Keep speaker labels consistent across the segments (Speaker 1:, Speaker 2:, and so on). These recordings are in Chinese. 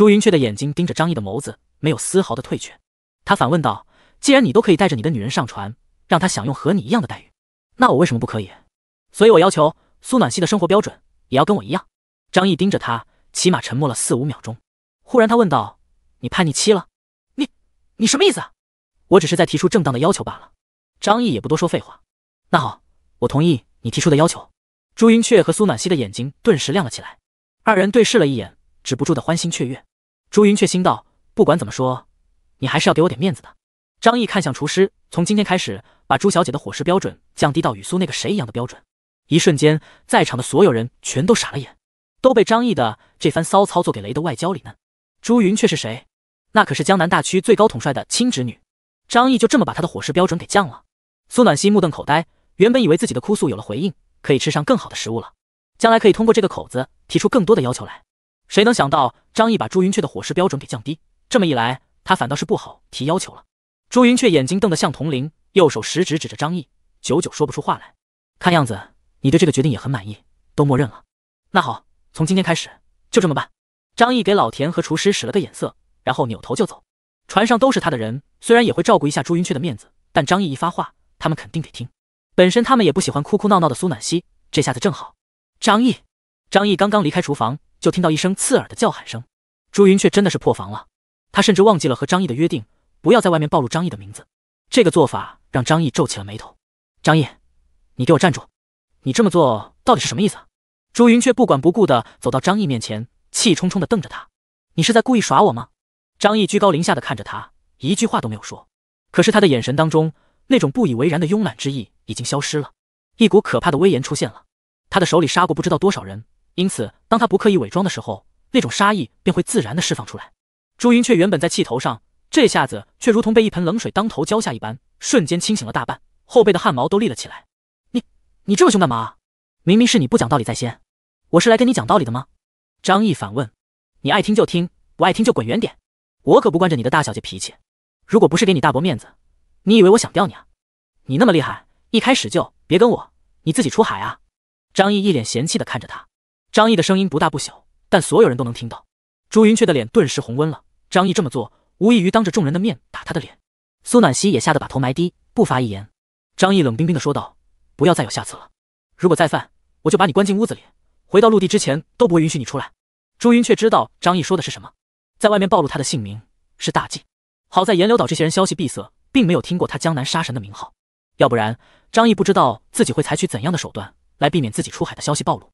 Speaker 1: 朱云雀的眼睛盯着张毅的眸子，没有丝毫的退却。他反问道：“既然你都可以带着你的女人上船，让她享用和你一样的待遇，那我为什么不可以？”所以，我要求苏暖溪的生活标准也要跟我一样。张毅盯着他，起码沉默了四五秒钟。忽然，他问道：“你叛逆期了？你，你什么意思？”我只是在提出正当的要求罢了。张毅也不多说废话。那好，我同意你提出的要求。朱云雀和苏暖溪的眼睛顿时亮了起来，二人对视了一眼，止不住的欢欣雀跃。朱云却心道，不管怎么说，你还是要给我点面子的。张毅看向厨师，从今天开始，把朱小姐的伙食标准降低到与苏那个谁一样的标准。一瞬间，在场的所有人全都傻了眼，都被张毅的这番骚操作给雷得外焦里嫩。朱云却是谁？那可是江南大区最高统帅的亲侄女，张毅就这么把她的伙食标准给降了？苏暖心目瞪口呆，原本以为自己的哭诉有了回应，可以吃上更好的食物了，将来可以通过这个口子提出更多的要求来。谁能想到张毅把朱云雀的伙食标准给降低，这么一来，他反倒是不好提要求了。朱云雀眼睛瞪得像铜铃，右手食指指着张毅，久久说不出话来。看样子你对这个决定也很满意，都默认了。那好，从今天开始就这么办。张毅给老田和厨师使了个眼色，然后扭头就走。船上都是他的人，虽然也会照顾一下朱云雀的面子，但张毅一发话，他们肯定得听。本身他们也不喜欢哭哭闹闹的苏暖西，这下子正好。张毅，张毅刚刚离开厨房。就听到一声刺耳的叫喊声，朱云却真的是破防了，他甚至忘记了和张毅的约定，不要在外面暴露张毅的名字。这个做法让张毅皱起了眉头。张毅，你给我站住！你这么做到底是什么意思？朱云却不管不顾的走到张毅面前，气冲冲的瞪着他：“你是在故意耍我吗？”张毅居高临下的看着他，一句话都没有说。可是他的眼神当中那种不以为然的慵懒之意已经消失了，一股可怕的威严出现了。他的手里杀过不知道多少人。因此，当他不刻意伪装的时候，那种杀意便会自然的释放出来。朱云却原本在气头上，这下子却如同被一盆冷水当头浇下一般，瞬间清醒了大半，后背的汗毛都立了起来。你，你这么凶干嘛？明明是你不讲道理在先，我是来跟你讲道理的吗？张毅反问。你爱听就听，不爱听就滚远点，我可不惯着你的大小姐脾气。如果不是给你大伯面子，你以为我想吊你啊？你那么厉害，一开始就别跟我，你自己出海啊！张毅一脸嫌弃的看着他。张毅的声音不大不小，但所有人都能听到。朱云雀的脸顿时红温了。张毅这么做，无异于当着众人的面打他的脸。苏暖西也吓得把头埋低，不发一言。张毅冷冰冰地说道：“不要再有下次了，如果再犯，我就把你关进屋子里，回到陆地之前都不会允许你出来。”朱云雀知道张毅说的是什么，在外面暴露他的姓名是大忌。好在炎流岛这些人消息闭塞，并没有听过他江南杀神的名号，要不然张毅不知道自己会采取怎样的手段来避免自己出海的消息暴露。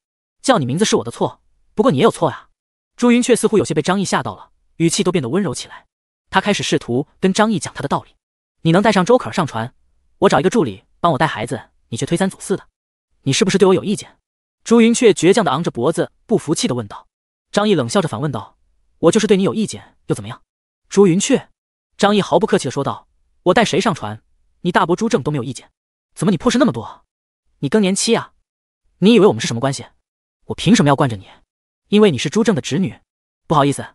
Speaker 1: 叫你名字是我的错，不过你也有错呀。朱云雀似乎有些被张毅吓到了，语气都变得温柔起来。他开始试图跟张毅讲他的道理。你能带上周可儿上船，我找一个助理帮我带孩子，你却推三阻四的，你是不是对我有意见？朱云雀倔强的昂着脖子，不服气的问道。张毅冷笑着反问道：“我就是对你有意见又怎么样？”朱云雀，张毅毫不客气的说道：“我带谁上船，你大伯朱正都没有意见，怎么你破事那么多？你更年期啊？你以为我们是什么关系？”我凭什么要惯着你？因为你是朱正的侄女。不好意思，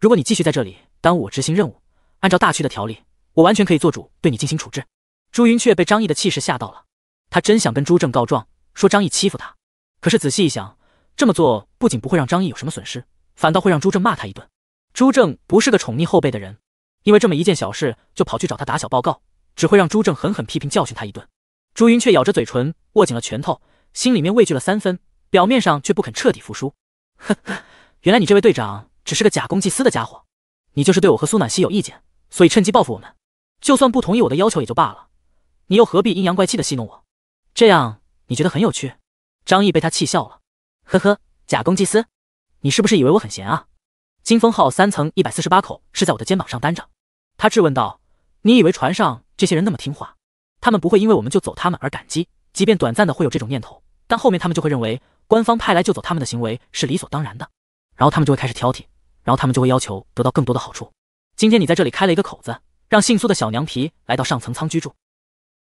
Speaker 1: 如果你继续在这里耽误我执行任务，按照大区的条例，我完全可以做主对你进行处置。朱云雀被张毅的气势吓到了，他真想跟朱正告状，说张毅欺负他。可是仔细一想，这么做不仅不会让张毅有什么损失，反倒会让朱正骂他一顿。朱正不是个宠溺后辈的人，因为这么一件小事就跑去找他打小报告，只会让朱正狠狠批评教训他一顿。朱云雀咬着嘴唇，握紧了拳头，心里面畏惧了三分。表面上却不肯彻底服输，呵呵，原来你这位队长只是个假公济私的家伙，你就是对我和苏暖西有意见，所以趁机报复我们。就算不同意我的要求也就罢了，你又何必阴阳怪气的戏弄我？这样你觉得很有趣？张毅被他气笑了，呵呵，假公济私，你是不是以为我很闲啊？金风号三层一百四十八口是在我的肩膀上担着，他质问道：“你以为船上这些人那么听话？他们不会因为我们就走他们而感激，即便短暂的会有这种念头，但后面他们就会认为。”官方派来救走他们的行为是理所当然的，然后他们就会开始挑剔，然后他们就会要求得到更多的好处。今天你在这里开了一个口子，让姓苏的小娘皮来到上层舱居住，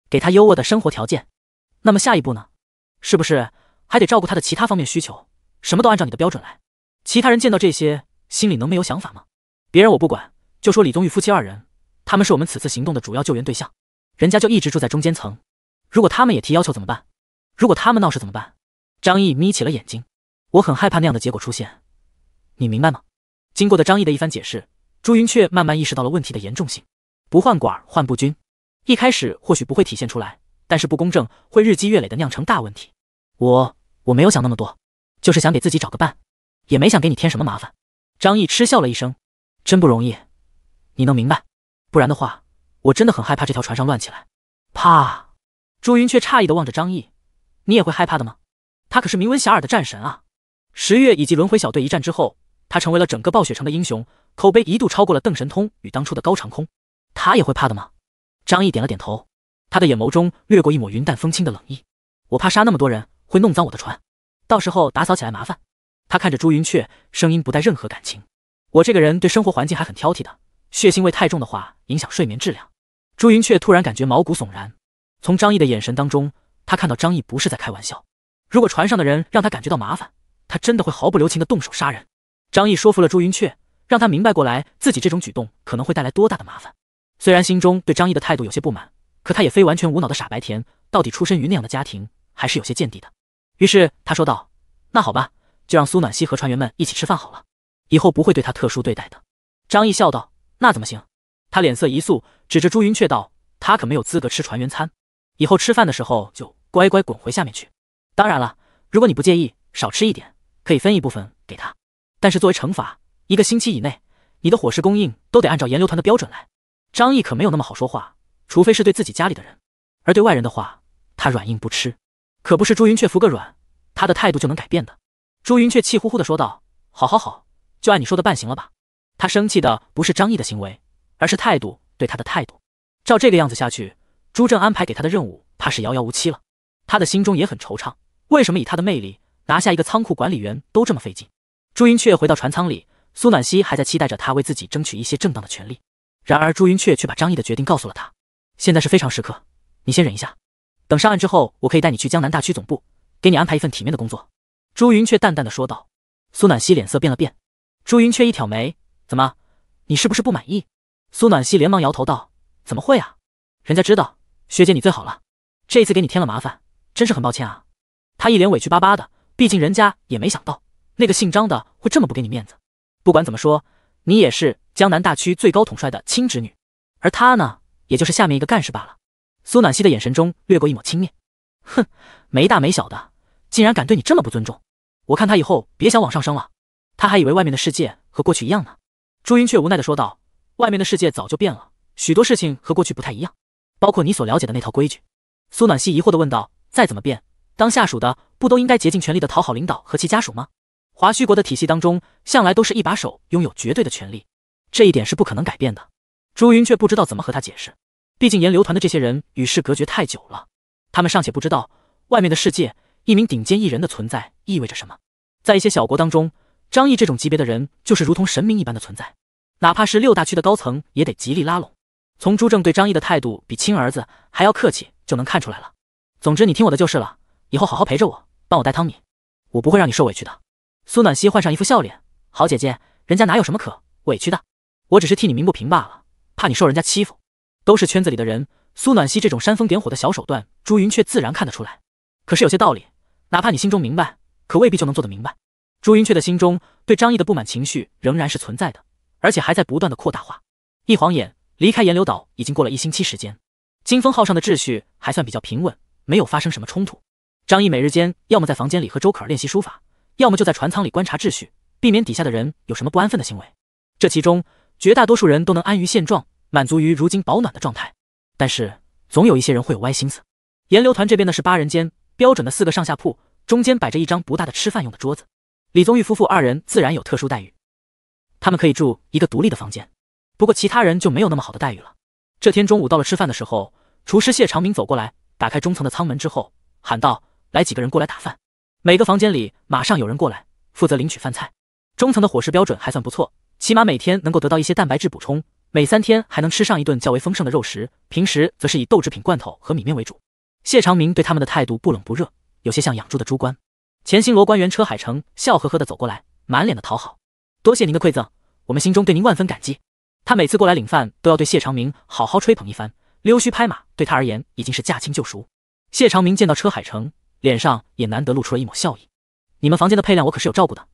Speaker 1: 给他优渥的生活条件。那么下一步呢？是不是还得照顾他的其他方面需求？什么都按照你的标准来。其他人见到这些，心里能没有想法吗？别人我不管，就说李宗玉夫妻二人，他们是我们此次行动的主要救援对象，人家就一直住在中间层。如果他们也提要求怎么办？如果他们闹事怎么办？张毅眯起了眼睛，我很害怕那样的结果出现，你明白吗？经过的张毅的一番解释，朱云却慢慢意识到了问题的严重性。不换管换不均，一开始或许不会体现出来，但是不公正会日积月累的酿成大问题。我我没有想那么多，就是想给自己找个伴，也没想给你添什么麻烦。张毅嗤笑了一声，真不容易，你能明白？不然的话，我真的很害怕这条船上乱起来。怕？朱云却诧异的望着张毅，你也会害怕的吗？他可是名闻遐迩的战神啊！十月以及轮回小队一战之后，他成为了整个暴雪城的英雄，口碑一度超过了邓神通与当初的高长空。他也会怕的吗？张毅点了点头，他的眼眸中掠过一抹云淡风轻的冷意。我怕杀那么多人会弄脏我的船，到时候打扫起来麻烦。他看着朱云雀，声音不带任何感情。我这个人对生活环境还很挑剔的，血腥味太重的话，影响睡眠质量。朱云雀突然感觉毛骨悚然，从张毅的眼神当中，他看到张毅不是在开玩笑。如果船上的人让他感觉到麻烦，他真的会毫不留情的动手杀人。张毅说服了朱云雀，让他明白过来自己这种举动可能会带来多大的麻烦。虽然心中对张毅的态度有些不满，可他也非完全无脑的傻白甜，到底出身于那样的家庭，还是有些见地的。于是他说道：“那好吧，就让苏暖西和船员们一起吃饭好了，以后不会对他特殊对待的。”张毅笑道：“那怎么行？”他脸色一肃，指着朱云雀道：“他可没有资格吃船员餐，以后吃饭的时候就乖乖滚回下面去。”当然了，如果你不介意，少吃一点，可以分一部分给他。但是作为惩罚，一个星期以内，你的伙食供应都得按照炎流团的标准来。张毅可没有那么好说话，除非是对自己家里的人，而对外人的话，他软硬不吃。可不是朱云雀服个软，他的态度就能改变的。朱云雀气呼呼地说道：“好好好，就按你说的办，行了吧？”他生气的不是张毅的行为，而是态度，对他的态度。照这个样子下去，朱正安排给他的任务怕是遥遥无期了。他的心中也很惆怅。为什么以他的魅力拿下一个仓库管理员都这么费劲？朱云雀回到船舱里，苏暖西还在期待着他为自己争取一些正当的权利。然而朱云雀却把张毅的决定告诉了他。现在是非常时刻，你先忍一下，等上岸之后，我可以带你去江南大区总部，给你安排一份体面的工作。朱云雀淡淡的说道。苏暖西脸色变了变，朱云雀一挑眉，怎么，你是不是不满意？苏暖西连忙摇头道，怎么会啊，人家知道学姐你最好了，这次给你添了麻烦，真是很抱歉啊。他一脸委屈巴巴的，毕竟人家也没想到那个姓张的会这么不给你面子。不管怎么说，你也是江南大区最高统帅的亲侄女，而他呢，也就是下面一个干事罢了。苏暖溪的眼神中掠过一抹轻蔑，哼，没大没小的，竟然敢对你这么不尊重，我看他以后别想往上升了。他还以为外面的世界和过去一样呢。朱云却无奈的说道：“外面的世界早就变了，许多事情和过去不太一样，包括你所了解的那套规矩。”苏暖溪疑惑的问道：“再怎么变？”当下属的不都应该竭尽全力的讨好领导和其家属吗？华胥国的体系当中，向来都是一把手拥有绝对的权利，这一点是不可能改变的。朱云却不知道怎么和他解释，毕竟炎流团的这些人与世隔绝太久了，他们尚且不知道外面的世界。一名顶尖艺人的存在意味着什么？在一些小国当中，张毅这种级别的人就是如同神明一般的存在，哪怕是六大区的高层也得极力拉拢。从朱正对张毅的态度比亲儿子还要客气就能看出来了。总之，你听我的就是了。以后好好陪着我，帮我带汤米，我不会让你受委屈的。苏暖西换上一副笑脸，好姐姐，人家哪有什么可委屈的，我只是替你鸣不平罢了，怕你受人家欺负。都是圈子里的人，苏暖西这种煽风点火的小手段，朱云却自然看得出来。可是有些道理，哪怕你心中明白，可未必就能做得明白。朱云雀的心中对张毅的不满情绪仍然是存在的，而且还在不断的扩大化。一晃眼，离开岩流岛已经过了一星期时间，金风号上的秩序还算比较平稳，没有发生什么冲突。张毅每日间要么在房间里和周可儿练习书法，要么就在船舱里观察秩序，避免底下的人有什么不安分的行为。这其中绝大多数人都能安于现状，满足于如今保暖的状态，但是总有一些人会有歪心思。岩流团这边的是八人间，标准的四个上下铺，中间摆着一张不大的吃饭用的桌子。李宗玉夫妇二人自然有特殊待遇，他们可以住一个独立的房间，不过其他人就没有那么好的待遇了。这天中午到了吃饭的时候，厨师谢长明走过来，打开中层的舱门之后喊道。来几个人过来打饭，每个房间里马上有人过来负责领取饭菜。中层的伙食标准还算不错，起码每天能够得到一些蛋白质补充，每三天还能吃上一顿较为丰盛的肉食。平时则是以豆制品罐头和米面为主。谢长明对他们的态度不冷不热，有些像养猪的猪官。前新罗官员车海成笑呵呵地走过来，满脸的讨好：“多谢您的馈赠，我们心中对您万分感激。”他每次过来领饭都要对谢长明好好吹捧一番，溜须拍马对他而言已经是驾轻就熟。谢长明见到车海成。脸上也难得露出了一抹笑意。你们房间的配料我可是有照顾的，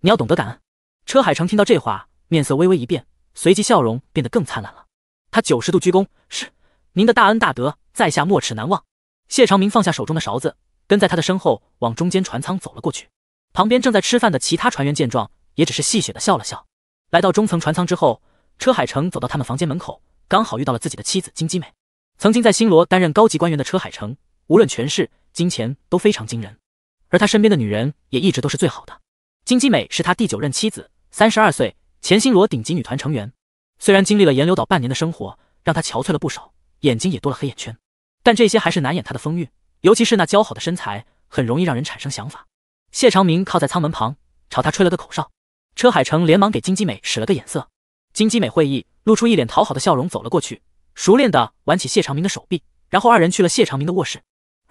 Speaker 1: 你要懂得感恩。车海城听到这话，面色微微一变，随即笑容变得更灿烂了。他九十度鞠躬：“是您的大恩大德，在下没齿难忘。”谢长明放下手中的勺子，跟在他的身后往中间船舱走了过去。旁边正在吃饭的其他船员见状，也只是戏谑的笑了笑。来到中层船舱之后，车海城走到他们房间门口，刚好遇到了自己的妻子金基美。曾经在新罗担任高级官员的车海城，无论权势。金钱都非常惊人，而他身边的女人也一直都是最好的。金基美是他第九任妻子，三十二岁，前星罗顶级女团成员。虽然经历了岩流岛半年的生活，让他憔悴了不少，眼睛也多了黑眼圈，但这些还是难掩她的风韵，尤其是那姣好的身材，很容易让人产生想法。谢长明靠在舱门旁，朝他吹了个口哨，车海成连忙给金基美使了个眼色，金基美会意，露出一脸讨好的笑容，走了过去，熟练的挽起谢长明的手臂，然后二人去了谢长明的卧室。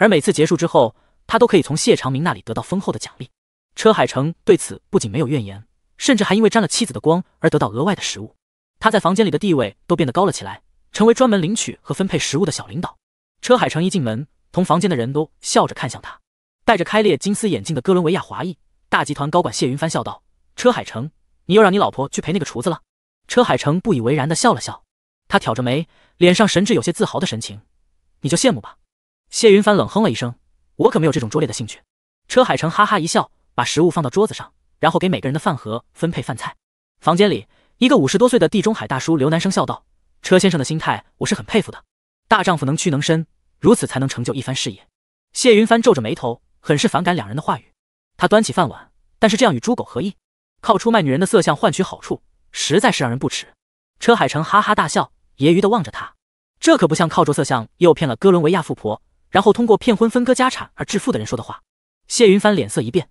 Speaker 1: 而每次结束之后，他都可以从谢长明那里得到丰厚的奖励。车海城对此不仅没有怨言，甚至还因为沾了妻子的光而得到额外的食物。他在房间里的地位都变得高了起来，成为专门领取和分配食物的小领导。车海城一进门，同房间的人都笑着看向他。戴着开裂金丝眼镜的哥伦维亚华裔大集团高管谢云帆笑道：“车海城，你又让你老婆去陪那个厨子了？”车海城不以为然的笑了笑，他挑着眉，脸上神志有些自豪的神情：“你就羡慕吧。”谢云帆冷哼了一声：“我可没有这种拙劣的兴趣。”车海城哈哈一笑，把食物放到桌子上，然后给每个人的饭盒分配饭菜。房间里，一个五十多岁的地中海大叔刘南生笑道：“车先生的心态，我是很佩服的。大丈夫能屈能伸，如此才能成就一番事业。”谢云帆皱着眉头，很是反感两人的话语。他端起饭碗，但是这样与猪狗何异？靠出卖女人的色相换取好处，实在是让人不齿。车海城哈哈大笑，揶揄的望着他：“这可不像靠着色相诱骗了哥伦维亚富婆。”然后通过骗婚分割家产而致富的人说的话，谢云帆脸色一变，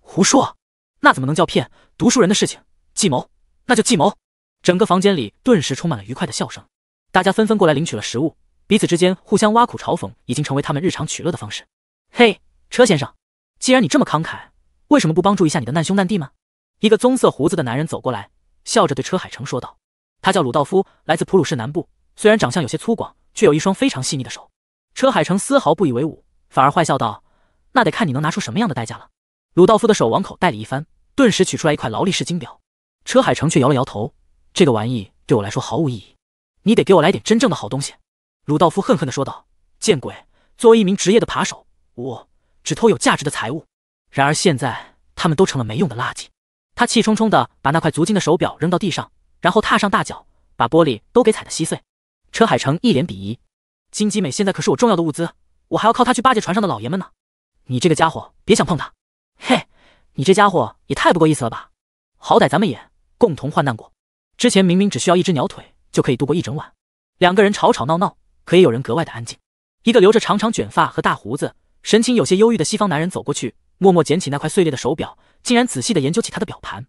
Speaker 1: 胡说，那怎么能叫骗？读书人的事情，计谋，那就计谋。整个房间里顿时充满了愉快的笑声，大家纷纷过来领取了食物，彼此之间互相挖苦嘲讽，已经成为他们日常取乐的方式。嘿，车先生，既然你这么慷慨，为什么不帮助一下你的难兄难弟吗？一个棕色胡子的男人走过来，笑着对车海城说道，他叫鲁道夫，来自普鲁士南部，虽然长相有些粗犷，却有一双非常细腻的手。车海城丝毫不以为伍，反而坏笑道：“那得看你能拿出什么样的代价了。”鲁道夫的手往口袋里一翻，顿时取出来一块劳力士金表。车海城却摇了摇头：“这个玩意对我来说毫无意义，你得给我来点真正的好东西。”鲁道夫恨恨地说道：“见鬼！作为一名职业的扒手，我只偷有价值的财物。然而现在，他们都成了没用的垃圾。”他气冲冲地把那块足金的手表扔到地上，然后踏上大脚，把玻璃都给踩得稀碎。车海城一脸鄙夷。金吉美现在可是我重要的物资，我还要靠她去巴结船上的老爷们呢。你这个家伙，别想碰她！嘿，你这家伙也太不够意思了吧！好歹咱们也共同患难过，之前明明只需要一只鸟腿就可以度过一整晚。两个人吵吵闹闹，可也有人格外的安静。一个留着长长卷发和大胡子，神情有些忧郁的西方男人走过去，默默捡起那块碎裂的手表，竟然仔细的研究起他的表盘。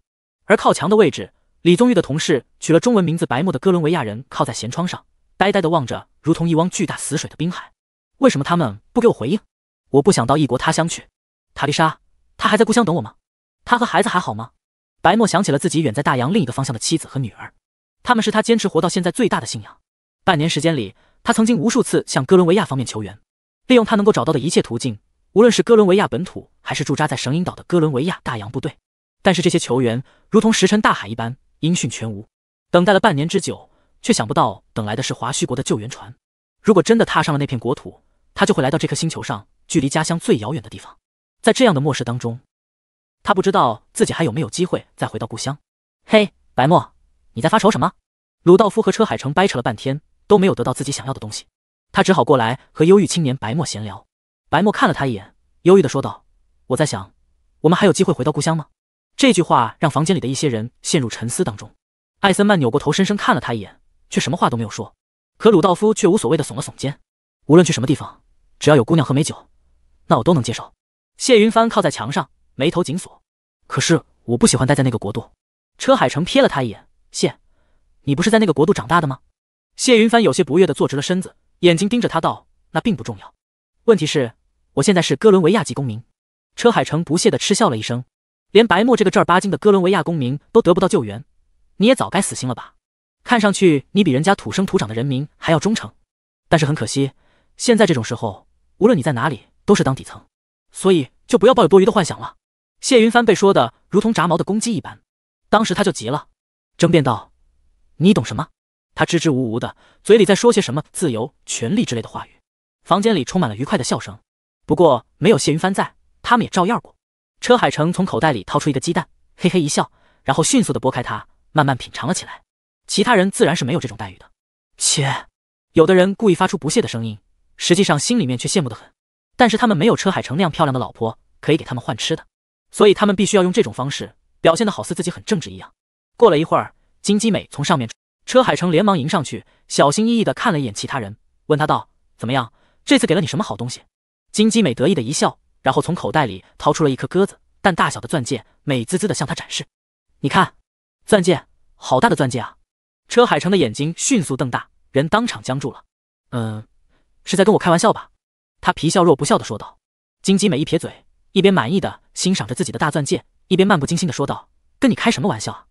Speaker 1: 而靠墙的位置，李宗玉的同事取了中文名字白墨的哥伦维亚人靠在舷窗上。呆呆的望着如同一汪巨大死水的冰海，为什么他们不给我回应？我不想到异国他乡去。塔丽莎，他还在故乡等我吗？他和孩子还好吗？白墨想起了自己远在大洋另一个方向的妻子和女儿，他们是他坚持活到现在最大的信仰。半年时间里，他曾经无数次向哥伦维亚方面求援，利用他能够找到的一切途径，无论是哥伦维亚本土还是驻扎在神鹰岛的哥伦维亚大洋部队，但是这些球员如同石沉大海一般，音讯全无。等待了半年之久。却想不到，等来的是华胥国的救援船。如果真的踏上了那片国土，他就会来到这颗星球上距离家乡最遥远的地方。在这样的末世当中，他不知道自己还有没有机会再回到故乡。嘿，白墨，你在发愁什么？鲁道夫和车海城掰扯了半天都没有得到自己想要的东西，他只好过来和忧郁青年白墨闲聊。白墨看了他一眼，忧郁的说道：“我在想，我们还有机会回到故乡吗？”这句话让房间里的一些人陷入沉思当中。艾森曼扭过头，深深看了他一眼。却什么话都没有说，可鲁道夫却无所谓的耸了耸肩。无论去什么地方，只要有姑娘和美酒，那我都能接受。谢云帆靠在墙上，眉头紧锁。可是我不喜欢待在那个国度。车海城瞥了他一眼：“谢，你不是在那个国度长大的吗？”谢云帆有些不悦的坐直了身子，眼睛盯着他道：“那并不重要，问题是我现在是哥伦维亚籍公民。”车海城不屑的嗤笑了一声：“连白墨这个正儿八经的哥伦维亚公民都得不到救援，你也早该死心了吧？”看上去你比人家土生土长的人民还要忠诚，但是很可惜，现在这种时候，无论你在哪里都是当底层，所以就不要抱有多余的幻想了。谢云帆被说的如同炸毛的公鸡一般，当时他就急了，争辩道：“你懂什么？”他支支吾吾的，嘴里在说些什么自由、权利之类的话语。房间里充满了愉快的笑声，不过没有谢云帆在，他们也照样过。车海成从口袋里掏出一个鸡蛋，嘿嘿一笑，然后迅速的剥开它，慢慢品尝了起来。其他人自然是没有这种待遇的。切，有的人故意发出不屑的声音，实际上心里面却羡慕的很。但是他们没有车海城那样漂亮的老婆可以给他们换吃的，所以他们必须要用这种方式表现的好似自己很正直一样。过了一会儿，金姬美从上面，车海城连忙迎上去，小心翼翼的看了一眼其他人，问他道：“怎么样？这次给了你什么好东西？”金姬美得意的一笑，然后从口袋里掏出了一颗鸽子蛋大小的钻戒，美滋滋的向他展示：“你看，钻戒，好大的钻戒啊！”车海成的眼睛迅速瞪大，人当场僵住了。嗯，是在跟我开玩笑吧？他皮笑肉不笑的说道。金吉美一撇嘴，一边满意的欣赏着自己的大钻戒，一边漫不经心的说道：“跟你开什么玩笑啊？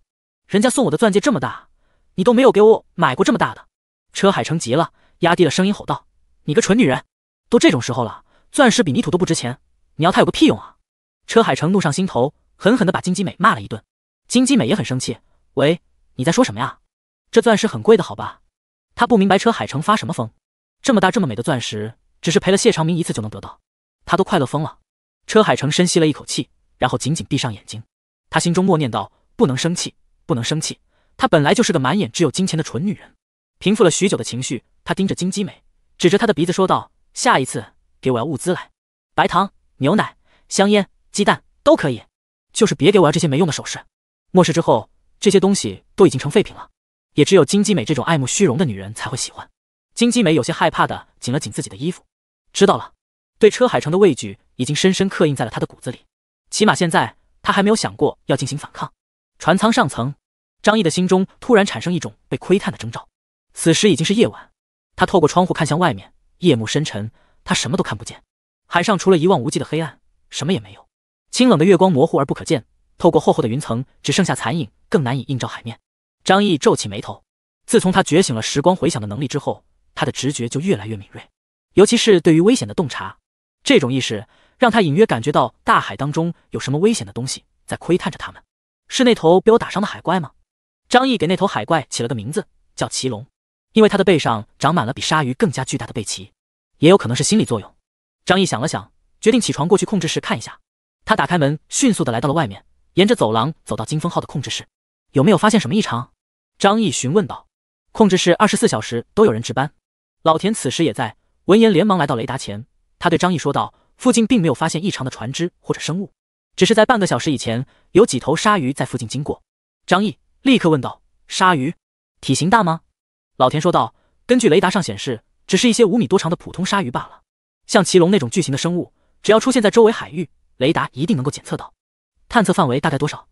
Speaker 1: 人家送我的钻戒这么大，你都没有给我买过这么大的。”车海成急了，压低了声音吼道：“你个蠢女人，都这种时候了，钻石比泥土都不值钱，你要它有个屁用啊！”车海成怒上心头，狠狠的把金吉美骂了一顿。金吉美也很生气：“喂，你在说什么呀？”这钻石很贵的，好吧？他不明白车海城发什么疯，这么大这么美的钻石，只是赔了谢长明一次就能得到，他都快乐疯了。车海城深吸了一口气，然后紧紧闭上眼睛，他心中默念道：不能生气，不能生气。她本来就是个满眼只有金钱的蠢女人。平复了许久的情绪，他盯着金姬美，指着她的鼻子说道：下一次给我要物资来，白糖、牛奶、香烟、鸡蛋都可以，就是别给我要这些没用的首饰。末世之后，这些东西都已经成废品了。也只有金姬美这种爱慕虚荣的女人才会喜欢。金姬美有些害怕的紧了紧自己的衣服。知道了，对车海城的畏惧已经深深刻印在了他的骨子里。起码现在，他还没有想过要进行反抗。船舱上层，张毅的心中突然产生一种被窥探的征兆。此时已经是夜晚，他透过窗户看向外面，夜幕深沉，他什么都看不见。海上除了一望无际的黑暗，什么也没有。清冷的月光模糊而不可见，透过厚厚的云层，只剩下残影，更难以映照海面。张毅皱起眉头。自从他觉醒了时光回响的能力之后，他的直觉就越来越敏锐，尤其是对于危险的洞察。这种意识让他隐约感觉到大海当中有什么危险的东西在窥探着他们。是那头被我打伤的海怪吗？张毅给那头海怪起了个名字，叫奇龙，因为它的背上长满了比鲨鱼更加巨大的背鳍。也有可能是心理作用。张毅想了想，决定起床过去控制室看一下。他打开门，迅速的来到了外面，沿着走廊走到金风号的控制室，有没有发现什么异常？张毅询问道：“控制室二十四小时都有人值班。”老田此时也在，闻言连忙来到雷达前。他对张毅说道：“附近并没有发现异常的船只或者生物，只是在半个小时以前，有几头鲨鱼在附近经过。”张毅立刻问道：“鲨鱼体型大吗？”老田说道：“根据雷达上显示，只是一些五米多长的普通鲨鱼罢了。像奇龙那种巨型的生物，只要出现在周围海域，雷达一定能够检测到。探测范围大概多少？”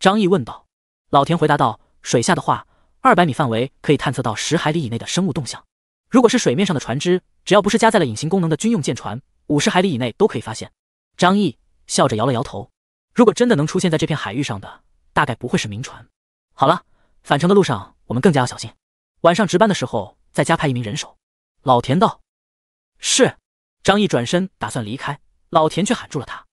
Speaker 1: 张毅问道。老田回答道。水下的话，二百米范围可以探测到十海里以内的生物动向。如果是水面上的船只，只要不是加载了隐形功能的军用舰船，五十海里以内都可以发现。张毅笑着摇了摇头。如果真的能出现在这片海域上的，大概不会是明船。好了，返程的路上我们更加要小心。晚上值班的时候再加派一名人手。老田道：“是。”张毅转身打算离开，老田却喊住了他：“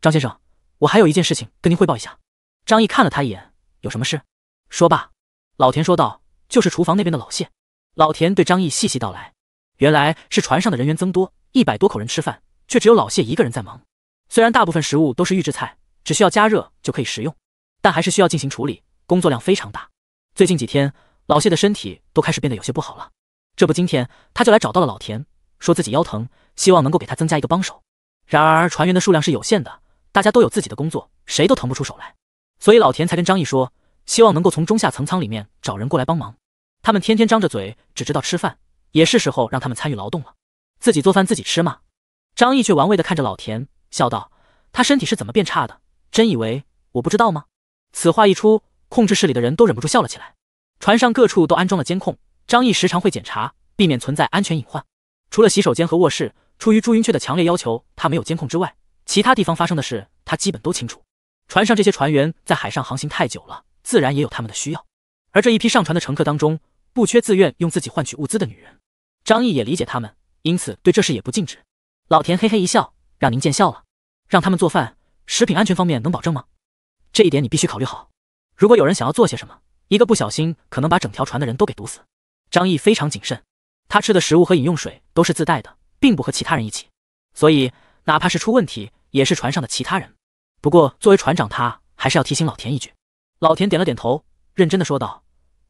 Speaker 1: 张先生，我还有一件事情跟您汇报一下。”张毅看了他一眼：“有什么事？”说罢，老田说道：“就是厨房那边的老谢。”老田对张毅细细道来：“原来是船上的人员增多，一百多口人吃饭，却只有老谢一个人在忙。虽然大部分食物都是预制菜，只需要加热就可以食用，但还是需要进行处理，工作量非常大。最近几天，老谢的身体都开始变得有些不好了。这不，今天他就来找到了老田，说自己腰疼，希望能够给他增加一个帮手。然而，船员的数量是有限的，大家都有自己的工作，谁都腾不出手来。所以，老田才跟张毅说。”希望能够从中下层舱里面找人过来帮忙，他们天天张着嘴，只知道吃饭，也是时候让他们参与劳动了。自己做饭自己吃嘛。张毅却玩味的看着老田，笑道：“他身体是怎么变差的？真以为我不知道吗？”此话一出，控制室里的人都忍不住笑了起来。船上各处都安装了监控，张毅时常会检查，避免存在安全隐患。除了洗手间和卧室，出于朱云雀的强烈要求，他没有监控之外，其他地方发生的事，他基本都清楚。船上这些船员在海上航行太久了。自然也有他们的需要，而这一批上船的乘客当中，不缺自愿用自己换取物资的女人。张毅也理解他们，因此对这事也不禁止。老田嘿嘿一笑，让您见笑了。让他们做饭，食品安全方面能保证吗？这一点你必须考虑好。如果有人想要做些什么，一个不小心可能把整条船的人都给毒死。张毅非常谨慎，他吃的食物和饮用水都是自带的，并不和其他人一起，所以哪怕是出问题，也是船上的其他人。不过作为船长，他还是要提醒老田一句。老田点了点头，认真的说道：“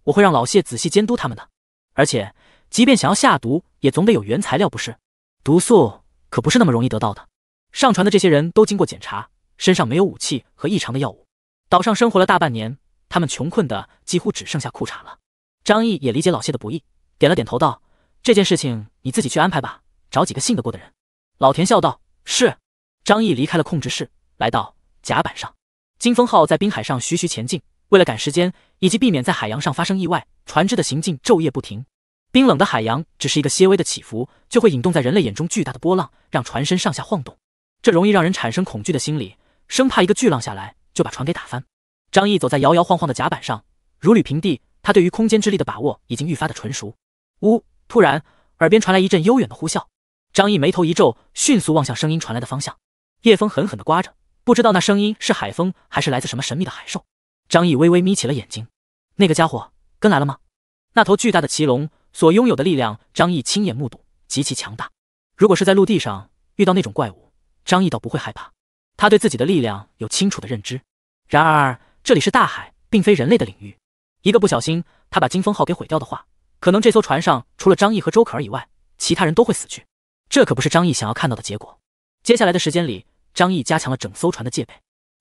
Speaker 1: 我会让老谢仔细监督他们的，而且即便想要下毒，也总得有原材料，不是？毒素可不是那么容易得到的。上船的这些人都经过检查，身上没有武器和异常的药物。岛上生活了大半年，他们穷困的几乎只剩下裤衩了。”张毅也理解老谢的不易，点了点头道：“这件事情你自己去安排吧，找几个信得过的人。”老田笑道：“是。”张毅离开了控制室，来到甲板上。金风号在冰海上徐徐前进，为了赶时间，以及避免在海洋上发生意外，船只的行进昼夜不停。冰冷的海洋，只是一个些微的起伏，就会引动在人类眼中巨大的波浪，让船身上下晃动。这容易让人产生恐惧的心理，生怕一个巨浪下来就把船给打翻。张毅走在摇摇晃晃的甲板上，如履平地。他对于空间之力的把握已经愈发的纯熟。呜！突然，耳边传来一阵悠远的呼啸。张毅眉头一皱，迅速望向声音传来的方向。夜风狠狠地刮着。不知道那声音是海风，还是来自什么神秘的海兽。张毅微微眯起了眼睛，那个家伙跟来了吗？那头巨大的奇龙所拥有的力量，张毅亲眼目睹，极其强大。如果是在陆地上遇到那种怪物，张毅倒不会害怕，他对自己的力量有清楚的认知。然而这里是大海，并非人类的领域。一个不小心，他把金风号给毁掉的话，可能这艘船上除了张毅和周可儿以外，其他人都会死去。这可不是张毅想要看到的结果。接下来的时间里。张毅加强了整艘船的戒备，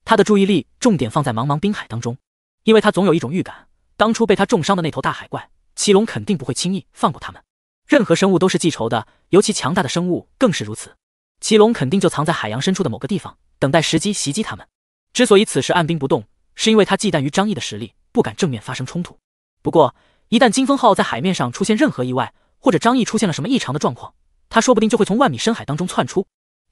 Speaker 1: 他的注意力重点放在茫茫冰海当中，因为他总有一种预感，当初被他重伤的那头大海怪奇龙肯定不会轻易放过他们。任何生物都是记仇的，尤其强大的生物更是如此。奇龙肯定就藏在海洋深处的某个地方，等待时机袭击他们。之所以此时按兵不动，是因为他忌惮于张毅的实力，不敢正面发生冲突。不过，一旦金风号在海面上出现任何意外，或者张毅出现了什么异常的状况，他说不定就会从万米深海当中窜出。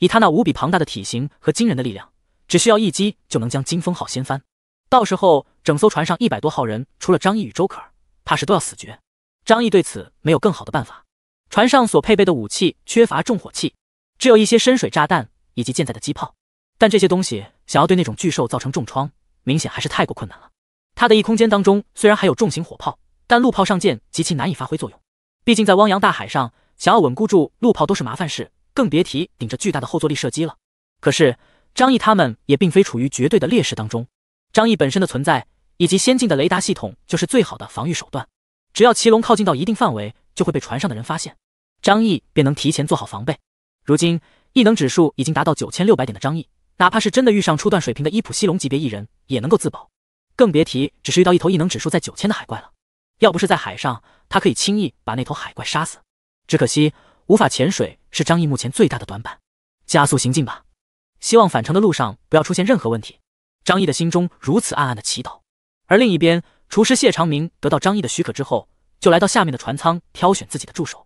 Speaker 1: 以他那无比庞大的体型和惊人的力量，只需要一击就能将金风号掀翻。到时候，整艘船上一百多号人，除了张毅与周可儿，怕是都要死绝。张毅对此没有更好的办法。船上所配备的武器缺乏重火器，只有一些深水炸弹以及舰载的机炮。但这些东西想要对那种巨兽造成重创，明显还是太过困难了。他的异空间当中虽然还有重型火炮，但陆炮上舰极其难以发挥作用。毕竟在汪洋大海上，想要稳固住陆炮都是麻烦事。更别提顶着巨大的后坐力射击了。可是张毅他们也并非处于绝对的劣势当中。张毅本身的存在以及先进的雷达系统就是最好的防御手段。只要奇龙靠近到一定范围，就会被船上的人发现，张毅便能提前做好防备。如今异能指数已经达到九千六百点的张毅，哪怕是真的遇上初段水平的伊普西龙级别异人，也能够自保。更别提只是遇到一头异能指数在九千的海怪了。要不是在海上，他可以轻易把那头海怪杀死。只可惜。无法潜水是张毅目前最大的短板。加速行进吧，希望返程的路上不要出现任何问题。张毅的心中如此暗暗的祈祷。而另一边，厨师谢长明得到张毅的许可之后，就来到下面的船舱挑选自己的助手。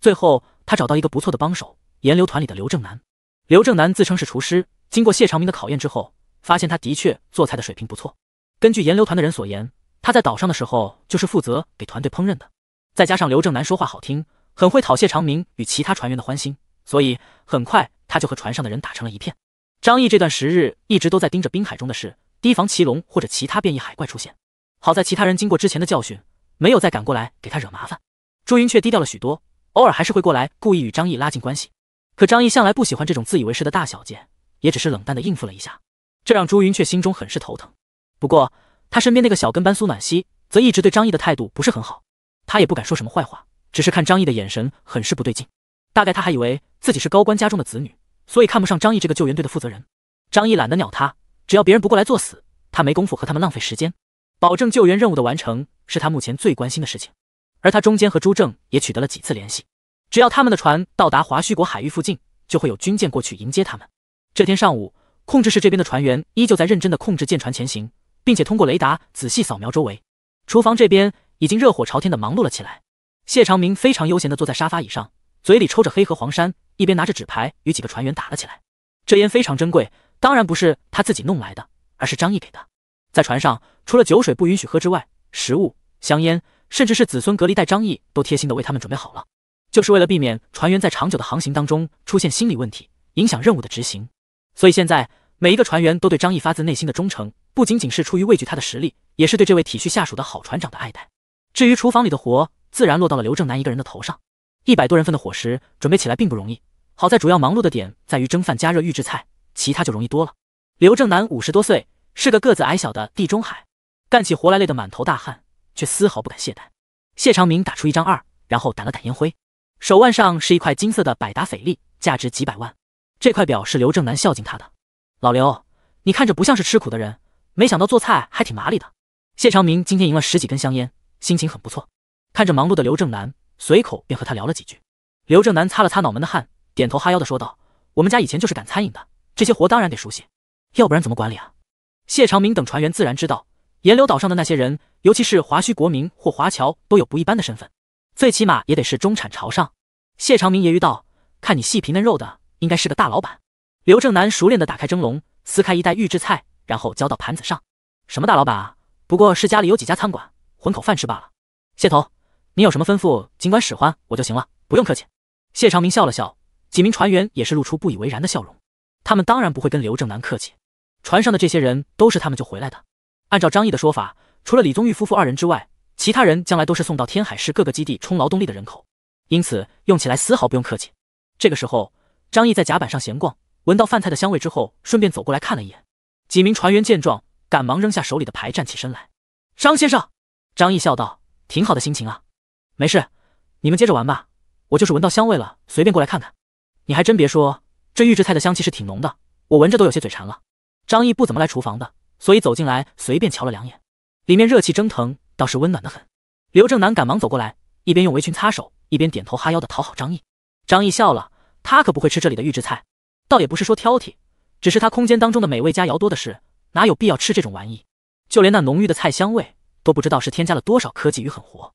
Speaker 1: 最后，他找到一个不错的帮手——岩流团里的刘正南。刘正南自称是厨师，经过谢长明的考验之后，发现他的确做菜的水平不错。根据岩流团的人所言，他在岛上的时候就是负责给团队烹饪的。再加上刘正南说话好听。很会讨谢长明与其他船员的欢心，所以很快他就和船上的人打成了一片。张毅这段时日一直都在盯着滨海中的事，提防奇龙或者其他变异海怪出现。好在其他人经过之前的教训，没有再赶过来给他惹麻烦。朱云却低调了许多，偶尔还是会过来故意与张毅拉近关系。可张毅向来不喜欢这种自以为是的大小姐，也只是冷淡的应付了一下，这让朱云却心中很是头疼。不过他身边那个小跟班苏暖西则一直对张毅的态度不是很好，他也不敢说什么坏话。只是看张毅的眼神很是不对劲，大概他还以为自己是高官家中的子女，所以看不上张毅这个救援队的负责人。张毅懒得鸟他，只要别人不过来作死，他没工夫和他们浪费时间。保证救援任务的完成是他目前最关心的事情。而他中间和朱正也取得了几次联系，只要他们的船到达华胥国海域附近，就会有军舰过去迎接他们。这天上午，控制室这边的船员依旧在认真的控制舰船前行，并且通过雷达仔细扫描周围。厨房这边已经热火朝天的忙碌了起来。谢长明非常悠闲地坐在沙发椅上，嘴里抽着黑河黄山，一边拿着纸牌与几个船员打了起来。这烟非常珍贵，当然不是他自己弄来的，而是张毅给的。在船上，除了酒水不允许喝之外，食物、香烟，甚至是子孙隔离带，张毅都贴心地为他们准备好了，就是为了避免船员在长久的航行当中出现心理问题，影响任务的执行。所以现在，每一个船员都对张毅发自内心的忠诚，不仅仅是出于畏惧他的实力，也是对这位体恤下属的好船长的爱戴。至于厨房里的活，自然落到了刘正南一个人的头上。一百多人份的伙食准备起来并不容易，好在主要忙碌的点在于蒸饭、加热预制菜，其他就容易多了。刘正南五十多岁，是个个子矮小的地中海，干起活来累得满头大汗，却丝毫不敢懈怠。谢长明打出一张二，然后掸了掸烟灰，手腕上是一块金色的百达翡丽，价值几百万。这块表是刘正南孝敬他的。老刘，你看着不像是吃苦的人，没想到做菜还挺麻利的。谢长明今天赢了十几根香烟，心情很不错。看着忙碌的刘正南，随口便和他聊了几句。刘正南擦了擦脑门的汗，点头哈腰的说道：“我们家以前就是干餐饮的，这些活当然得熟悉，要不然怎么管理啊？”谢长明等船员自然知道，岩流岛上的那些人，尤其是华胥国民或华侨，都有不一般的身份，最起码也得是中产朝上。谢长明揶揄道：“看你细皮嫩肉的，应该是个大老板。”刘正南熟练的打开蒸笼，撕开一袋预制菜，然后浇到盘子上。“什么大老板啊？不过是家里有几家餐馆，混口饭吃罢了。”谢头。你有什么吩咐，尽管使唤我就行了，不用客气。谢长明笑了笑，几名船员也是露出不以为然的笑容。他们当然不会跟刘正南客气，船上的这些人都是他们救回来的。按照张毅的说法，除了李宗玉夫妇二人之外，其他人将来都是送到天海市各个基地充劳动力的人口，因此用起来丝毫不用客气。这个时候，张毅在甲板上闲逛，闻到饭菜的香味之后，顺便走过来看了一眼。几名船员见状，赶忙扔下手里的牌，站起身来。张先生，张毅笑道：“挺好的心情啊。”没事，你们接着玩吧。我就是闻到香味了，随便过来看看。你还真别说，这预制菜的香气是挺浓的，我闻着都有些嘴馋了。张毅不怎么来厨房的，所以走进来随便瞧了两眼，里面热气蒸腾，倒是温暖的很。刘正南赶忙走过来，一边用围裙擦手，一边点头哈腰的讨好张毅。张毅笑了，他可不会吃这里的预制菜，倒也不是说挑剔，只是他空间当中的美味佳肴多的是，哪有必要吃这种玩意？就连那浓郁的菜香味，都不知道是添加了多少科技与狠活。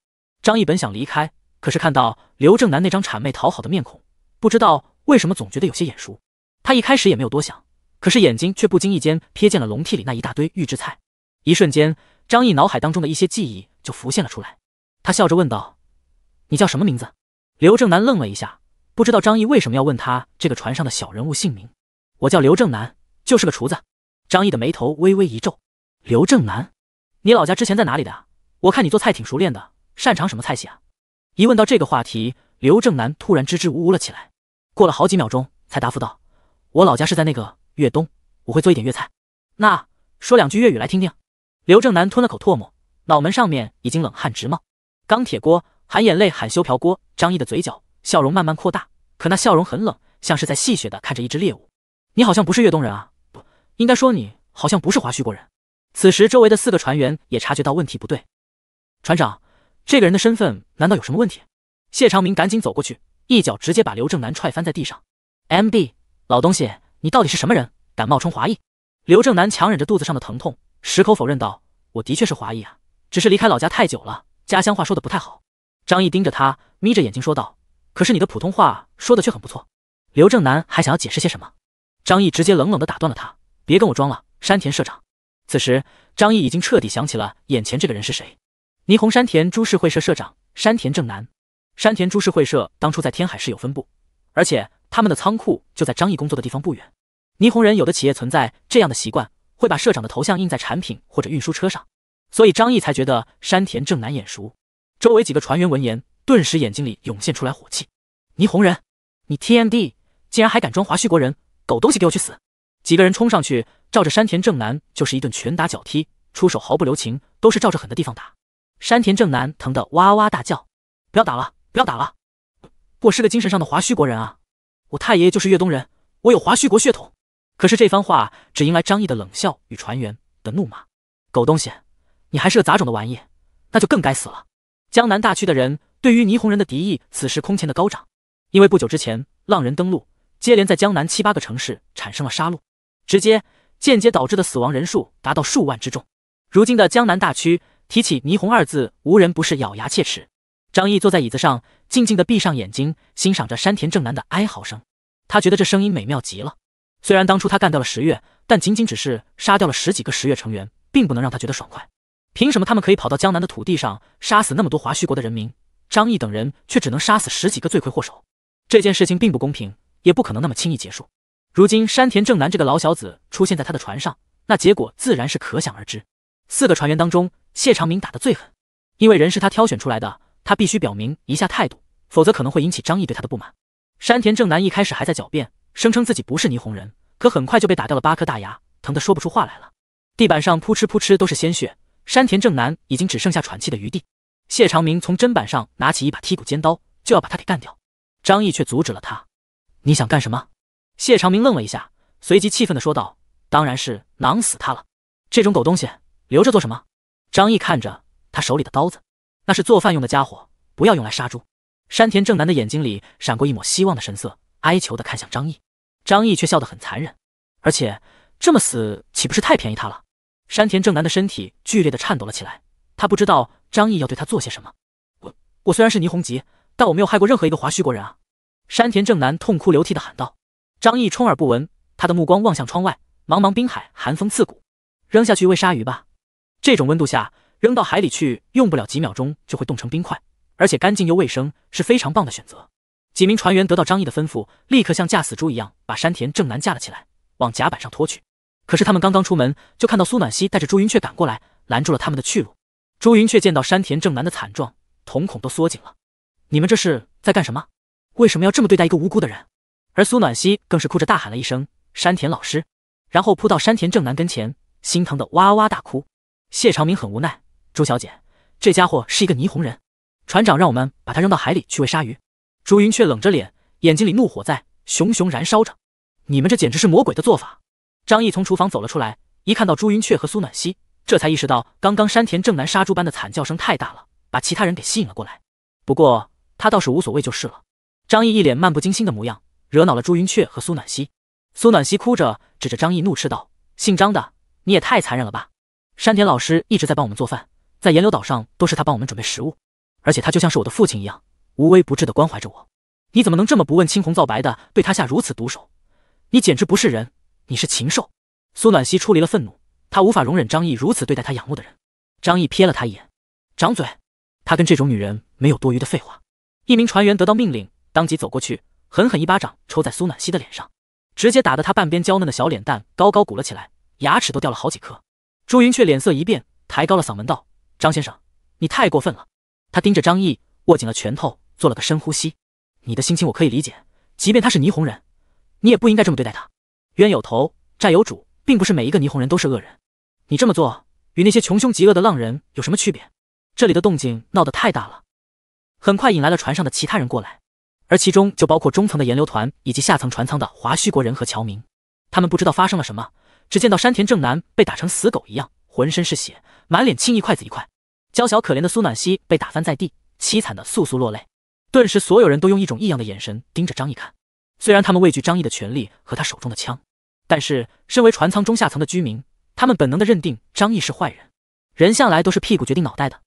Speaker 1: 张毅本想离开，可是看到刘正南那张谄媚讨好的面孔，不知道为什么总觉得有些眼熟。他一开始也没有多想，可是眼睛却不经意间瞥见了笼屉里那一大堆预制菜，一瞬间，张毅脑海当中的一些记忆就浮现了出来。他笑着问道：“你叫什么名字？”刘正南愣了一下，不知道张毅为什么要问他这个船上的小人物姓名。我叫刘正南，就是个厨子。张毅的眉头微微一皱：“刘正南，你老家之前在哪里的？我看你做菜挺熟练的。”擅长什么菜系啊？一问到这个话题，刘正南突然支支吾吾了起来，过了好几秒钟才答复道：“我老家是在那个粤东，我会做一点粤菜。”那说两句粤语来听听。刘正南吞了口唾沫，脑门上面已经冷汗直冒。钢铁锅含眼泪喊修瓢锅。张毅的嘴角笑容慢慢扩大，可那笑容很冷，像是在戏谑的看着一只猎物。你好像不是粤东人啊？不应该说你好像不是华胥国人。此时周围的四个船员也察觉到问题不对，船长。这个人的身份难道有什么问题？谢长明赶紧走过去，一脚直接把刘正南踹翻在地上。M D，老东西，你到底是什么人？敢冒充华裔？刘正南强忍着肚子上的疼痛，矢口否认道：“我的确是华裔啊，只是离开老家太久了，家乡话说的不太好。”张毅盯着他，眯着眼睛说道：“可是你的普通话说的却很不错。”刘正南还想要解释些什么，张毅直接冷冷的打断了他：“别跟我装了，山田社长。”此时，张毅已经彻底想起了眼前这个人是谁。霓虹山田株式会社社长山田正南，山田株式会社当初在天海市有分部，而且他们的仓库就在张毅工作的地方不远。霓虹人有的企业存在这样的习惯，会把社长的头像印在产品或者运输车上，所以张毅才觉得山田正南眼熟。周围几个船员闻言，顿时眼睛里涌现出来火气。霓虹人，你 TMD 竟然还敢装华胥国人，狗东西给我去死！几个人冲上去，照着山田正南就是一顿拳打脚踢，出手毫不留情，都是照着狠的地方打。山田正男疼得哇哇大叫：“不要打了，不要打了！我是个精神上的华胥国人啊，我太爷爷就是越东人，我有华胥国血统。”可是这番话只迎来张毅的冷笑与船员的怒骂：“狗东西，你还是个杂种的玩意，那就更该死了！”江南大区的人对于霓虹人的敌意此时空前的高涨，因为不久之前浪人登陆，接连在江南七八个城市产生了杀戮，直接、间接导致的死亡人数达到数万之众。如今的江南大区。提起“霓虹”二字，无人不是咬牙切齿。张毅坐在椅子上，静静的闭上眼睛，欣赏着山田正男的哀嚎声。他觉得这声音美妙极了。虽然当初他干掉了十月，但仅仅只是杀掉了十几个十月成员，并不能让他觉得爽快。凭什么他们可以跑到江南的土地上杀死那么多华胥国的人民，张毅等人却只能杀死十几个罪魁祸首？这件事情并不公平，也不可能那么轻易结束。如今山田正男这个老小子出现在他的船上，那结果自然是可想而知。四个船员当中。谢长明打得最狠，因为人是他挑选出来的，他必须表明一下态度，否则可能会引起张毅对他的不满。山田正男一开始还在狡辩，声称自己不是霓虹人，可很快就被打掉了八颗大牙，疼得说不出话来了。地板上扑哧扑哧都是鲜血，山田正男已经只剩下喘气的余地。谢长明从砧板上拿起一把剔骨尖刀，就要把他给干掉。张毅却阻止了他：“你想干什么？”谢长明愣了一下，随即气愤地说道：“当然是囊死他了，这种狗东西留着做什么？”张毅看着他手里的刀子，那是做饭用的家伙，不要用来杀猪。山田正男的眼睛里闪过一抹希望的神色，哀求的看向张毅，张毅却笑得很残忍。而且这么死，岂不是太便宜他了？山田正男的身体剧烈的颤抖了起来，他不知道张毅要对他做些什么。我我虽然是霓虹级，但我没有害过任何一个华胥国人啊！山田正男痛哭流涕的喊道。张毅充耳不闻，他的目光望向窗外，茫茫冰海，寒风刺骨。扔下去喂鲨鱼吧。这种温度下扔到海里去，用不了几秒钟就会冻成冰块，而且干净又卫生，是非常棒的选择。几名船员得到张毅的吩咐，立刻像架死猪一样把山田正南架了起来，往甲板上拖去。可是他们刚刚出门，就看到苏暖西带着朱云雀赶过来，拦住了他们的去路。朱云雀见到山田正南的惨状，瞳孔都缩紧了：“你们这是在干什么？为什么要这么对待一个无辜的人？”而苏暖西更是哭着大喊了一声：“山田老师！”然后扑到山田正南跟前，心疼的哇哇大哭。谢长明很无奈：“朱小姐，这家伙是一个霓虹人，船长让我们把他扔到海里去喂鲨鱼。”朱云却冷着脸，眼睛里怒火在熊熊燃烧着：“你们这简直是魔鬼的做法！”张毅从厨房走了出来，一看到朱云雀和苏暖西，这才意识到刚刚山田正男杀猪般的惨叫声太大了，把其他人给吸引了过来。不过他倒是无所谓，就是了。张毅一脸漫不经心的模样，惹恼了朱云雀和苏暖西。苏暖西哭着指着张毅怒斥道：“姓张的，你也太残忍了吧！”山田老师一直在帮我们做饭，在岩流岛上都是他帮我们准备食物，而且他就像是我的父亲一样，无微不至的关怀着我。你怎么能这么不问青红皂白的对他下如此毒手？你简直不是人，你是禽兽！苏暖西出离了愤怒，她无法容忍张毅如此对待她仰慕的人。张毅瞥了他一眼，掌嘴。他跟这种女人没有多余的废话。一名船员得到命令，当即走过去，狠狠一巴掌抽在苏暖西的脸上，直接打得他半边娇嫩的小脸蛋高高鼓了起来，牙齿都掉了好几颗。朱云却脸色一变，抬高了嗓门道：“张先生，你太过分了！”他盯着张毅，握紧了拳头，做了个深呼吸。“你的心情我可以理解，即便他是霓虹人，你也不应该这么对待他。冤有头，债有主，并不是每一个霓虹人都是恶人。你这么做，与那些穷凶极恶的浪人有什么区别？”这里的动静闹得太大了，很快引来了船上的其他人过来，而其中就包括中层的炎流团以及下层船舱的华胥国人和侨民。他们不知道发生了什么。只见到山田正男被打成死狗一样，浑身是血，满脸青一块紫一块；娇小可怜的苏暖西被打翻在地，凄惨的簌簌落泪。顿时，所有人都用一种异样的眼神盯着张毅看。虽然他们畏惧张毅的权力和他手中的枪，但是身为船舱中下层的居民，他们本能的认定张毅是坏人。人向来都是屁股决定脑袋的。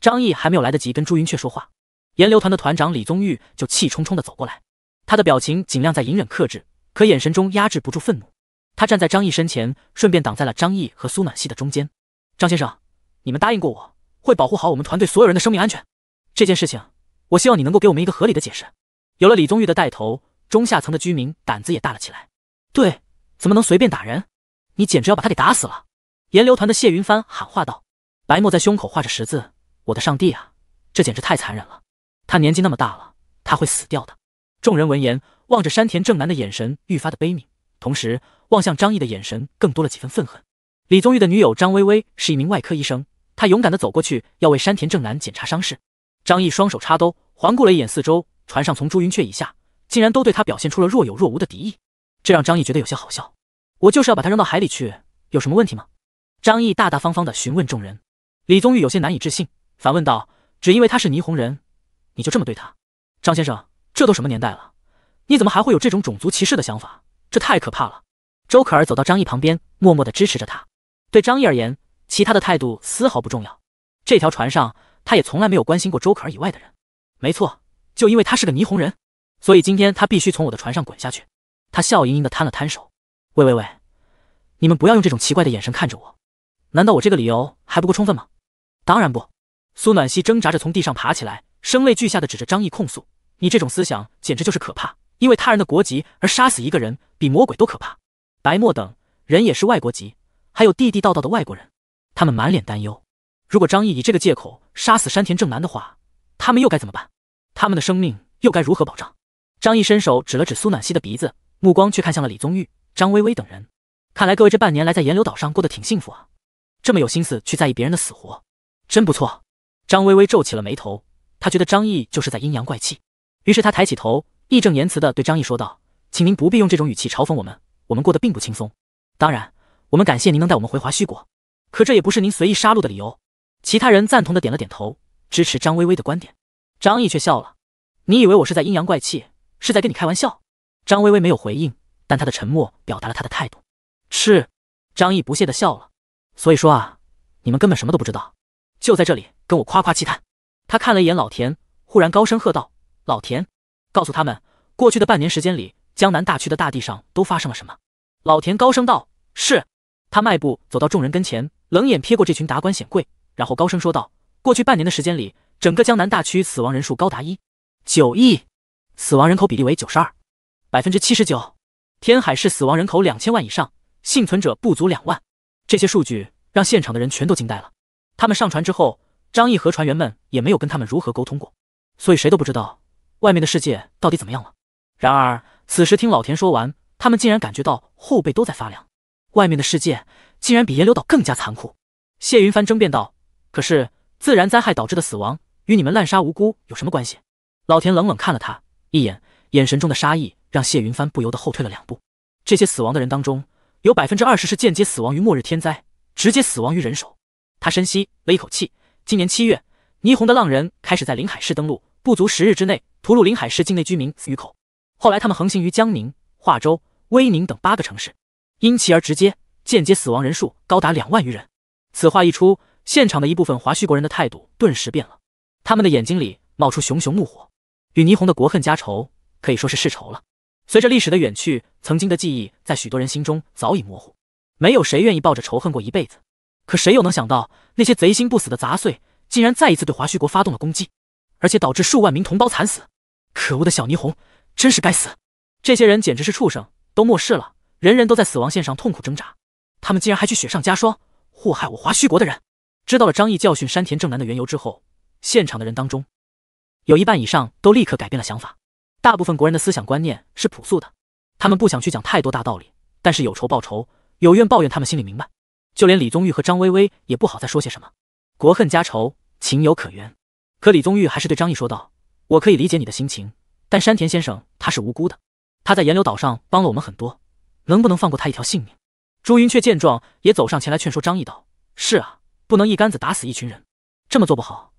Speaker 1: 张毅还没有来得及跟朱云雀说话，炎流团的团长李宗玉就气冲冲的走过来。他的表情尽量在隐忍克制，可眼神中压制不住愤怒。他站在张毅身前，顺便挡在了张毅和苏暖溪的中间。张先生，你们答应过我会保护好我们团队所有人的生命安全，这件事情，我希望你能够给我们一个合理的解释。有了李宗玉的带头，中下层的居民胆子也大了起来。对，怎么能随便打人？你简直要把他给打死了！炎流团的谢云帆喊话道。白墨在胸口画着十字，我的上帝啊，这简直太残忍了！他年纪那么大了，他会死掉的。众人闻言，望着山田正男的眼神愈发的悲悯。同时，望向张毅的眼神更多了几分愤恨。李宗玉的女友张薇薇是一名外科医生，她勇敢的走过去，要为山田正男检查伤势。张毅双手插兜，环顾了一眼四周，船上从朱云雀以下，竟然都对他表现出了若有若无的敌意，这让张毅觉得有些好笑。我就是要把他扔到海里去，有什么问题吗？张毅大大方方的询问众人。李宗玉有些难以置信，反问道：“只因为他是霓虹人，你就这么对他，张先生？这都什么年代了，你怎么还会有这种种族歧视的想法？”这太可怕了！周可儿走到张毅旁边，默默的支持着他。对张毅而言，其他的态度丝毫不重要。这条船上，他也从来没有关心过周可儿以外的人。没错，就因为他是个霓虹人，所以今天他必须从我的船上滚下去。他笑盈盈的摊了摊手：“喂喂喂，你们不要用这种奇怪的眼神看着我。难道我这个理由还不够充分吗？”当然不。苏暖溪挣扎着从地上爬起来，声泪俱下的指着张毅控诉：“你这种思想简直就是可怕！”因为他人的国籍而杀死一个人，比魔鬼都可怕。白沫等人也是外国籍，还有地地道道的外国人，他们满脸担忧。如果张毅以这个借口杀死山田正男的话，他们又该怎么办？他们的生命又该如何保障？张毅伸手指了指苏暖西的鼻子，目光却看向了李宗玉、张薇薇等人。看来各位这半年来在岩流岛上过得挺幸福啊，这么有心思去在意别人的死活，真不错。张薇薇皱起了眉头，她觉得张毅就是在阴阳怪气。于是她抬起头。义正言辞地对张毅说道：“请您不必用这种语气嘲讽我们，我们过得并不轻松。当然，我们感谢您能带我们回华胥国，可这也不是您随意杀戮的理由。”其他人赞同地点了点头，支持张薇薇的观点。张毅却笑了：“你以为我是在阴阳怪气，是在跟你开玩笑？”张薇薇没有回应，但她的沉默表达了他的态度。吃，张毅不屑地笑了。所以说啊，你们根本什么都不知道，就在这里跟我夸夸其谈。他看了一眼老田，忽然高声喝道：“老田！”告诉他们，过去的半年时间里，江南大区的大地上都发生了什么？老田高声道：“是。”他迈步走到众人跟前，冷眼瞥过这群达官显贵，然后高声说道：“过去半年的时间里，整个江南大区死亡人数高达一九亿，死亡人口比例为九十二百分之七十九。天海市死亡人口两千万以上，幸存者不足两万。这些数据让现场的人全都惊呆了。他们上船之后，张毅和船员们也没有跟他们如何沟通过，所以谁都不知道。”外面的世界到底怎么样了？然而此时听老田说完，他们竟然感觉到后背都在发凉。外面的世界竟然比炎流岛更加残酷。谢云帆争辩道：“可是自然灾害导致的死亡，与你们滥杀无辜有什么关系？”老田冷冷看了他一眼，眼神中的杀意让谢云帆不由得后退了两步。这些死亡的人当中，有百分之二十是间接死亡于末日天灾，直接死亡于人手。他深吸了一口气。今年七月，霓虹的浪人开始在临海市登陆，不足十日之内。吐鲁林海市境内居民死于口，后来他们横行于江宁、化州、威宁等八个城市，因其而直接、间接死亡人数高达两万余人。此话一出，现场的一部分华胥国人的态度顿时变了，他们的眼睛里冒出熊熊怒火，与霓虹的国恨家仇可以说是世仇了。随着历史的远去，曾经的记忆在许多人心中早已模糊，没有谁愿意抱着仇恨过一辈子。可谁又能想到，那些贼心不死的杂碎竟然再一次对华胥国发动了攻击，而且导致数万名同胞惨死。可恶的小霓虹，真是该死！这些人简直是畜生，都末世了，人人都在死亡线上痛苦挣扎，他们竟然还去雪上加霜，祸害我华胥国的人。知道了张毅教训山田正男的缘由之后，现场的人当中有一半以上都立刻改变了想法。大部分国人的思想观念是朴素的，他们不想去讲太多大道理，但是有仇报仇，有怨抱怨，他们心里明白。就连李宗玉和张薇薇也不好再说些什么，国恨家仇，情有可原。可李宗玉还是对张毅说道。我可以理解你的心情，但山田先生他是无辜的，他在岩流岛上帮了我们很多，能不能放过他一条性命？朱云却见状也走上前来劝说张毅道：“是啊，不能一竿子打死一群人，这么做不好，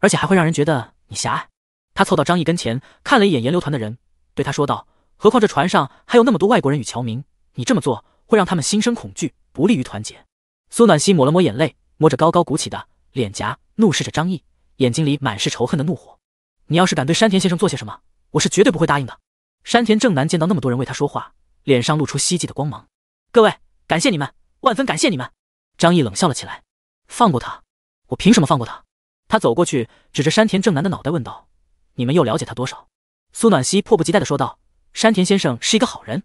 Speaker 1: 而且还会让人觉得你狭隘。”他凑到张毅跟前看了一眼岩流团的人，对他说道：“何况这船上还有那么多外国人与侨民，你这么做会让他们心生恐惧，不利于团结。”苏暖西抹了抹眼泪，摸着高高鼓起的脸颊，怒视着张毅，眼睛里满是仇恨的怒火。你要是敢对山田先生做些什么，我是绝对不会答应的。山田正男见到那么多人为他说话，脸上露出希冀的光芒。各位，感谢你们，万分感谢你们。张毅冷笑了起来：“放过他，我凭什么放过他？”他走过去，指着山田正男的脑袋问道：“你们又了解他多少？”苏暖希迫不及待的说道：“山田先生是一个好人，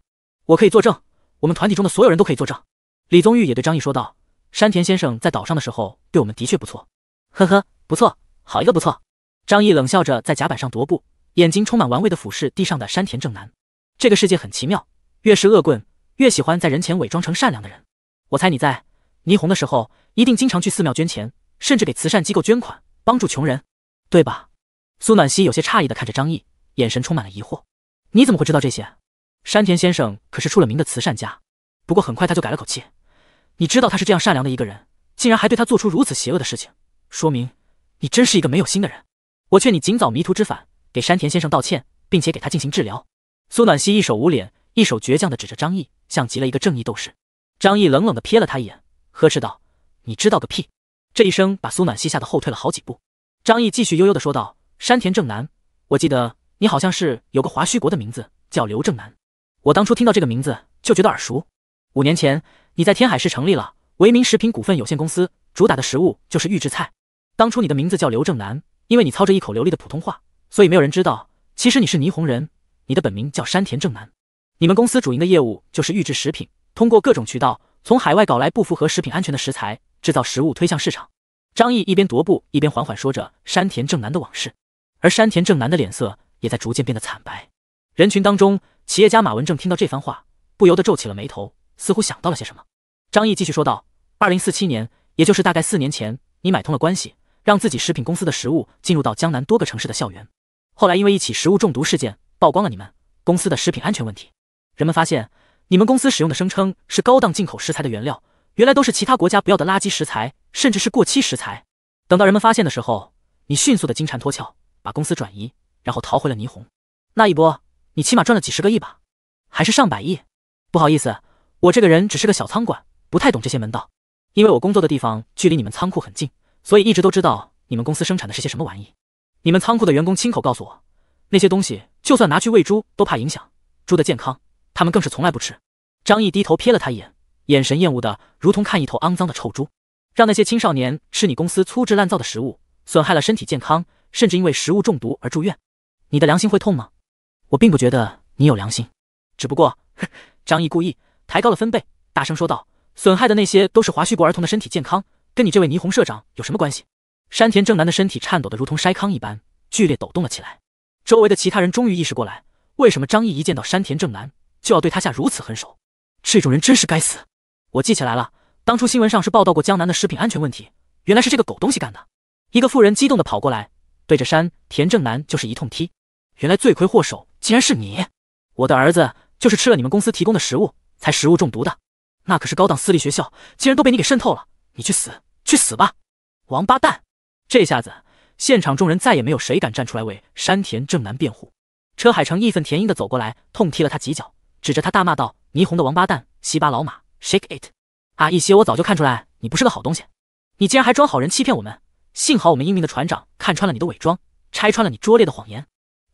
Speaker 1: 我可以作证，我们团体中的所有人都可以作证。”李宗玉也对张毅说道：“山田先生在岛上的时候，对我们的确不错。”呵呵，不错，好一个不错。张毅冷笑着在甲板上踱步，眼睛充满玩味的俯视地上的山田正男。这个世界很奇妙，越是恶棍，越喜欢在人前伪装成善良的人。我猜你在霓虹的时候，一定经常去寺庙捐钱，甚至给慈善机构捐款，帮助穷人，对吧？苏暖西有些诧异的看着张毅，眼神充满了疑惑。你怎么会知道这些？山田先生可是出了名的慈善家。不过很快他就改了口气。你知道他是这样善良的一个人，竟然还对他做出如此邪恶的事情，说明你真是一个没有心的人。我劝你尽早迷途知返，给山田先生道歉，并且给他进行治疗。苏暖西一手捂脸，一手倔强的指着张毅，像极了一个正义斗士。张毅冷冷的瞥了他一眼，呵斥道：“你知道个屁！”这一声把苏暖西吓得后退了好几步。张毅继续悠悠的说道：“山田正男，我记得你好像是有个华胥国的名字叫刘正南，我当初听到这个名字就觉得耳熟。五年前你在天海市成立了维民食品股份有限公司，主打的食物就是预制菜。当初你的名字叫刘正南。”因为你操着一口流利的普通话，所以没有人知道，其实你是霓虹人，你的本名叫山田正男。你们公司主营的业务就是预制食品，通过各种渠道从海外搞来不符合食品安全的食材，制造食物推向市场。张毅一边踱步，一边缓缓说着山田正男的往事，而山田正男的脸色也在逐渐变得惨白。人群当中，企业家马文正听到这番话，不由得皱起了眉头，似乎想到了些什么。张毅继续说道：“二零四七年，也就是大概四年前，你买通了关系。”让自己食品公司的食物进入到江南多个城市的校园，后来因为一起食物中毒事件，曝光了你们公司的食品安全问题。人们发现你们公司使用的声称是高档进口食材的原料，原来都是其他国家不要的垃圾食材，甚至是过期食材。等到人们发现的时候，你迅速的金蝉脱壳，把公司转移，然后逃回了霓虹。那一波，你起码赚了几十个亿吧，还是上百亿？不好意思，我这个人只是个小仓管，不太懂这些门道，因为我工作的地方距离你们仓库很近。所以一直都知道你们公司生产的是些什么玩意。你们仓库的员工亲口告诉我，那些东西就算拿去喂猪都怕影响猪的健康，他们更是从来不吃。张毅低头瞥了他一眼，眼神厌恶的如同看一头肮脏的臭猪。让那些青少年吃你公司粗制滥造的食物，损害了身体健康，甚至因为食物中毒而住院，你的良心会痛吗？我并不觉得你有良心，只不过……张毅故意抬高了分贝，大声说道：“损害的那些都是华胥国儿童的身体健康。”跟你这位霓虹社长有什么关系？山田正男的身体颤抖的如同筛糠一般，剧烈抖动了起来。周围的其他人终于意识过来，为什么张毅一见到山田正男就要对他下如此狠手？这种人真是该死！我记起来了，当初新闻上是报道过江南的食品安全问题，原来是这个狗东西干的！一个妇人激动的跑过来，对着山田正男就是一通踢。原来罪魁祸首竟然是你！我的儿子就是吃了你们公司提供的食物才食物中毒的，那可是高档私立学校，竟然都被你给渗透了！你去死！去死吧，王八蛋！这下子，现场众人再也没有谁敢站出来为山田正男辩护。车海城义愤填膺的走过来，痛踢了他几脚，指着他大骂道：“霓虹的王八蛋，西巴老马，shake it 啊！一歇我早就看出来你不是个好东西，你竟然还装好人欺骗我们。幸好我们英明的船长看穿了你的伪装，拆穿了你拙劣的谎言。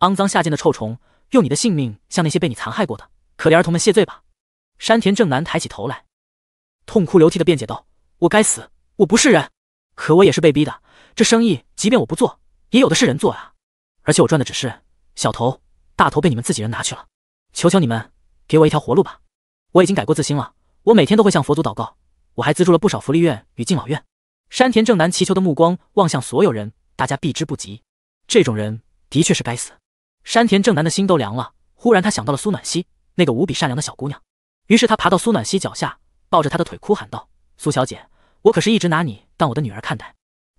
Speaker 1: 肮脏下贱的臭虫，用你的性命向那些被你残害过的可怜儿童们谢罪吧！”山田正男抬起头来，痛哭流涕的辩解道：“我该死。”我不是人，可我也是被逼的。这生意即便我不做，也有的是人做啊。而且我赚的只是小头，大头被你们自己人拿去了。求求你们给我一条活路吧！我已经改过自新了，我每天都会向佛祖祷告，我还资助了不少福利院与敬老院。山田正男祈求的目光望向所有人，大家避之不及。这种人的确是该死。山田正男的心都凉了。忽然他想到了苏暖西那个无比善良的小姑娘，于是他爬到苏暖西脚下，抱着她的腿哭喊道：“苏小姐！”我可是一直拿你当我的女儿看待，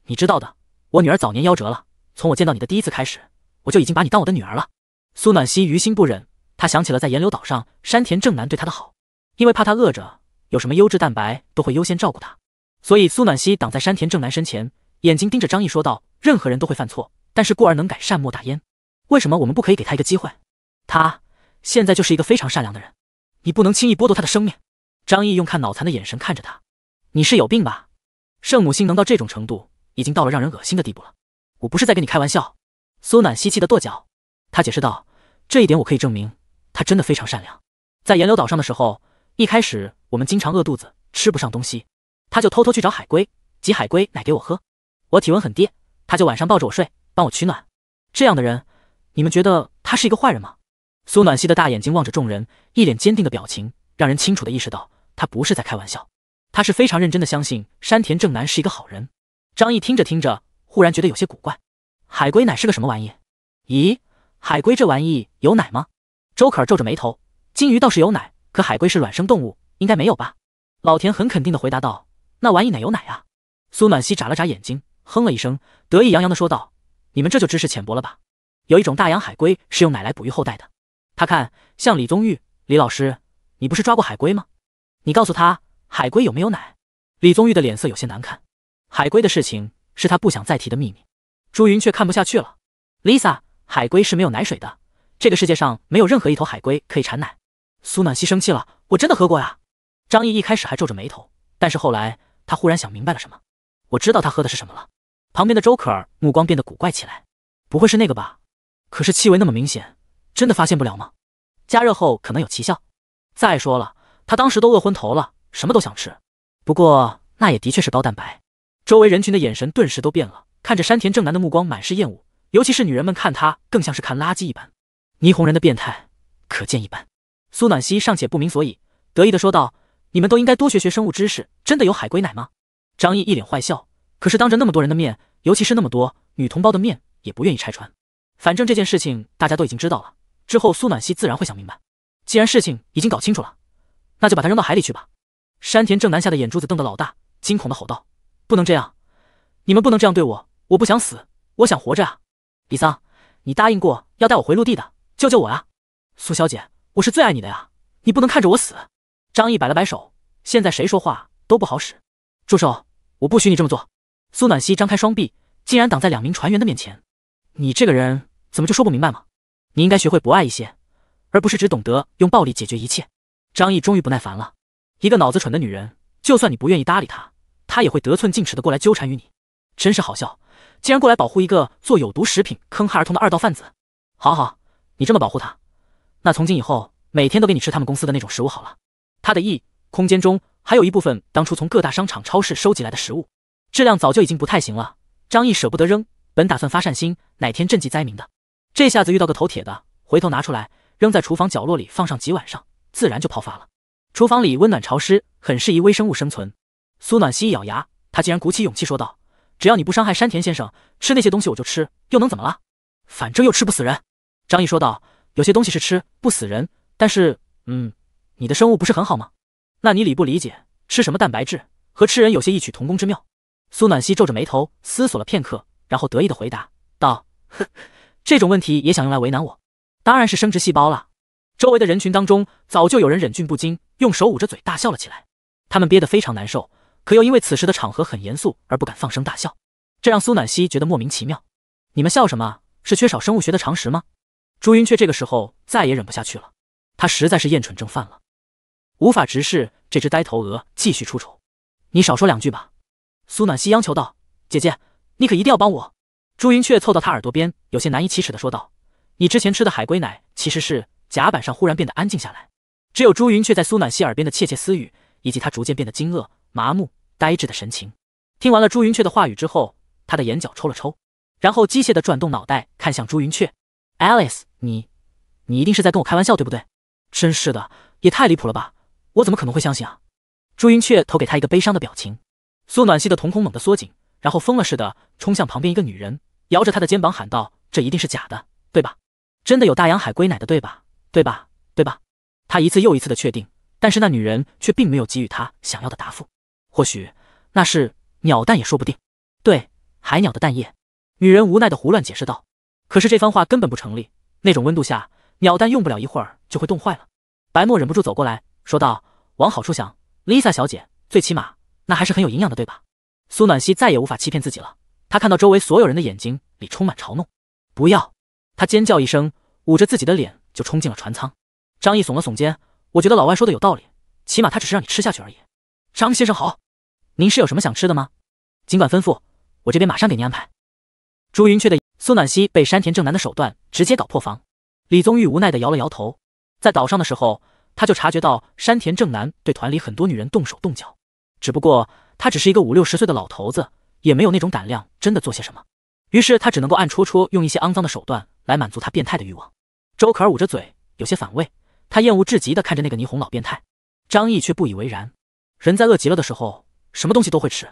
Speaker 1: 你知道的，我女儿早年夭折了。从我见到你的第一次开始，我就已经把你当我的女儿了。苏暖西于心不忍，她想起了在岩流岛上山田正男对她的好，因为怕她饿着，有什么优质蛋白都会优先照顾她。所以苏暖西挡在山田正男身前，眼睛盯着张毅说道：“任何人都会犯错，但是过而能改善莫大焉。为什么我们不可以给他一个机会？他现在就是一个非常善良的人，你不能轻易剥夺他的生命。”张毅用看脑残的眼神看着他。你是有病吧？圣母心能到这种程度，已经到了让人恶心的地步了。我不是在跟你开玩笑。苏暖吸气的跺脚，他解释道：“这一点我可以证明，他真的非常善良。在岩流岛上的时候，一开始我们经常饿肚子，吃不上东西，他就偷偷去找海龟，挤海龟奶给我喝。我体温很低，他就晚上抱着我睡，帮我取暖。这样的人，你们觉得他是一个坏人吗？”苏暖吸的大眼睛望着众人，一脸坚定的表情，让人清楚的意识到他不是在开玩笑。他是非常认真的，相信山田正男是一个好人。张毅听着听着，忽然觉得有些古怪。海龟奶是个什么玩意？咦，海龟这玩意有奶吗？周可儿皱着眉头。金鱼倒是有奶，可海龟是卵生动物，应该没有吧？老田很肯定的回答道：“那玩意奶有奶啊！”苏暖西眨了眨眼睛，哼了一声，得意洋洋的说道：“你们这就知识浅薄了吧？有一种大洋海龟是用奶来哺育后代的。他看像李宗玉，李老师，你不是抓过海龟吗？你告诉他。”海龟有没有奶？李宗玉的脸色有些难看。海龟的事情是他不想再提的秘密。朱云却看不下去了。Lisa，海龟是没有奶水的。这个世界上没有任何一头海龟可以产奶。苏暖西生气了，我真的喝过呀。张毅一开始还皱着眉头，但是后来他忽然想明白了什么。我知道他喝的是什么了。旁边的周可儿目光变得古怪起来。不会是那个吧？可是气味那么明显，真的发现不了吗？加热后可能有奇效。再说了，他当时都饿昏头了。什么都想吃，不过那也的确是高蛋白。周围人群的眼神顿时都变了，看着山田正男的目光满是厌恶，尤其是女人们看他更像是看垃圾一般。霓虹人的变态可见一斑。苏暖西尚且不明所以，得意的说道：“你们都应该多学学生物知识，真的有海龟奶吗？”张毅一脸坏笑，可是当着那么多人的面，尤其是那么多女同胞的面，也不愿意拆穿。反正这件事情大家都已经知道了，之后苏暖西自然会想明白。既然事情已经搞清楚了，那就把它扔到海里去吧。山田正南吓得眼珠子瞪得老大，惊恐的吼道：“不能这样！你们不能这样对我！我不想死，我想活着啊！”李桑，你答应过要带我回陆地的，救救我啊！苏小姐，我是最爱你的呀，你不能看着我死！张毅摆了摆手：“现在谁说话都不好使，住手！我不许你这么做！”苏暖西张开双臂，竟然挡在两名船员的面前。你这个人怎么就说不明白吗？你应该学会博爱一些，而不是只懂得用暴力解决一切。张毅终于不耐烦了。一个脑子蠢的女人，就算你不愿意搭理她，她也会得寸进尺的过来纠缠于你。真是好笑，竟然过来保护一个做有毒食品坑害儿童的二道贩子。好好，你这么保护他，那从今以后每天都给你吃他们公司的那种食物好了。他的意，空间中还有一部分当初从各大商场超市收集来的食物，质量早就已经不太行了。张毅舍不得扔，本打算发善心，哪天赈济灾民的，这下子遇到个头铁的，回头拿出来扔在厨房角落里放上几晚上，自然就泡发了。厨房里温暖潮湿，很适宜微生物生存。苏暖西一咬牙，她竟然鼓起勇气说道：“只要你不伤害山田先生，吃那些东西我就吃，又能怎么了？反正又吃不死人。”张毅说道：“有些东西是吃不死人，但是，嗯，你的生物不是很好吗？那你理不理解，吃什么蛋白质和吃人有些异曲同工之妙？”苏暖西皱着眉头思索了片刻，然后得意的回答道：“呵，这种问题也想用来为难我？当然是生殖细胞了。”周围的人群当中，早就有人忍俊不禁，用手捂着嘴大笑了起来。他们憋得非常难受，可又因为此时的场合很严肃而不敢放声大笑，这让苏暖西觉得莫名其妙。你们笑什么？是缺少生物学的常识吗？朱云雀这个时候再也忍不下去了，他实在是厌蠢症犯了，无法直视这只呆头鹅继续出丑。你少说两句吧，苏暖西央求道：“姐姐，你可一定要帮我。”朱云雀凑到他耳朵边，有些难以启齿的说道：“你之前吃的海龟奶其实是……”甲板上忽然变得安静下来，只有朱云雀在苏暖西耳边的窃窃私语，以及他逐渐变得惊愕、麻木、呆滞的神情。听完了朱云雀的话语之后，他的眼角抽了抽，然后机械的转动脑袋看向朱云雀：“Alice，你，你一定是在跟我开玩笑，对不对？真是的，也太离谱了吧！我怎么可能会相信啊？”朱云雀投给他一个悲伤的表情。苏暖西的瞳孔猛地缩紧，然后疯了似的冲向旁边一个女人，摇着她的肩膀喊道：“这一定是假的，对吧？真的有大洋海龟奶的，对吧？”对吧？对吧？他一次又一次的确定，但是那女人却并没有给予他想要的答复。或许那是鸟蛋也说不定。对，海鸟的蛋液。女人无奈的胡乱解释道。可是这番话根本不成立。那种温度下，鸟蛋用不了一会儿就会冻坏了。白沫忍不住走过来，说道：“往好处想，Lisa 小姐，最起码那还是很有营养的，对吧？”苏暖西再也无法欺骗自己了。她看到周围所有人的眼睛里充满嘲弄。不要！她尖叫一声，捂着自己的脸。就冲进了船舱。张毅耸了耸肩，我觉得老外说的有道理，起码他只是让你吃下去而已。张先生好，您是有什么想吃的吗？尽管吩咐，我这边马上给您安排。朱云雀的苏暖西被山田正男的手段直接搞破防。李宗玉无奈的摇了摇头，在岛上的时候，他就察觉到山田正男对团里很多女人动手动脚，只不过他只是一个五六十岁的老头子，也没有那种胆量真的做些什么，于是他只能够暗戳戳用一些肮脏的手段来满足他变态的欲望。周可儿捂着嘴，有些反胃。他厌恶至极的看着那个霓虹老变态。张毅却不以为然。人在饿极了的时候，什么东西都会吃。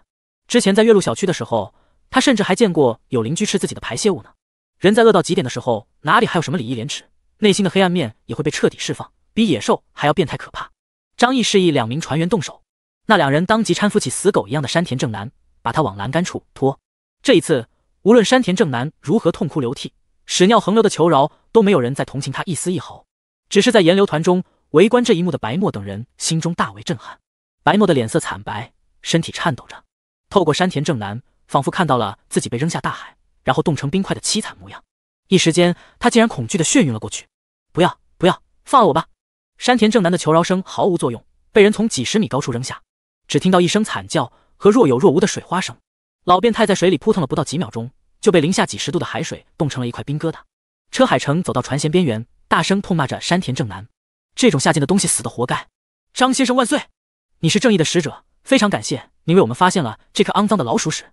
Speaker 1: 之前在岳麓小区的时候，他甚至还见过有邻居吃自己的排泄物呢。人在饿到极点的时候，哪里还有什么礼义廉耻？内心的黑暗面也会被彻底释放，比野兽还要变态可怕。张毅示意两名船员动手，那两人当即搀扶起死狗一样的山田正男，把他往栏杆处拖。这一次，无论山田正男如何痛哭流涕、屎尿横流的求饶。都没有人在同情他一丝一毫，只是在炎流团中围观这一幕的白沫等人心中大为震撼。白沫的脸色惨白，身体颤抖着，透过山田正男，仿佛看到了自己被扔下大海，然后冻成冰块的凄惨模样。一时间，他竟然恐惧的眩晕了过去。不要，不要，放了我吧！山田正男的求饶声毫无作用，被人从几十米高处扔下，只听到一声惨叫和若有若无的水花声。老变态在水里扑腾了不到几秒钟，就被零下几十度的海水冻成了一块冰疙瘩。车海城走到船舷边缘，大声痛骂着山田正男：“这种下贱的东西，死的活该！”张先生万岁！你是正义的使者，非常感谢您为我们发现了这颗肮脏的老鼠屎。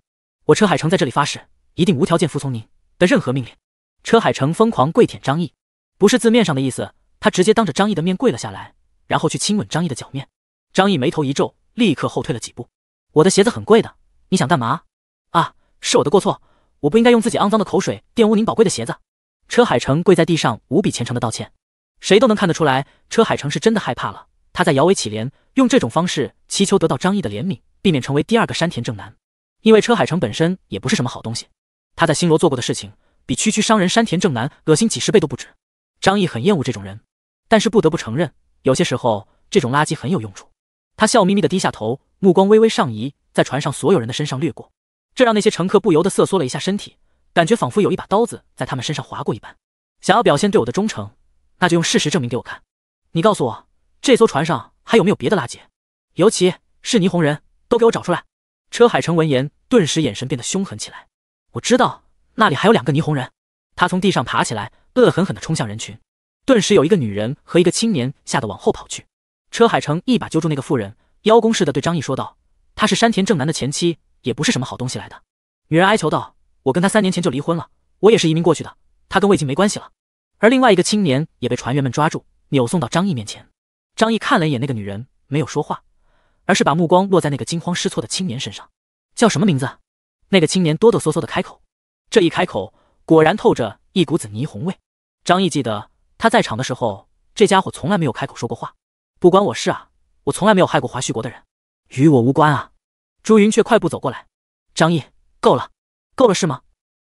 Speaker 1: 我车海城在这里发誓，一定无条件服从您的任何命令。车海城疯狂跪舔张毅，不是字面上的意思，他直接当着张毅的面跪了下来，然后去亲吻张毅的脚面。张毅眉头一皱，立刻后退了几步：“我的鞋子很贵的，你想干嘛？”啊，是我的过错，我不应该用自己肮脏的口水玷污您宝贵的鞋子。车海城跪在地上，无比虔诚的道歉。谁都能看得出来，车海城是真的害怕了。他在摇尾乞怜，用这种方式祈求得到张毅的怜悯，避免成为第二个山田正男。因为车海城本身也不是什么好东西，他在新罗做过的事情，比区区商人山田正男恶心几十倍都不止。张毅很厌恶这种人，但是不得不承认，有些时候这种垃圾很有用处。他笑眯眯的低下头，目光微微上移，在船上所有人的身上掠过，这让那些乘客不由得瑟缩了一下身体。感觉仿佛有一把刀子在他们身上划过一般。想要表现对我的忠诚，那就用事实证明给我看。你告诉我，这艘船上还有没有别的垃圾？尤其是霓虹人，都给我找出来！车海城闻言，顿时眼神变得凶狠起来。我知道那里还有两个霓虹人。他从地上爬起来，恶狠狠地冲向人群。顿时，有一个女人和一个青年吓得往后跑去。车海城一把揪住那个妇人，邀功似的对张毅说道：“她是山田正男的前妻，也不是什么好东西来的。”女人哀求道。我跟他三年前就离婚了，我也是移民过去的。他跟我已经没关系了。而另外一个青年也被船员们抓住，扭送到张毅面前。张毅看了一眼那个女人，没有说话，而是把目光落在那个惊慌失措的青年身上。叫什么名字？那个青年哆哆嗦嗦的开口。这一开口，果然透着一股子霓虹味。张毅记得他在场的时候，这家伙从来没有开口说过话。不关我事啊，我从来没有害过华旭国的人，与我无关啊。朱云却快步走过来，张毅，够了。够了是吗？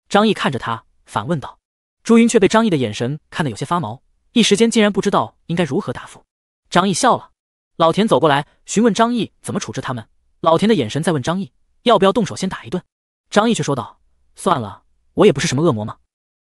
Speaker 1: 张毅看着他反问道。朱云却被张毅的眼神看得有些发毛，一时间竟然不知道应该如何答复。张毅笑了。老田走过来询问张毅怎么处置他们。老田的眼神在问张毅要不要动手先打一顿。张毅却说道：“算了，我也不是什么恶魔吗？”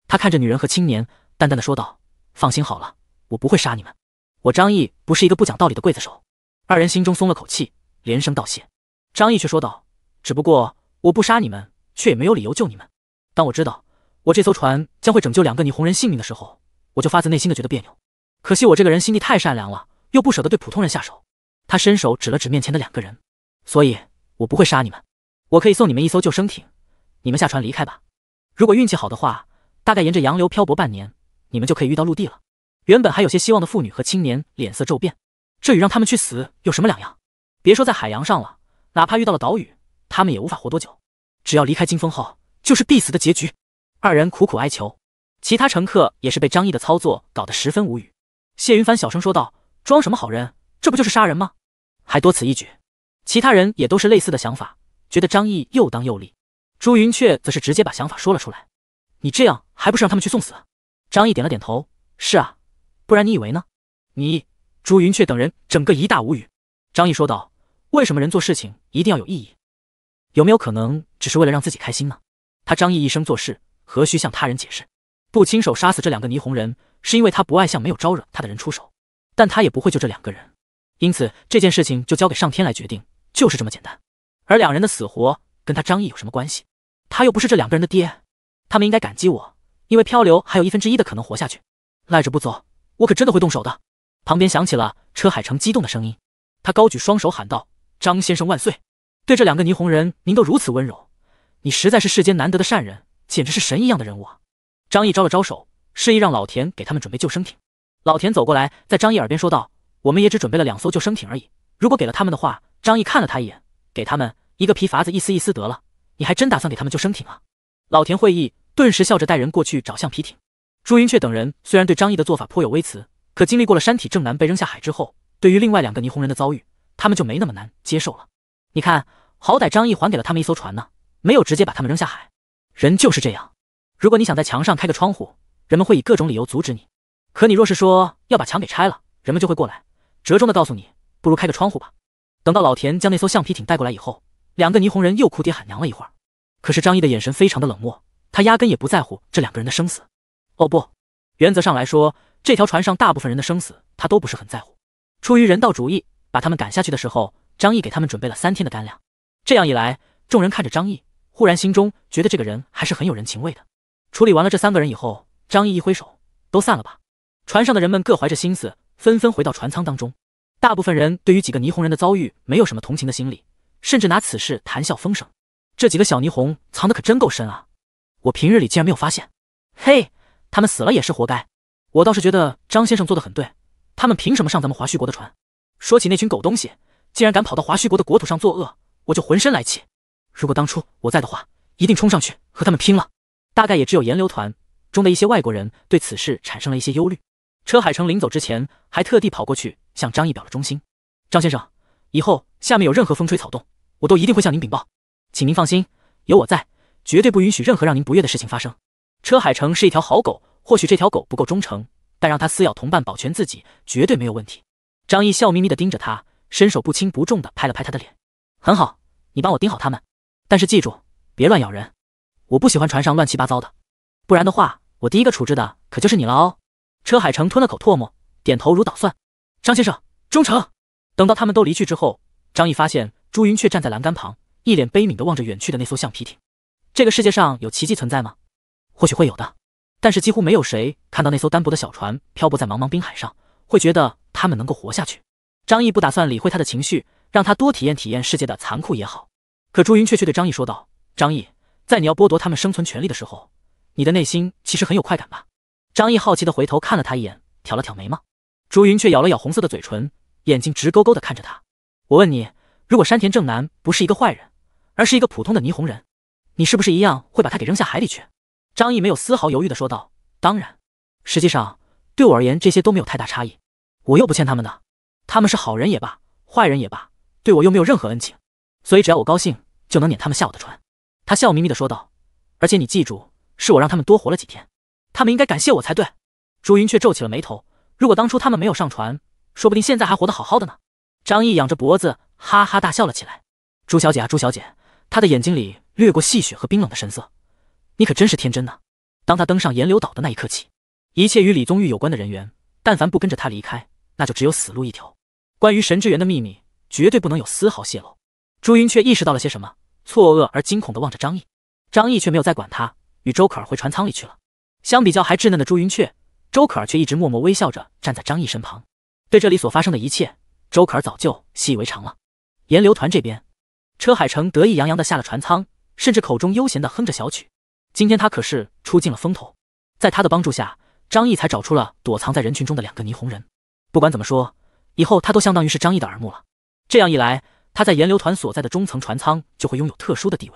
Speaker 1: 他看着女人和青年，淡淡的说道：“放心好了，我不会杀你们。我张毅不是一个不讲道理的刽子手。”二人心中松了口气，连声道谢。张毅却说道：“只不过我不杀你们。”却也没有理由救你们。当我知道我这艘船将会拯救两个霓虹人性命的时候，我就发自内心的觉得别扭。可惜我这个人心地太善良了，又不舍得对普通人下手。他伸手指了指面前的两个人，所以我不会杀你们。我可以送你们一艘救生艇，你们下船离开吧。如果运气好的话，大概沿着洋流漂泊半年，你们就可以遇到陆地了。原本还有些希望的妇女和青年脸色骤变，这与让他们去死有什么两样？别说在海洋上了，哪怕遇到了岛屿，他们也无法活多久。只要离开金峰后，就是必死的结局。二人苦苦哀求，其他乘客也是被张毅的操作搞得十分无语。谢云帆小声说道：“装什么好人，这不就是杀人吗？还多此一举。”其他人也都是类似的想法，觉得张毅又当又立。朱云雀则是直接把想法说了出来：“你这样还不是让他们去送死？”张毅点了点头：“是啊，不然你以为呢？”你朱云雀等人整个一大无语。张毅说道：“为什么人做事情一定要有意义？”有没有可能只是为了让自己开心呢？他张毅一生做事何须向他人解释？不亲手杀死这两个霓虹人，是因为他不爱向没有招惹他的人出手。但他也不会就这两个人，因此这件事情就交给上天来决定，就是这么简单。而两人的死活跟他张毅有什么关系？他又不是这两个人的爹，他们应该感激我，因为漂流还有一分之一的可能活下去。赖着不走，我可真的会动手的。旁边响起了车海城激动的声音，他高举双手喊道：“张先生万岁！”对这两个霓虹人，您都如此温柔，你实在是世间难得的善人，简直是神一样的人物啊！张毅招了招手，示意让老田给他们准备救生艇。老田走过来，在张毅耳边说道：“我们也只准备了两艘救生艇而已，如果给了他们的话。”张毅看了他一眼，给他们一个皮筏子，一丝一丝得了。你还真打算给他们救生艇啊？老田会意，顿时笑着带人过去找橡皮艇。朱云雀等人虽然对张毅的做法颇有微词，可经历过了山体正男被扔下海之后，对于另外两个霓虹人的遭遇，他们就没那么难接受了。你看，好歹张毅还给了他们一艘船呢，没有直接把他们扔下海。人就是这样，如果你想在墙上开个窗户，人们会以各种理由阻止你；可你若是说要把墙给拆了，人们就会过来，折中的告诉你，不如开个窗户吧。等到老田将那艘橡皮艇带过来以后，两个霓虹人又哭爹喊娘了一会儿。可是张毅的眼神非常的冷漠，他压根也不在乎这两个人的生死。哦不，原则上来说，这条船上大部分人的生死他都不是很在乎。出于人道主义，把他们赶下去的时候。张毅给他们准备了三天的干粮，这样一来，众人看着张毅，忽然心中觉得这个人还是很有人情味的。处理完了这三个人以后，张毅一挥手：“都散了吧。”船上的人们各怀着心思，纷纷回到船舱当中。大部分人对于几个霓虹人的遭遇没有什么同情的心理，甚至拿此事谈笑风生。这几个小霓虹藏得可真够深啊！我平日里竟然没有发现。嘿，他们死了也是活该。我倒是觉得张先生做的很对，他们凭什么上咱们华胥国的船？说起那群狗东西。竟然敢跑到华胥国的国土上作恶，我就浑身来气。如果当初我在的话，一定冲上去和他们拼了。大概也只有炎流团中的一些外国人对此事产生了一些忧虑。车海城临走之前，还特地跑过去向张毅表了忠心。张先生，以后下面有任何风吹草动，我都一定会向您禀报。请您放心，有我在，绝对不允许任何让您不悦的事情发生。车海城是一条好狗，或许这条狗不够忠诚，但让他撕咬同伴保全自己，绝对没有问题。张毅笑眯眯地盯着他。伸手不轻不重的拍了拍他的脸，很好，你帮我盯好他们，但是记住别乱咬人，我不喜欢船上乱七八糟的，不然的话我第一个处置的可就是你了哦。车海城吞了口唾沫，点头如捣蒜。张先生忠诚。等到他们都离去之后，张毅发现朱云雀站在栏杆旁，一脸悲悯的望着远去的那艘橡皮艇。这个世界上有奇迹存在吗？或许会有的，但是几乎没有谁看到那艘单薄的小船漂泊在茫茫冰海上，会觉得他们能够活下去。张毅不打算理会他的情绪，让他多体验体验世界的残酷也好。可朱云却却对张毅说道：“张毅，在你要剥夺他们生存权利的时候，你的内心其实很有快感吧？”张毅好奇的回头看了他一眼，挑了挑眉毛。朱云却咬了咬红色的嘴唇，眼睛直勾勾的看着他：“我问你，如果山田正男不是一个坏人，而是一个普通的霓虹人，你是不是一样会把他给扔下海里去？”张毅没有丝毫犹豫的说道：“当然，实际上对我而言，这些都没有太大差异，我又不欠他们的。”他们是好人也罢，坏人也罢，对我又没有任何恩情，所以只要我高兴，就能撵他们下我的船。他笑眯眯的说道。而且你记住，是我让他们多活了几天，他们应该感谢我才对。朱云却皱起了眉头，如果当初他们没有上船，说不定现在还活得好好的呢。张毅仰着脖子，哈哈大笑了起来。朱小姐啊，朱小姐，他的眼睛里掠过戏谑和冰冷的神色，你可真是天真呢。当他登上岩流岛的那一刻起，一切与李宗玉有关的人员，但凡不跟着他离开，那就只有死路一条。关于神之源的秘密，绝对不能有丝毫泄露。朱云雀意识到了些什么，错愕而惊恐的望着张毅，张毅却没有再管他，与周可儿回船舱里去了。相比较还稚嫩的朱云雀，周可儿却一直默默微笑着站在张毅身旁。对这里所发生的一切，周可儿早就习以为常了。岩流团这边，车海城得意洋洋的下了船舱，甚至口中悠闲的哼着小曲。今天他可是出尽了风头，在他的帮助下，张毅才找出了躲藏在人群中的两个霓虹人。不管怎么说。以后他都相当于是张毅的耳目了，这样一来，他在炎流团所在的中层船舱就会拥有特殊的地位。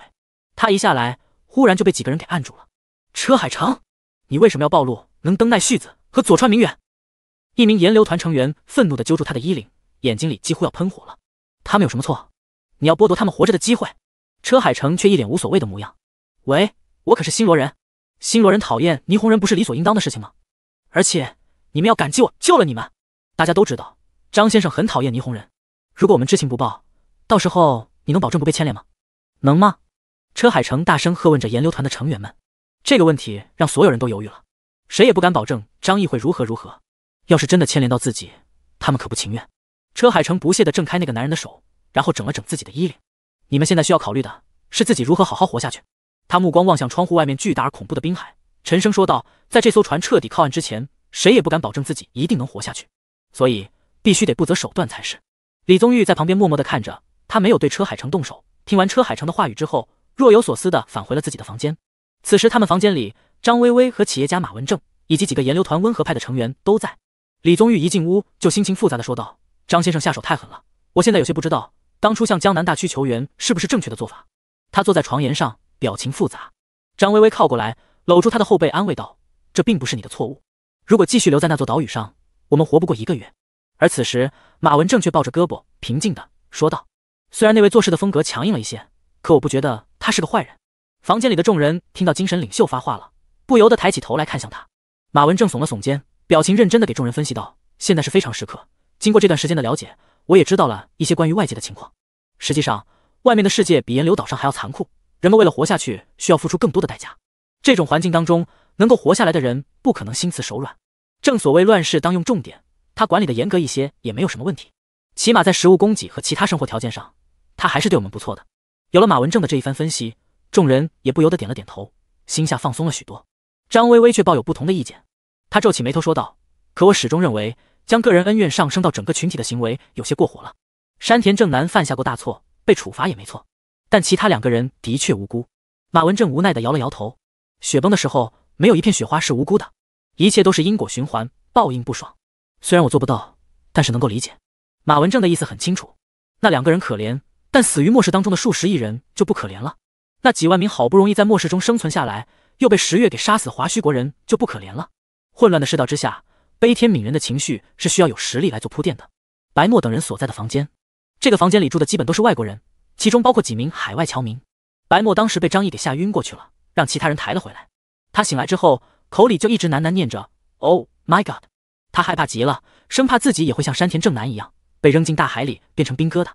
Speaker 1: 他一下来，忽然就被几个人给按住了。车海城，你为什么要暴露能登奈绪子和佐川明远？一名炎流团成员愤怒地揪住他的衣领，眼睛里几乎要喷火了。他们有什么错？你要剥夺他们活着的机会？车海城却一脸无所谓的模样。喂，我可是新罗人，新罗人讨厌霓虹人不是理所应当的事情吗？而且你们要感激我救了你们，大家都知道。张先生很讨厌霓虹人，如果我们知情不报，到时候你能保证不被牵连吗？能吗？车海城大声喝问着炎流团的成员们。这个问题让所有人都犹豫了，谁也不敢保证张毅会如何如何。要是真的牵连到自己，他们可不情愿。车海城不屑地挣开那个男人的手，然后整了整自己的衣领。你们现在需要考虑的是自己如何好好活下去。他目光望向窗户外面巨大而恐怖的冰海，沉声说道：“在这艘船彻底靠岸之前，谁也不敢保证自己一定能活下去。所以。”必须得不择手段才是。李宗玉在旁边默默的看着他，没有对车海城动手。听完车海城的话语之后，若有所思的返回了自己的房间。此时，他们房间里，张薇薇和企业家马文正以及几个研流团温和派的成员都在。李宗玉一进屋就心情复杂的说道：“张先生下手太狠了，我现在有些不知道，当初向江南大区求援是不是正确的做法。”他坐在床沿上，表情复杂。张薇薇靠过来，搂住他的后背，安慰道：“这并不是你的错误。如果继续留在那座岛屿上，我们活不过一个月。”而此时，马文正却抱着胳膊，平静的说道：“虽然那位做事的风格强硬了一些，可我不觉得他是个坏人。”房间里的众人听到精神领袖发话了，不由得抬起头来看向他。马文正耸了耸肩，表情认真的给众人分析道：“现在是非常时刻，经过这段时间的了解，我也知道了一些关于外界的情况。实际上，外面的世界比岩流岛上还要残酷，人们为了活下去，需要付出更多的代价。这种环境当中，能够活下来的人不可能心慈手软。正所谓乱世当用重典。”他管理的严格一些也没有什么问题，起码在食物供给和其他生活条件上，他还是对我们不错的。有了马文正的这一番分析，众人也不由得点了点头，心下放松了许多。张薇薇却抱有不同的意见，她皱起眉头说道：“可我始终认为，将个人恩怨上升到整个群体的行为有些过火了。山田正男犯下过大错，被处罚也没错，但其他两个人的确无辜。”马文正无奈的摇了摇头：“雪崩的时候，没有一片雪花是无辜的，一切都是因果循环，报应不爽。”虽然我做不到，但是能够理解。马文正的意思很清楚。那两个人可怜，但死于末世当中的数十亿人就不可怜了。那几万名好不容易在末世中生存下来，又被十月给杀死的华胥国人就不可怜了。混乱的世道之下，悲天悯人的情绪是需要有实力来做铺垫的。白墨等人所在的房间，这个房间里住的基本都是外国人，其中包括几名海外侨民。白墨当时被张毅给吓晕过去了，让其他人抬了回来。他醒来之后，口里就一直喃喃念着 “Oh my God”。他害怕极了，生怕自己也会像山田正男一样被扔进大海里变成冰疙瘩，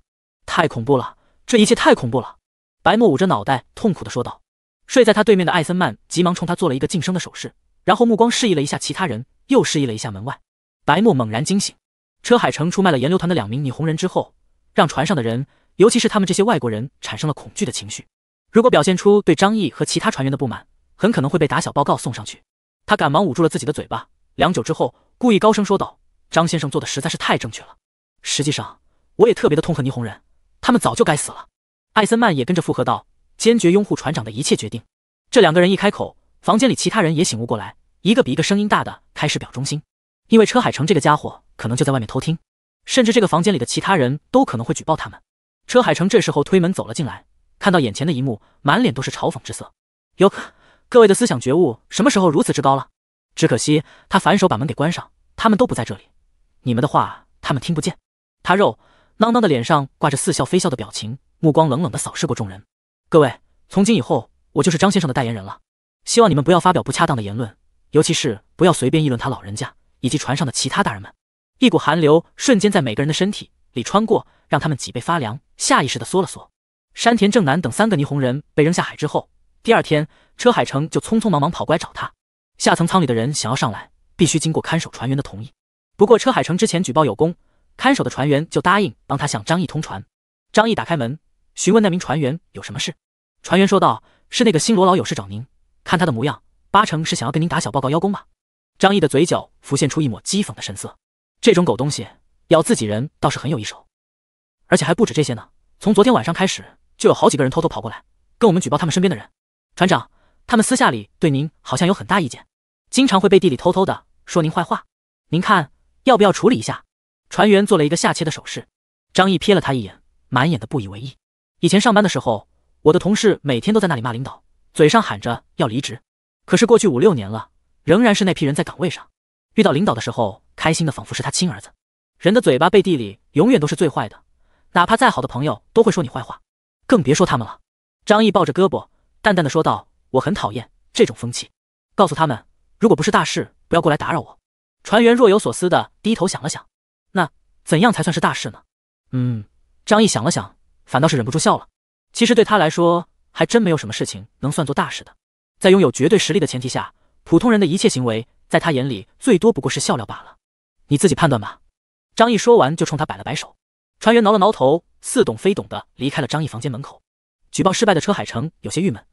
Speaker 1: 太恐怖了！这一切太恐怖了！白沫捂着脑袋，痛苦地说道。睡在他对面的艾森曼急忙冲他做了一个噤声的手势，然后目光示意了一下其他人，又示意了一下门外。白沫猛然惊醒，车海城出卖了炎流团的两名女红人之后，让船上的人，尤其是他们这些外国人产生了恐惧的情绪。如果表现出对张毅和其他船员的不满，很可能会被打小报告送上去。他赶忙捂住了自己的嘴巴，良久之后。故意高声说道：“张先生做的实在是太正确了。实际上，我也特别的痛恨霓虹人，他们早就该死了。”艾森曼也跟着附和道：“坚决拥护船长的一切决定。”这两个人一开口，房间里其他人也醒悟过来，一个比一个声音大，的开始表忠心。因为车海城这个家伙可能就在外面偷听，甚至这个房间里的其他人都可能会举报他们。车海城这时候推门走了进来，看到眼前的一幕，满脸都是嘲讽之色：“哟，各位的思想觉悟什么时候如此之高了？”只可惜，他反手把门给关上。他们都不在这里，你们的话他们听不见。他肉囔囔的脸上挂着似笑非笑的表情，目光冷冷的扫视过众人。各位，从今以后我就是张先生的代言人了。希望你们不要发表不恰当的言论，尤其是不要随便议论他老人家以及船上的其他大人们。一股寒流瞬间在每个人的身体里穿过，让他们脊背发凉，下意识的缩了缩。山田正男等三个霓虹人被扔下海之后，第二天车海城就匆匆忙忙跑过来找他。下层舱里的人想要上来，必须经过看守船员的同意。不过车海城之前举报有功，看守的船员就答应帮他向张毅通传。张毅打开门，询问那名船员有什么事。船员说道：“是那个新罗老有事找您，看他的模样，八成是想要跟您打小报告邀功吧。”张毅的嘴角浮现出一抹讥讽的神色：“这种狗东西，咬自己人倒是很有一手，而且还不止这些呢。从昨天晚上开始，就有好几个人偷偷跑过来，跟我们举报他们身边的人。”船长。他们私下里对您好像有很大意见，经常会被地里偷偷的说您坏话。您看要不要处理一下？船员做了一个下切的手势。张毅瞥了他一眼，满眼的不以为意。以前上班的时候，我的同事每天都在那里骂领导，嘴上喊着要离职。可是过去五六年了，仍然是那批人在岗位上。遇到领导的时候，开心的仿佛是他亲儿子。人的嘴巴背地里永远都是最坏的，哪怕再好的朋友都会说你坏话，更别说他们了。张毅抱着胳膊，淡淡的说道。我很讨厌这种风气，告诉他们，如果不是大事，不要过来打扰我。船员若有所思的低头想了想，那怎样才算是大事呢？嗯，张毅想了想，反倒是忍不住笑了。其实对他来说，还真没有什么事情能算作大事的。在拥有绝对实力的前提下，普通人的一切行为，在他眼里最多不过是笑料罢了。你自己判断吧。张毅说完，就冲他摆了摆手。船员挠了挠头，似懂非懂的离开了张毅房间门口。举报失败的车海城有些郁闷。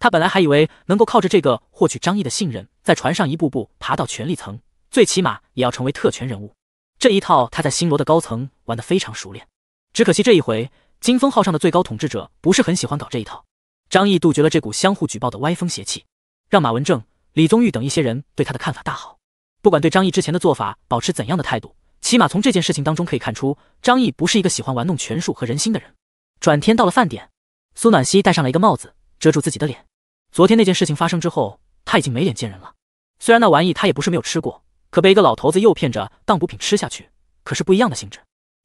Speaker 1: 他本来还以为能够靠着这个获取张毅的信任，在船上一步步爬到权力层，最起码也要成为特权人物。这一套他在星罗的高层玩得非常熟练，只可惜这一回金风号上的最高统治者不是很喜欢搞这一套。张毅杜绝了这股相互举报的歪风邪气，让马文正、李宗玉等一些人对他的看法大好。不管对张毅之前的做法保持怎样的态度，起码从这件事情当中可以看出，张毅不是一个喜欢玩弄权术和人心的人。转天到了饭点，苏暖西戴上了一个帽子。遮住自己的脸。昨天那件事情发生之后，他已经没脸见人了。虽然那玩意他也不是没有吃过，可被一个老头子诱骗着当补品吃下去，可是不一样的性质。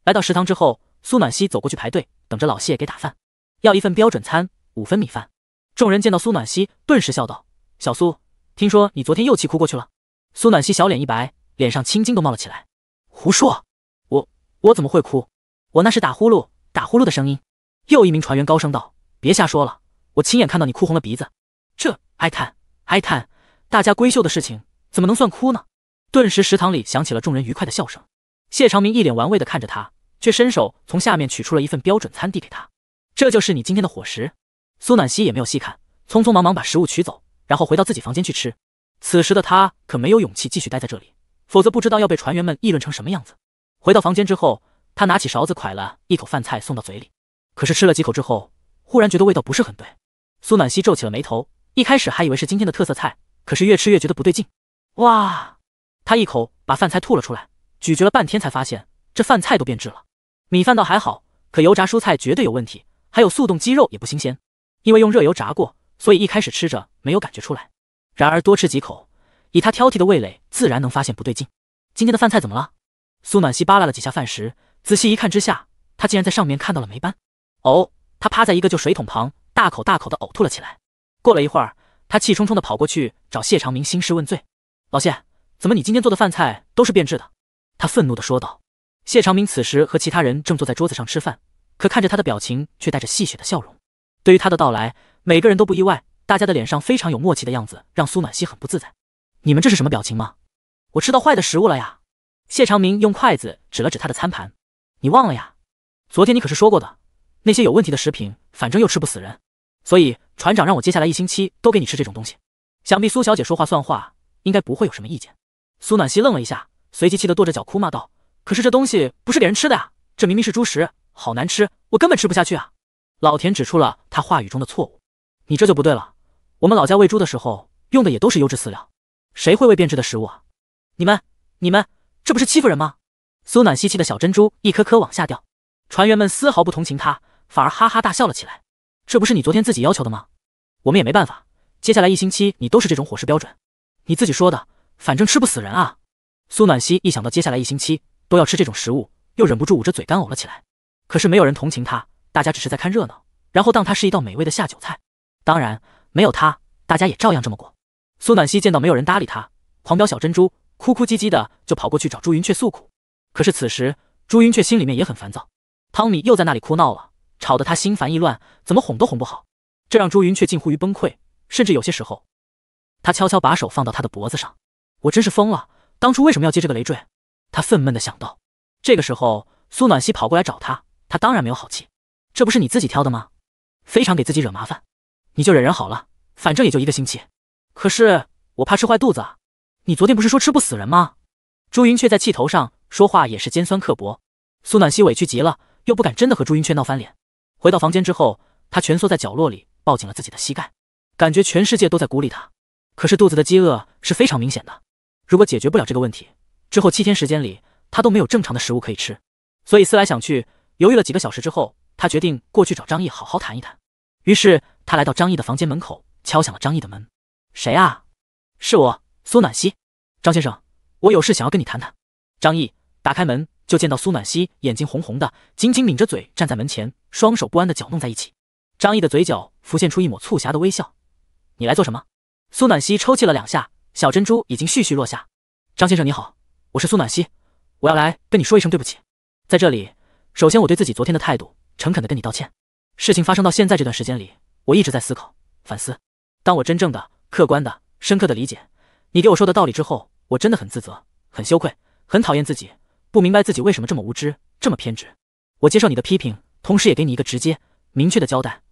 Speaker 1: 来到食堂之后，苏暖西走过去排队，等着老谢给打饭，要一份标准餐，五分米饭。众人见到苏暖西，顿时笑道：“小苏，听说你昨天又气哭过去了？”苏暖西小脸一白，脸上青筋都冒了起来：“胡说，我我怎么会哭？我那是打呼噜，打呼噜的声音。”又一名船员高声道：“别瞎说了。”我亲眼看到你哭红了鼻子，这哀叹哀叹，大家闺秀的事情怎么能算哭呢？顿时食堂里响起了众人愉快的笑声。谢长明一脸玩味的看着他，却伸手从下面取出了一份标准餐递给他，这就是你今天的伙食。苏暖溪也没有细看，匆匆忙忙把食物取走，然后回到自己房间去吃。此时的他可没有勇气继续待在这里，否则不知道要被船员们议论成什么样子。回到房间之后，他拿起勺子蒯了一口饭菜送到嘴里，可是吃了几口之后，忽然觉得味道不是很对。苏暖西皱起了眉头，一开始还以为是今天的特色菜，可是越吃越觉得不对劲。哇！他一口把饭菜吐了出来，咀嚼了半天才发现，这饭菜都变质了。米饭倒还好，可油炸蔬菜绝对有问题，还有速冻鸡肉也不新鲜。因为用热油炸过，所以一开始吃着没有感觉出来。然而多吃几口，以他挑剔的味蕾，自然能发现不对劲。今天的饭菜怎么了？苏暖西扒拉了几下饭食，仔细一看之下，他竟然在上面看到了霉斑。哦，他趴在一个旧水桶旁。大口大口的呕吐了起来。过了一会儿，他气冲冲的跑过去找谢长明兴师问罪：“老谢，怎么你今天做的饭菜都是变质的？”他愤怒的说道。谢长明此时和其他人正坐在桌子上吃饭，可看着他的表情却带着戏谑的笑容。对于他的到来，每个人都不意外，大家的脸上非常有默契的样子，让苏暖溪很不自在。“你们这是什么表情吗？我吃到坏的食物了呀！”谢长明用筷子指了指他的餐盘，“你忘了呀？昨天你可是说过的。”那些有问题的食品，反正又吃不死人，所以船长让我接下来一星期都给你吃这种东西。想必苏小姐说话算话，应该不会有什么意见。苏暖西愣了一下，随即气得跺着脚哭骂道：“可是这东西不是给人吃的呀！这明明是猪食，好难吃，我根本吃不下去啊！”老田指出了他话语中的错误：“你这就不对了，我们老家喂猪的时候用的也都是优质饲料，谁会喂变质的食物啊？你们，你们这不是欺负人吗？”苏暖西气的小珍珠一颗颗往下掉，船员们丝毫不同情他。反而哈哈大笑了起来，这不是你昨天自己要求的吗？我们也没办法，接下来一星期你都是这种伙食标准，你自己说的，反正吃不死人啊。苏暖西一想到接下来一星期都要吃这种食物，又忍不住捂着嘴干呕了起来。可是没有人同情他，大家只是在看热闹，然后当他是一道美味的下酒菜。当然，没有他，大家也照样这么过。苏暖西见到没有人搭理他，狂飙小珍珠，哭哭唧唧的就跑过去找朱云雀诉苦。可是此时朱云雀心里面也很烦躁，汤米又在那里哭闹了。吵得他心烦意乱，怎么哄都哄不好，这让朱云却近乎于崩溃，甚至有些时候，他悄悄把手放到他的脖子上。我真是疯了，当初为什么要接这个累赘？他愤懑地想到。这个时候，苏暖溪跑过来找他，他当然没有好气。这不是你自己挑的吗？非常给自己惹麻烦，你就忍忍好了，反正也就一个星期。可是我怕吃坏肚子啊！你昨天不是说吃不死人吗？朱云却在气头上说话也是尖酸刻薄。苏暖溪委屈极了，又不敢真的和朱云雀闹翻脸。回到房间之后，他蜷缩在角落里，抱紧了自己的膝盖，感觉全世界都在孤立他。可是肚子的饥饿是非常明显的，如果解决不了这个问题，之后七天时间里他都没有正常的食物可以吃。所以思来想去，犹豫了几个小时之后，他决定过去找张毅好好谈一谈。于是他来到张毅的房间门口，敲响了张毅的门。谁啊？是我，苏暖西，张先生，我有事想要跟你谈谈。张毅打开门。就见到苏暖溪眼睛红红的，紧紧抿着嘴站在门前，双手不安的搅弄在一起。张毅的嘴角浮现出一抹促狭的微笑：“你来做什么？”苏暖溪抽泣了两下，小珍珠已经絮絮落下。“张先生你好，我是苏暖溪，我要来跟你说一声对不起。在这里，首先我对自己昨天的态度诚恳的跟你道歉。事情发生到现在这段时间里，我一直在思考、反思。当我真正的、客观的、深刻的理解你给我说的道理之后，我真的很自责、很羞愧、很讨厌自己。”不明白自己为什么这么无知，这么偏执。我接受你的批评，同时也给你一个直接、明确的交代。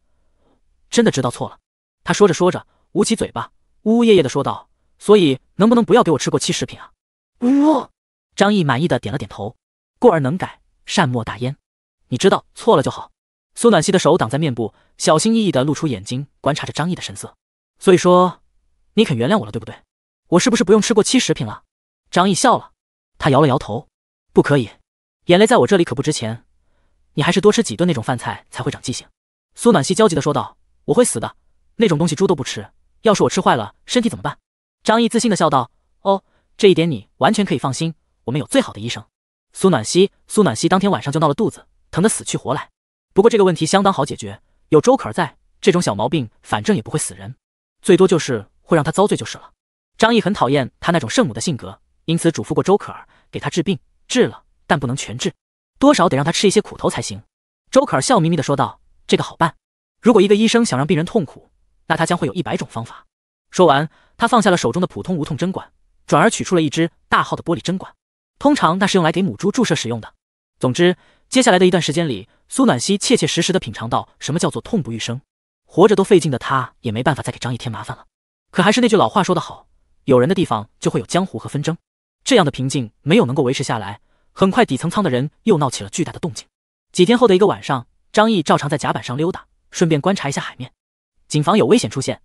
Speaker 1: 真的知道错了。他说着说着，捂起嘴巴，呜呜咽咽的说道：“所以能不能不要给我吃过期食品啊？”呜。张毅满意的点了点头。过而能改，善莫大焉。你知道错了就好。苏暖西的手挡在面部，小心翼翼的露出眼睛，观察着张毅的神色。所以说，你肯原谅我了，对不对？我是不是不用吃过期食品了？张毅笑了，他摇了摇头。不可以，眼泪在我这里可不值钱，你还是多吃几顿那种饭菜才会长记性。苏暖西焦急的说道：“我会死的，那种东西猪都不吃，要是我吃坏了身体怎么办？”张毅自信的笑道：“哦，这一点你完全可以放心，我们有最好的医生。”苏暖西，苏暖西当天晚上就闹了肚子，疼得死去活来。不过这个问题相当好解决，有周可儿在，这种小毛病反正也不会死人，最多就是会让他遭罪就是了。张毅很讨厌他那种圣母的性格，因此嘱咐过周可儿给他治病。治了，但不能全治，多少得让他吃一些苦头才行。”周可儿笑眯眯地说道，“这个好办，如果一个医生想让病人痛苦，那他将会有一百种方法。”说完，他放下了手中的普通无痛针管，转而取出了一支大号的玻璃针管，通常那是用来给母猪注射使用的。总之，接下来的一段时间里，苏暖西切切实实地品尝到什么叫做痛不欲生，活着都费劲的他也没办法再给张毅添麻烦了。可还是那句老话说得好，有人的地方就会有江湖和纷争。这样的平静没有能够维持下来，很快底层舱的人又闹起了巨大的动静。几天后的一个晚上，张毅照常在甲板上溜达，顺便观察一下海面，谨防有危险出现。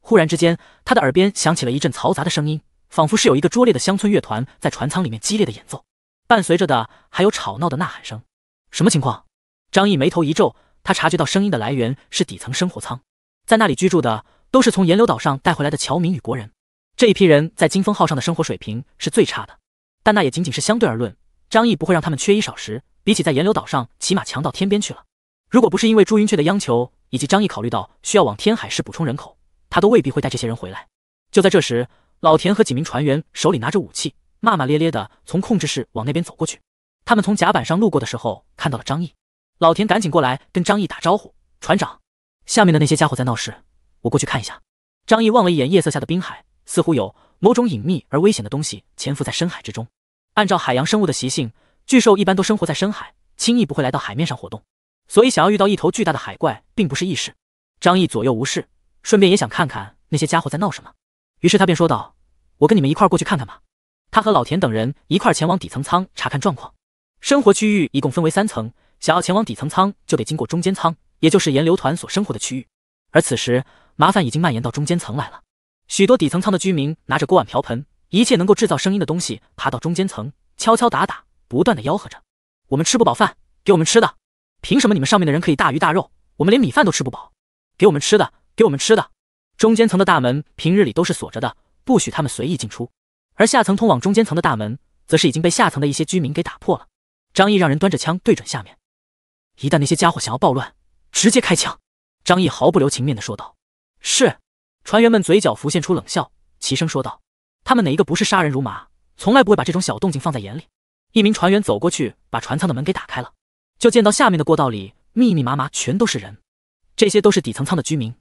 Speaker 1: 忽然之间，他的耳边响起了一阵嘈杂的声音，仿佛是有一个拙劣的乡村乐团在船舱里面激烈的演奏，伴随着的还有吵闹的呐喊声。什么情况？张毅眉头一皱，他察觉到声音的来源是底层生活舱，在那里居住的都是从岩流岛上带回来的侨民与国人。这一批人在金风号上的生活水平是最差的，但那也仅仅是相对而论。张毅不会让他们缺衣少食，比起在岩流岛上，起码强到天边去了。如果不是因为朱云雀的央求，以及张毅考虑到需要往天海市补充人口，他都未必会带这些人回来。就在这时，老田和几名船员手里拿着武器，骂骂咧咧的从控制室往那边走过去。他们从甲板上路过的时候，看到了张毅。老田赶紧过来跟张毅打招呼：“船长，下面的那些家伙在闹事，我过去看一下。”张毅望了一眼夜色下的滨海。似乎有某种隐秘而危险的东西潜伏在深海之中。按照海洋生物的习性，巨兽一般都生活在深海，轻易不会来到海面上活动。所以，想要遇到一头巨大的海怪，并不是易事。张毅左右无事，顺便也想看看那些家伙在闹什么，于是他便说道：“我跟你们一块过去看看吧。”他和老田等人一块前往底层舱查看状况。生活区域一共分为三层，想要前往底层舱，就得经过中间舱，也就是岩流团所生活的区域。而此时，麻烦已经蔓延到中间层来了。许多底层仓的居民拿着锅碗瓢盆，一切能够制造声音的东西，爬到中间层敲敲打打，不断的吆喝着：“我们吃不饱饭，给我们吃的！凭什么你们上面的人可以大鱼大肉，我们连米饭都吃不饱？给我们吃的，给我们吃的！”中间层的大门平日里都是锁着的，不许他们随意进出。而下层通往中间层的大门，则是已经被下层的一些居民给打破了。张毅让人端着枪对准下面，一旦那些家伙想要暴乱，直接开枪！张毅毫不留情面的说道：“是。”船员们嘴角浮现出冷笑，齐声说道：“他们哪一个不是杀人如麻？从来不会把这种小动静放在眼里。”一名船员走过去，把船舱的门给打开了，就见到下面的过道里密密麻麻，全都是人。这些都是底层舱的居民，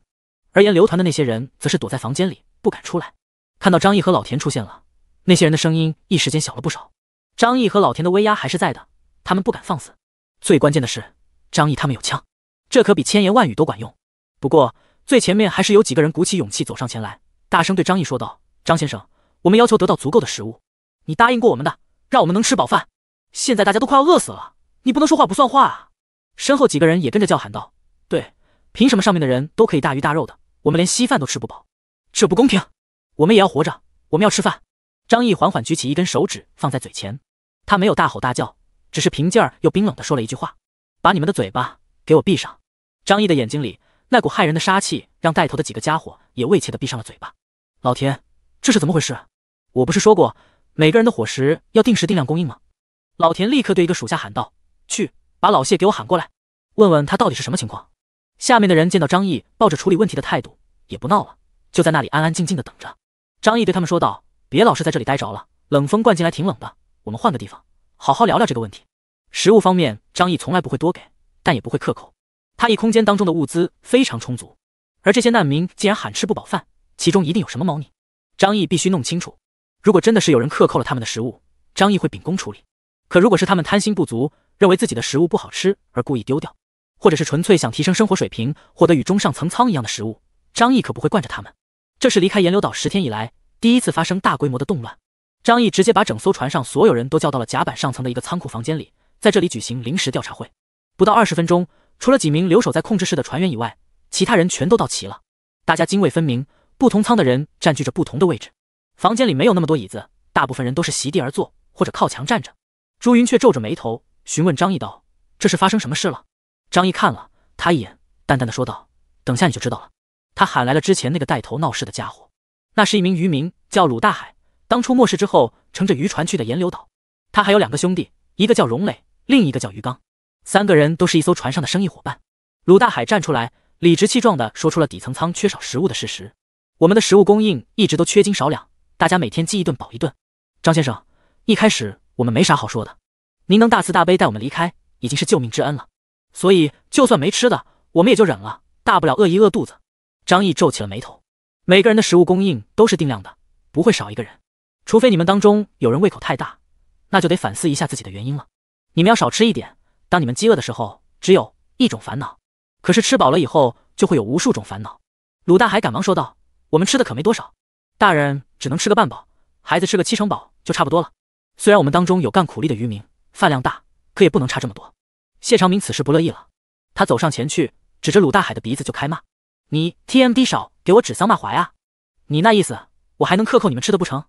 Speaker 1: 而沿流团的那些人则是躲在房间里，不敢出来。看到张毅和老田出现了，那些人的声音一时间小了不少。张毅和老田的威压还是在的，他们不敢放肆。最关键的是，张毅他们有枪，这可比千言万语都管用。不过。最前面还是有几个人鼓起勇气走上前来，大声对张毅说道：“张先生，我们要求得到足够的食物，你答应过我们的，让我们能吃饱饭。现在大家都快要饿死了，你不能说话不算话啊！”身后几个人也跟着叫喊道：“对，凭什么上面的人都可以大鱼大肉的，我们连稀饭都吃不饱，这不公平！我们也要活着，我们要吃饭。”张毅缓缓举起一根手指放在嘴前，他没有大吼大叫，只是平静又冰冷地说了一句话：“把你们的嘴巴给我闭上！”张毅的眼睛里。那股骇人的杀气，让带头的几个家伙也畏怯的闭上了嘴巴。老田，这是怎么回事？我不是说过每个人的伙食要定时定量供应吗？老田立刻对一个属下喊道：“去，把老谢给我喊过来，问问他到底是什么情况。”下面的人见到张毅抱着处理问题的态度，也不闹了，就在那里安安静静的等着。张毅对他们说道：“别老是在这里待着了，冷风灌进来挺冷的，我们换个地方，好好聊聊这个问题。”食物方面，张毅从来不会多给，但也不会克扣。他一空间当中的物资非常充足，而这些难民竟然喊吃不饱饭，其中一定有什么猫腻。张毅必须弄清楚。如果真的是有人克扣了他们的食物，张毅会秉公处理。可如果是他们贪心不足，认为自己的食物不好吃而故意丢掉，或者是纯粹想提升生活水平，获得与中上层舱一样的食物，张毅可不会惯着他们。这是离开岩流岛十天以来第一次发生大规模的动乱。张毅直接把整艘船上所有人都叫到了甲板上层的一个仓库房间里，在这里举行临时调查会。不到二十分钟。除了几名留守在控制室的船员以外，其他人全都到齐了。大家泾渭分明，不同舱的人占据着不同的位置。房间里没有那么多椅子，大部分人都是席地而坐或者靠墙站着。朱云却皱着眉头询问张毅道：“这是发生什么事了？”张毅看了他一眼，淡淡的说道：“等下你就知道了。”他喊来了之前那个带头闹事的家伙，那是一名渔民，叫鲁大海。当初末世之后，乘着渔船去的炎流岛。他还有两个兄弟，一个叫荣磊，另一个叫于刚。三个人都是一艘船上的生意伙伴，鲁大海站出来，理直气壮地说出了底层舱缺少食物的事实。我们的食物供应一直都缺斤少两，大家每天饥一顿饱一顿。张先生，一开始我们没啥好说的，您能大慈大悲带我们离开，已经是救命之恩了。所以就算没吃的，我们也就忍了，大不了饿一饿肚子。张毅皱起了眉头，每个人的食物供应都是定量的，不会少一个人，除非你们当中有人胃口太大，那就得反思一下自己的原因了。你们要少吃一点。当你们饥饿的时候，只有一种烦恼；可是吃饱了以后，就会有无数种烦恼。鲁大海赶忙说道：“我们吃的可没多少，大人只能吃个半饱，孩子吃个七成饱就差不多了。虽然我们当中有干苦力的渔民，饭量大，可也不能差这么多。”谢长明此时不乐意了，他走上前去，指着鲁大海的鼻子就开骂：“你 TMD 少给我指桑骂槐啊！你那意思，我还能克扣你们吃的不成？”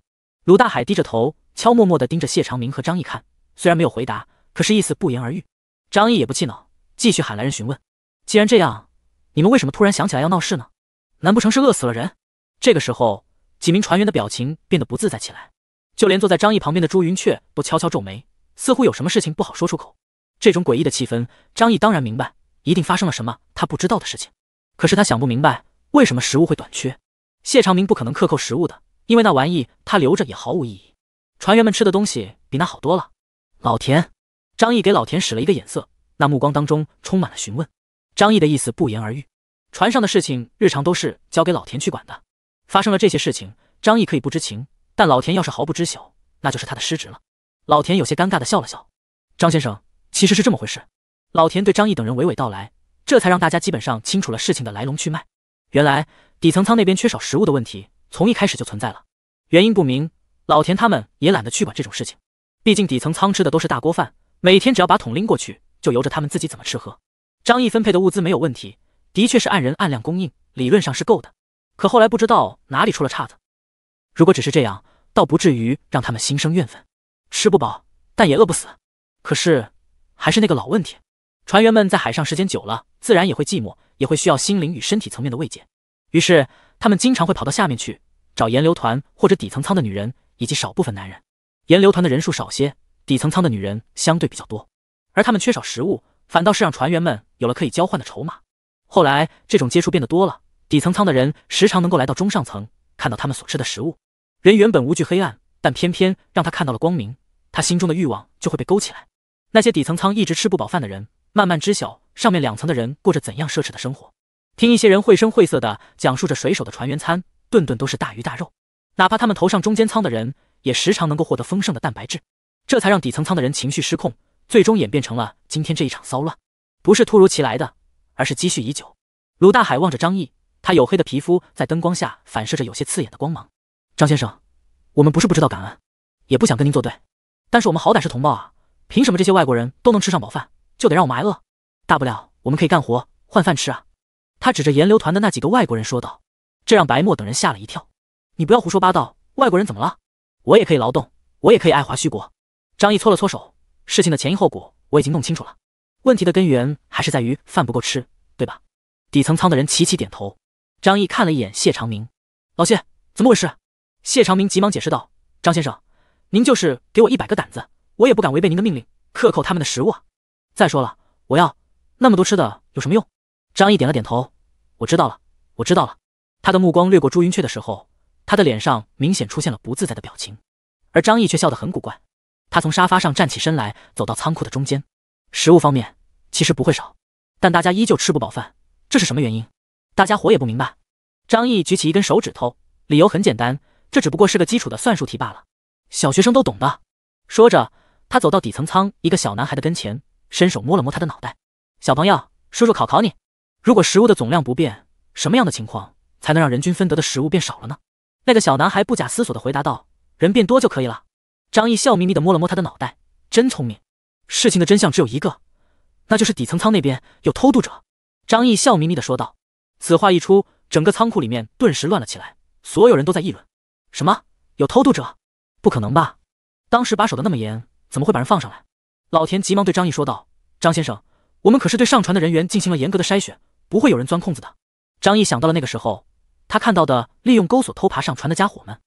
Speaker 1: 鲁大海低着头，悄默默的盯着谢长明和张毅看，虽然没有回答，可是意思不言而喻。张毅也不气恼，继续喊来人询问：“既然这样，你们为什么突然想起来要闹事呢？难不成是饿死了人？”这个时候，几名船员的表情变得不自在起来，就连坐在张毅旁边的朱云雀都悄悄皱眉，似乎有什么事情不好说出口。这种诡异的气氛，张毅当然明白，一定发生了什么他不知道的事情。可是他想不明白，为什么食物会短缺？谢长明不可能克扣食物的，因为那玩意他留着也毫无意义。船员们吃的东西比那好多了。老田。张毅给老田使了一个眼色，那目光当中充满了询问。张毅的意思不言而喻，船上的事情日常都是交给老田去管的。发生了这些事情，张毅可以不知情，但老田要是毫不知晓，那就是他的失职了。老田有些尴尬的笑了笑：“张先生，其实是这么回事。”老田对张毅等人娓娓道来，这才让大家基本上清楚了事情的来龙去脉。原来底层舱那边缺少食物的问题，从一开始就存在了，原因不明。老田他们也懒得去管这种事情，毕竟底层舱吃的都是大锅饭。每天只要把桶拎过去，就由着他们自己怎么吃喝。张毅分配的物资没有问题，的确是按人按量供应，理论上是够的。可后来不知道哪里出了岔子。如果只是这样，倒不至于让他们心生怨愤，吃不饱，但也饿不死。可是，还是那个老问题：船员们在海上时间久了，自然也会寂寞，也会需要心灵与身体层面的慰藉。于是，他们经常会跑到下面去，找岩流团或者底层舱的女人，以及少部分男人。岩流团的人数少些。底层舱的女人相对比较多，而他们缺少食物，反倒是让船员们有了可以交换的筹码。后来，这种接触变得多了，底层舱的人时常能够来到中上层，看到他们所吃的食物。人原本无惧黑暗，但偏偏让他看到了光明，他心中的欲望就会被勾起来。那些底层舱一直吃不饱饭的人，慢慢知晓上面两层的人过着怎样奢侈的生活，听一些人绘声绘色的讲述着水手的船员餐，顿顿都是大鱼大肉，哪怕他们头上中间舱的人，也时常能够获得丰盛的蛋白质。这才让底层仓的人情绪失控，最终演变成了今天这一场骚乱，不是突如其来的，而是积蓄已久。鲁大海望着张毅，他黝黑的皮肤在灯光下反射着有些刺眼的光芒。张先生，我们不是不知道感恩，也不想跟您作对，但是我们好歹是同胞啊，凭什么这些外国人都能吃上饱饭，就得让我们挨饿？大不了我们可以干活换饭吃啊！他指着炎流团的那几个外国人说道。这让白沫等人吓了一跳。你不要胡说八道，外国人怎么了？我也可以劳动，我也可以爱华胥国。张毅搓了搓手，事情的前因后果我已经弄清楚了，问题的根源还是在于饭不够吃，对吧？底层仓的人齐齐点头。张毅看了一眼谢长明，老谢，怎么回事？谢长明急忙解释道：“张先生，您就是给我一百个胆子，我也不敢违背您的命令克扣他们的食物啊！再说了，我要那么多吃的有什么用？”张毅点了点头，我知道了，我知道了。他的目光掠过朱云雀的时候，他的脸上明显出现了不自在的表情，而张毅却笑得很古怪。他从沙发上站起身来，走到仓库的中间。食物方面其实不会少，但大家依旧吃不饱饭，这是什么原因？大家伙也不明白。张毅举起一根手指头，理由很简单，这只不过是个基础的算术题罢了，小学生都懂的。说着，他走到底层仓一个小男孩的跟前，伸手摸了摸他的脑袋。小朋友，叔叔考考你，如果食物的总量不变，什么样的情况才能让人均分得的食物变少了呢？那个小男孩不假思索地回答道：“人变多就可以了。”张毅笑眯眯的摸了摸他的脑袋，真聪明。事情的真相只有一个，那就是底层仓那边有偷渡者。张毅笑眯眯的说道。此话一出，整个仓库里面顿时乱了起来，所有人都在议论：什么有偷渡者？不可能吧？当时把守的那么严，怎么会把人放上来？老田急忙对张毅说道：“张先生，我们可是对上船的人员进行了严格的筛选，不会有人钻空子的。”张毅想到了那个时候，他看到的利用钩索偷爬上船的家伙们。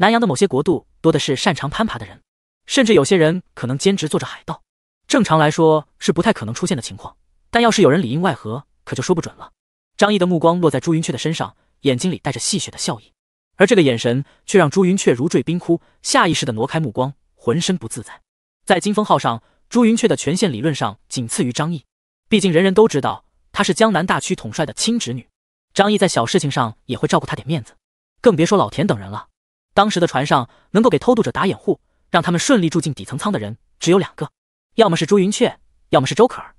Speaker 1: 南洋的某些国度多的是擅长攀爬的人，甚至有些人可能兼职做着海盗。正常来说是不太可能出现的情况，但要是有人里应外合，可就说不准了。张毅的目光落在朱云雀的身上，眼睛里带着戏谑的笑意，而这个眼神却让朱云雀如坠冰窟，下意识的挪开目光，浑身不自在。在金风号上，朱云雀的权限理论上仅次于张毅，毕竟人人都知道她是江南大区统帅的亲侄女。张毅在小事情上也会照顾她点面子，更别说老田等人了。当时的船上，能够给偷渡者打掩护，让他们顺利住进底层舱的人只有两个，要么是朱云雀，要么是周可儿。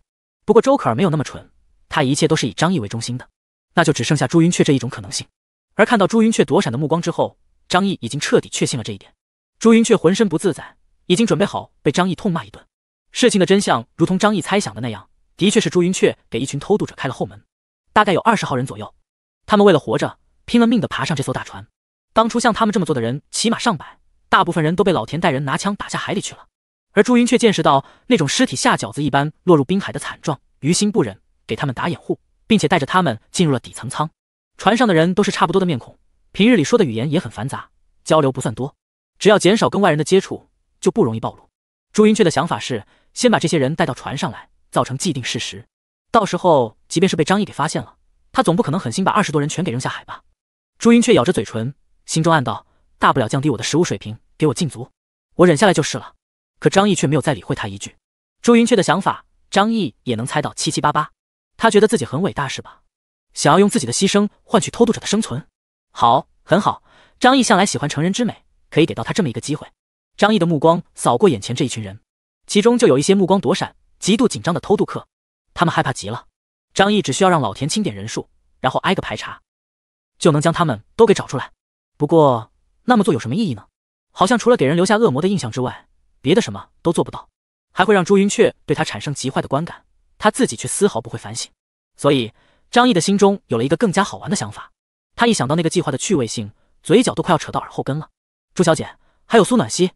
Speaker 1: 不过周可儿没有那么蠢，她一切都是以张毅为中心的，那就只剩下朱云雀这一种可能性。而看到朱云雀躲闪的目光之后，张毅已经彻底确信了这一点。朱云雀浑身不自在，已经准备好被张毅痛骂一顿。事情的真相如同张毅猜想的那样，的确是朱云雀给一群偷渡者开了后门，大概有二十号人左右，他们为了活着，拼了命的爬上这艘大船。当初像他们这么做的人，起码上百，大部分人都被老田带人拿枪打下海里去了。而朱云却见识到那种尸体下饺子一般落入冰海的惨状，于心不忍，给他们打掩护，并且带着他们进入了底层舱。船上的人都是差不多的面孔，平日里说的语言也很繁杂，交流不算多。只要减少跟外人的接触，就不容易暴露。朱云雀的想法是，先把这些人带到船上来，造成既定事实。到时候，即便是被张毅给发现了，他总不可能狠心把二十多人全给扔下海吧？朱云雀咬着嘴唇。心中暗道：“大不了降低我的食物水平，给我禁足，我忍下来就是了。”可张毅却没有再理会他一句。朱云雀的想法，张毅也能猜到七七八八。他觉得自己很伟大是吧？想要用自己的牺牲换取偷渡者的生存？好，很好。张毅向来喜欢成人之美，可以给到他这么一个机会。张毅的目光扫过眼前这一群人，其中就有一些目光躲闪、极度紧张的偷渡客，他们害怕极了。张毅只需要让老田清点人数，然后挨个排查，就能将他们都给找出来。不过，那么做有什么意义呢？好像除了给人留下恶魔的印象之外，别的什么都做不到，还会让朱云雀对他产生极坏的观感。他自己却丝毫不会反省。所以，张毅的心中有了一个更加好玩的想法。他一想到那个计划的趣味性，嘴角都快要扯到耳后根了。朱小姐，还有苏暖西，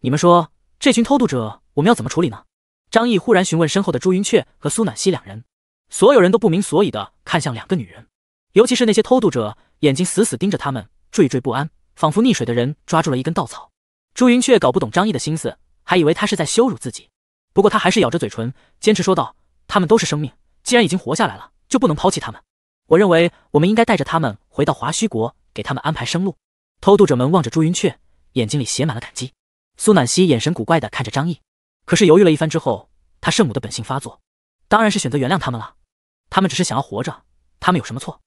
Speaker 1: 你们说，这群偷渡者我们要怎么处理呢？张毅忽然询问身后的朱云雀和苏暖西两人。所有人都不明所以的看向两个女人，尤其是那些偷渡者，眼睛死死盯着他们。惴惴不安，仿佛溺水的人抓住了一根稻草。朱云雀搞不懂张毅的心思，还以为他是在羞辱自己。不过他还是咬着嘴唇，坚持说道：“他们都是生命，既然已经活下来了，就不能抛弃他们。我认为我们应该带着他们回到华胥国，给他们安排生路。”偷渡者们望着朱云雀，眼睛里写满了感激。苏暖西眼神古怪地看着张毅，可是犹豫了一番之后，他圣母的本性发作，当然是选择原谅他们了。他们只是想要活着，他们有什么错？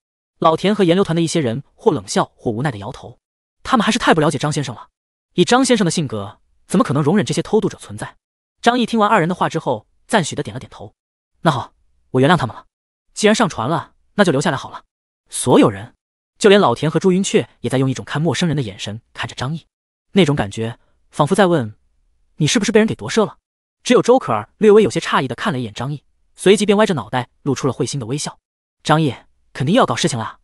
Speaker 1: 老田和研流团的一些人，或冷笑，或无奈的摇头。他们还是太不了解张先生了。以张先生的性格，怎么可能容忍这些偷渡者存在？张毅听完二人的话之后，赞许的点了点头。那好，我原谅他们了。既然上船了，那就留下来好了。所有人，就连老田和朱云雀，也在用一种看陌生人的眼神看着张毅。那种感觉，仿佛在问，你是不是被人给夺舍了？只有周可儿略微有些诧异的看了一眼张毅，随即便歪着脑袋，露出了会心的微笑。张毅。肯定又要搞事情了。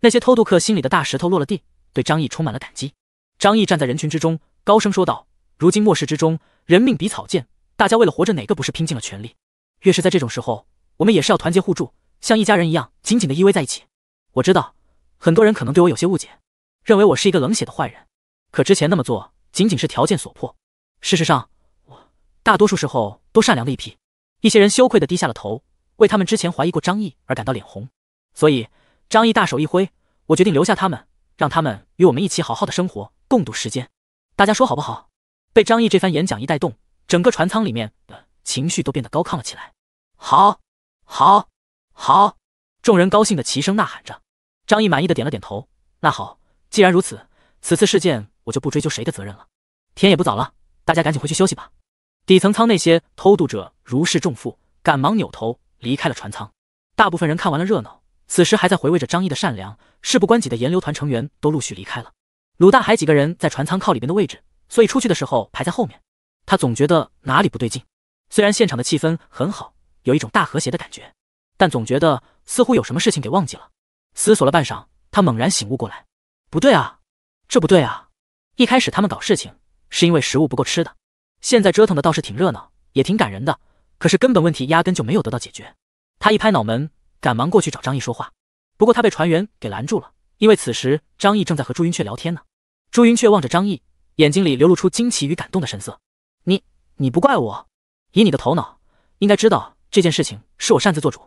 Speaker 1: 那些偷渡客心里的大石头落了地，对张毅充满了感激。张毅站在人群之中，高声说道：“如今末世之中，人命比草贱，大家为了活着，哪个不是拼尽了全力？越是在这种时候，我们也是要团结互助，像一家人一样紧紧的依偎在一起。我知道，很多人可能对我有些误解，认为我是一个冷血的坏人。可之前那么做，仅仅是条件所迫。事实上，我大多数时候都善良的一批。一些人羞愧的低下了头，为他们之前怀疑过张毅而感到脸红。”所以，张毅大手一挥，我决定留下他们，让他们与我们一起好好的生活，共度时间。大家说好不好？被张毅这番演讲一带动，整个船舱里面的情绪都变得高亢了起来。好，好，好！众人高兴的齐声呐喊着。张毅满意的点了点头。那好，既然如此，此次事件我就不追究谁的责任了。天也不早了，大家赶紧回去休息吧。底层舱那些偷渡者如释重负，赶忙扭头离开了船舱。大部分人看完了热闹。此时还在回味着张毅的善良，事不关己的炎流团成员都陆续离开了。鲁大海几个人在船舱靠里边的位置，所以出去的时候排在后面。他总觉得哪里不对劲。虽然现场的气氛很好，有一种大和谐的感觉，但总觉得似乎有什么事情给忘记了。思索了半晌，他猛然醒悟过来，不对啊，这不对啊！一开始他们搞事情是因为食物不够吃的，现在折腾的倒是挺热闹，也挺感人的，可是根本问题压根就没有得到解决。他一拍脑门。赶忙过去找张毅说话，不过他被船员给拦住了，因为此时张毅正在和朱云雀聊天呢。朱云雀望着张毅，眼睛里流露出惊奇与感动的神色。你你不怪我？以你的头脑，应该知道这件事情是我擅自做主。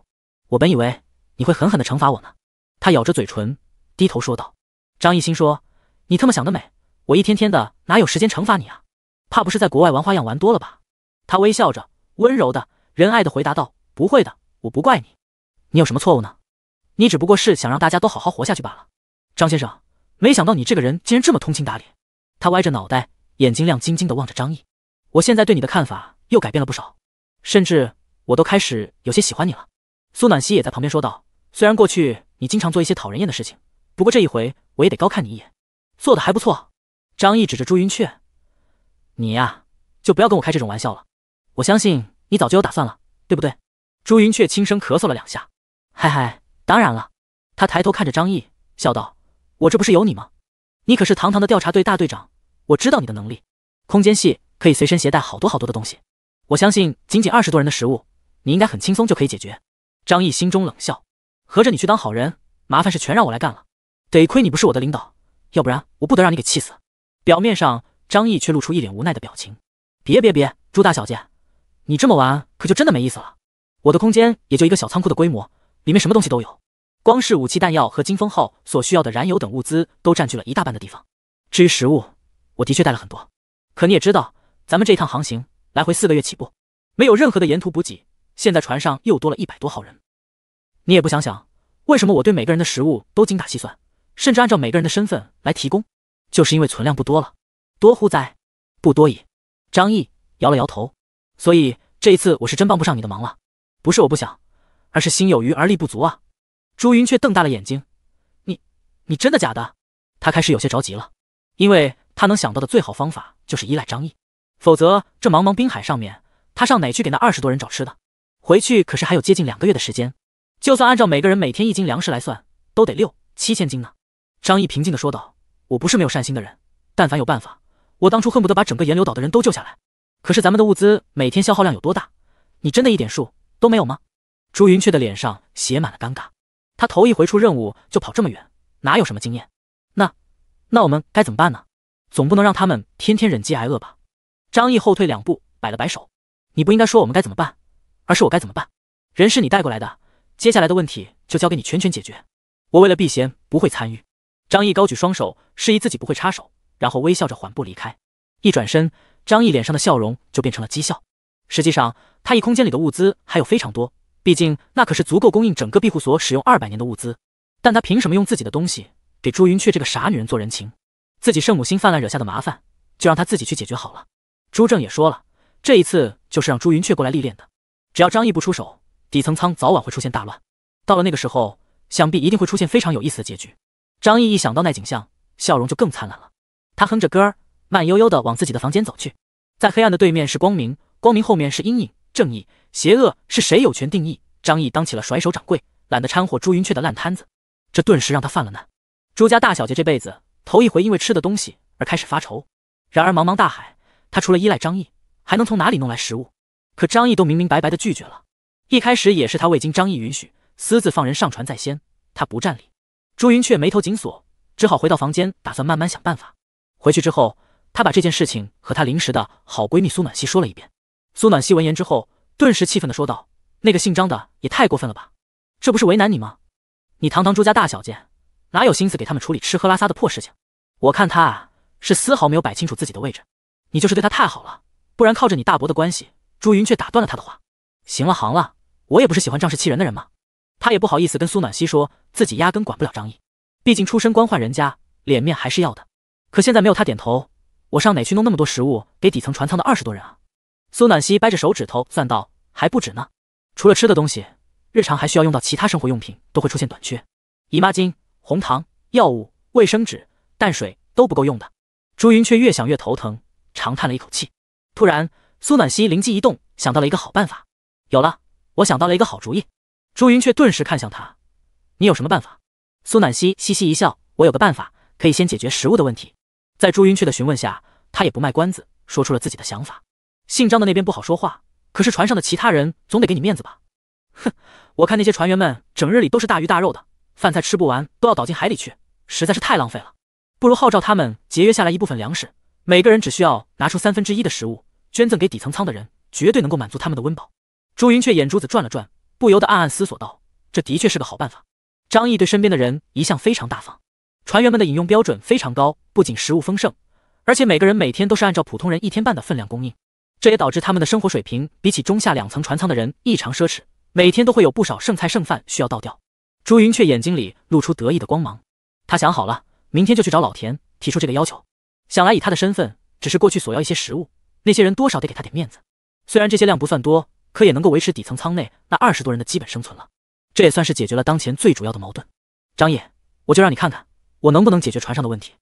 Speaker 1: 我本以为你会狠狠的惩罚我呢。他咬着嘴唇，低头说道。张毅心说，你特么想得美！我一天天的哪有时间惩罚你啊？怕不是在国外玩花样玩多了吧？他微笑着，温柔的、仁爱的回答道：“不会的，我不怪你。”你有什么错误呢？你只不过是想让大家都好好活下去罢了，张先生。没想到你这个人竟然这么通情达理。他歪着脑袋，眼睛亮晶晶地望着张毅。我现在对你的看法又改变了不少，甚至我都开始有些喜欢你了。苏暖溪也在旁边说道：“虽然过去你经常做一些讨人厌的事情，不过这一回我也得高看你一眼，做的还不错。”张毅指着朱云雀：“你呀，就不要跟我开这种玩笑了。我相信你早就有打算了，对不对？”朱云雀轻声咳嗽了两下。嗨嗨，当然了，他抬头看着张毅，笑道：“我这不是有你吗？你可是堂堂的调查队大队长，我知道你的能力。空间系可以随身携带好多好多的东西，我相信仅仅二十多人的食物，你应该很轻松就可以解决。”张毅心中冷笑，合着你去当好人，麻烦是全让我来干了。得亏你不是我的领导，要不然我不得让你给气死。表面上，张毅却露出一脸无奈的表情：“别别别，朱大小姐，你这么玩可就真的没意思了。我的空间也就一个小仓库的规模。”里面什么东西都有，光是武器弹药和金风号所需要的燃油等物资都占据了一大半的地方。至于食物，我的确带了很多，可你也知道，咱们这一趟航行来回四个月起步，没有任何的沿途补给。现在船上又多了一百多号人，你也不想想，为什么我对每个人的食物都精打细算，甚至按照每个人的身份来提供？就是因为存量不多了，多乎哉？不多矣。张毅摇了摇头，所以这一次我是真帮不上你的忙了，不是我不想。而是心有余而力不足啊！朱云却瞪大了眼睛：“你，你真的假的？”他开始有些着急了，因为他能想到的最好方法就是依赖张毅，否则这茫茫滨海上面，他上哪去给那二十多人找吃的？回去可是还有接近两个月的时间，就算按照每个人每天一斤粮食来算，都得六七千斤呢。张毅平静的说道：“我不是没有善心的人，但凡有办法，我当初恨不得把整个炎流岛的人都救下来。可是咱们的物资每天消耗量有多大？你真的一点数都没有吗？”朱云雀的脸上写满了尴尬，他头一回出任务就跑这么远，哪有什么经验？那，那我们该怎么办呢？总不能让他们天天忍饥挨饿吧？张毅后退两步，摆了摆手：“你不应该说我们该怎么办，而是我该怎么办。人是你带过来的，接下来的问题就交给你全权解决。我为了避嫌，不会参与。”张毅高举双手，示意自己不会插手，然后微笑着缓步离开。一转身，张毅脸上的笑容就变成了讥笑。实际上，他一空间里的物资还有非常多。毕竟那可是足够供应整个庇护所使用二百年的物资，但他凭什么用自己的东西给朱云雀这个傻女人做人情？自己圣母心泛滥惹下的麻烦，就让他自己去解决好了。朱正也说了，这一次就是让朱云雀过来历练的。只要张毅不出手，底层仓早晚会出现大乱。到了那个时候，想必一定会出现非常有意思的结局。张毅一想到那景象，笑容就更灿烂了。他哼着歌儿，慢悠悠的往自己的房间走去。在黑暗的对面是光明，光明后面是阴影。正义、邪恶是谁有权定义？张毅当起了甩手掌柜，懒得掺和朱云雀的烂摊子，这顿时让他犯了难。朱家大小姐这辈子头一回因为吃的东西而开始发愁。然而茫茫大海，她除了依赖张毅，还能从哪里弄来食物？可张毅都明明白白的拒绝了。一开始也是他未经张毅允许，私自放人上船在先，他不占理。朱云雀眉头紧锁，只好回到房间，打算慢慢想办法。回去之后，她把这件事情和她临时的好闺蜜苏暖西说了一遍。苏暖西闻言之后，顿时气愤地说道：“那个姓张的也太过分了吧！这不是为难你吗？你堂堂朱家大小姐，哪有心思给他们处理吃喝拉撒的破事情？我看他啊，是丝毫没有摆清楚自己的位置。你就是对他太好了，不然靠着你大伯的关系。”朱云却打断了他的话：“行了，行了，我也不是喜欢仗势欺人的人嘛。”他也不好意思跟苏暖西说自己压根管不了张毅，毕竟出身官宦人家，脸面还是要的。可现在没有他点头，我上哪去弄那么多食物给底层船舱的二十多人啊？苏暖西掰着手指头算道：“还不止呢，除了吃的东西，日常还需要用到其他生活用品都会出现短缺，姨妈巾、红糖、药物、卫生纸、淡水都不够用的。”朱云却越想越头疼，长叹了一口气。突然，苏暖西灵机一动，想到了一个好办法。有了，我想到了一个好主意。朱云却顿时看向他：“你有什么办法？”苏暖西嘻嘻一笑：“我有个办法，可以先解决食物的问题。”在朱云雀的询问下，他也不卖关子，说出了自己的想法。姓张的那边不好说话，可是船上的其他人总得给你面子吧？哼，我看那些船员们整日里都是大鱼大肉的，饭菜吃不完都要倒进海里去，实在是太浪费了。不如号召他们节约下来一部分粮食，每个人只需要拿出三分之一的食物捐赠给底层舱的人，绝对能够满足他们的温饱。朱云雀眼珠子转了转，不由得暗暗思索道：“这的确是个好办法。”张毅对身边的人一向非常大方，船员们的饮用标准非常高，不仅食物丰盛，而且每个人每天都是按照普通人一天半的分量供应。这也导致他们的生活水平比起中下两层船舱的人异常奢侈，每天都会有不少剩菜剩饭需要倒掉。朱云雀眼睛里露出得意的光芒，他想好了，明天就去找老田提出这个要求。想来以他的身份，只是过去索要一些食物，那些人多少得给他点面子。虽然这些量不算多，可也能够维持底层舱内那二十多人的基本生存了。这也算是解决了当前最主要的矛盾。张毅，我就让你看看我能不能解决船上的问题。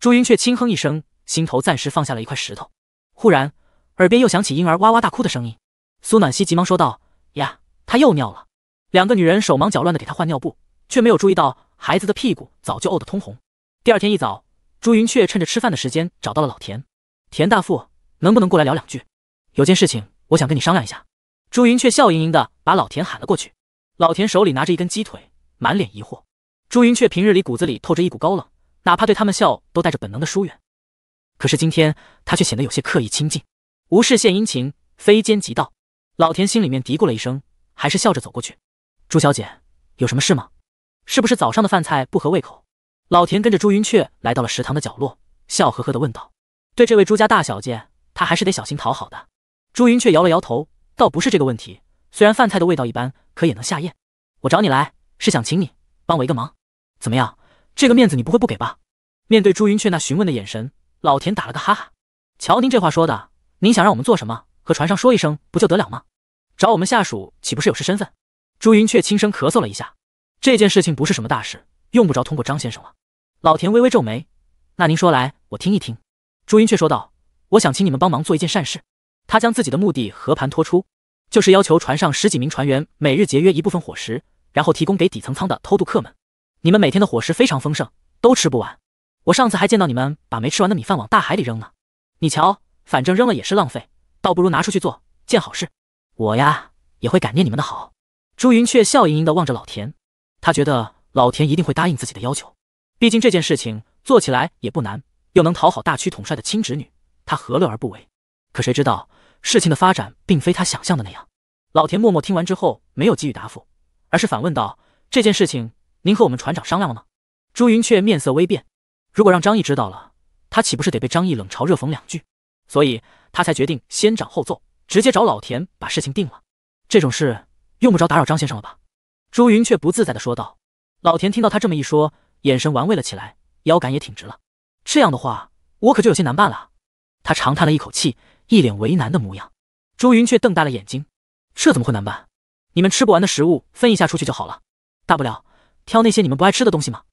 Speaker 1: 朱云雀轻哼一声，心头暂时放下了一块石头。忽然。耳边又响起婴儿哇哇大哭的声音，苏暖西急忙说道：“呀，他又尿了。”两个女人手忙脚乱的给他换尿布，却没有注意到孩子的屁股早就呕得通红。第二天一早，朱云雀趁着吃饭的时间找到了老田，田大富，能不能过来聊两句？有件事情我想跟你商量一下。朱云雀笑盈盈的把老田喊了过去。老田手里拿着一根鸡腿，满脸疑惑。朱云雀平日里骨子里透着一股高冷，哪怕对他们笑都带着本能的疏远，可是今天他却显得有些刻意亲近。无事献殷勤，非奸即盗。老田心里面嘀咕了一声，还是笑着走过去。朱小姐，有什么事吗？是不是早上的饭菜不合胃口？老田跟着朱云雀来到了食堂的角落，笑呵呵的问道。对这位朱家大小姐，他还是得小心讨好的。朱云雀摇了摇头，倒不是这个问题。虽然饭菜的味道一般，可也能下咽。我找你来是想请你帮我一个忙，怎么样？这个面子你不会不给吧？面对朱云雀那询问的眼神，老田打了个哈哈。瞧您这话说的。您想让我们做什么？和船上说一声不就得了吗？找我们下属岂不是有失身份？朱云雀轻声咳嗽了一下。这件事情不是什么大事，用不着通过张先生了。老田微微皱眉，那您说来我听一听。朱云雀说道：“我想请你们帮忙做一件善事。”他将自己的目的和盘托出，就是要求船上十几名船员每日节约一部分伙食，然后提供给底层舱的偷渡客们。你们每天的伙食非常丰盛，都吃不完。我上次还见到你们把没吃完的米饭往大海里扔呢。你瞧。反正扔了也是浪费，倒不如拿出去做件好事。我呀，也会感念你们的好。朱云雀笑盈盈地望着老田，他觉得老田一定会答应自己的要求，毕竟这件事情做起来也不难，又能讨好大区统帅的亲侄女，他何乐而不为？可谁知道事情的发展并非他想象的那样。老田默默听完之后，没有给予答复，而是反问道：“这件事情您和我们船长商量了吗？”朱云雀面色微变，如果让张毅知道了，他岂不是得被张毅冷嘲热讽两句？所以他才决定先斩后奏，直接找老田把事情定了。这种事用不着打扰张先生了吧？朱云却不自在的说道。老田听到他这么一说，眼神玩味了起来，腰杆也挺直了。这样的话，我可就有些难办了。他长叹了一口气，一脸为难的模样。朱云却瞪大了眼睛：“这怎么会难办？你们吃不完的食物分一下出去就好了，大不了挑那些你们不爱吃的东西嘛，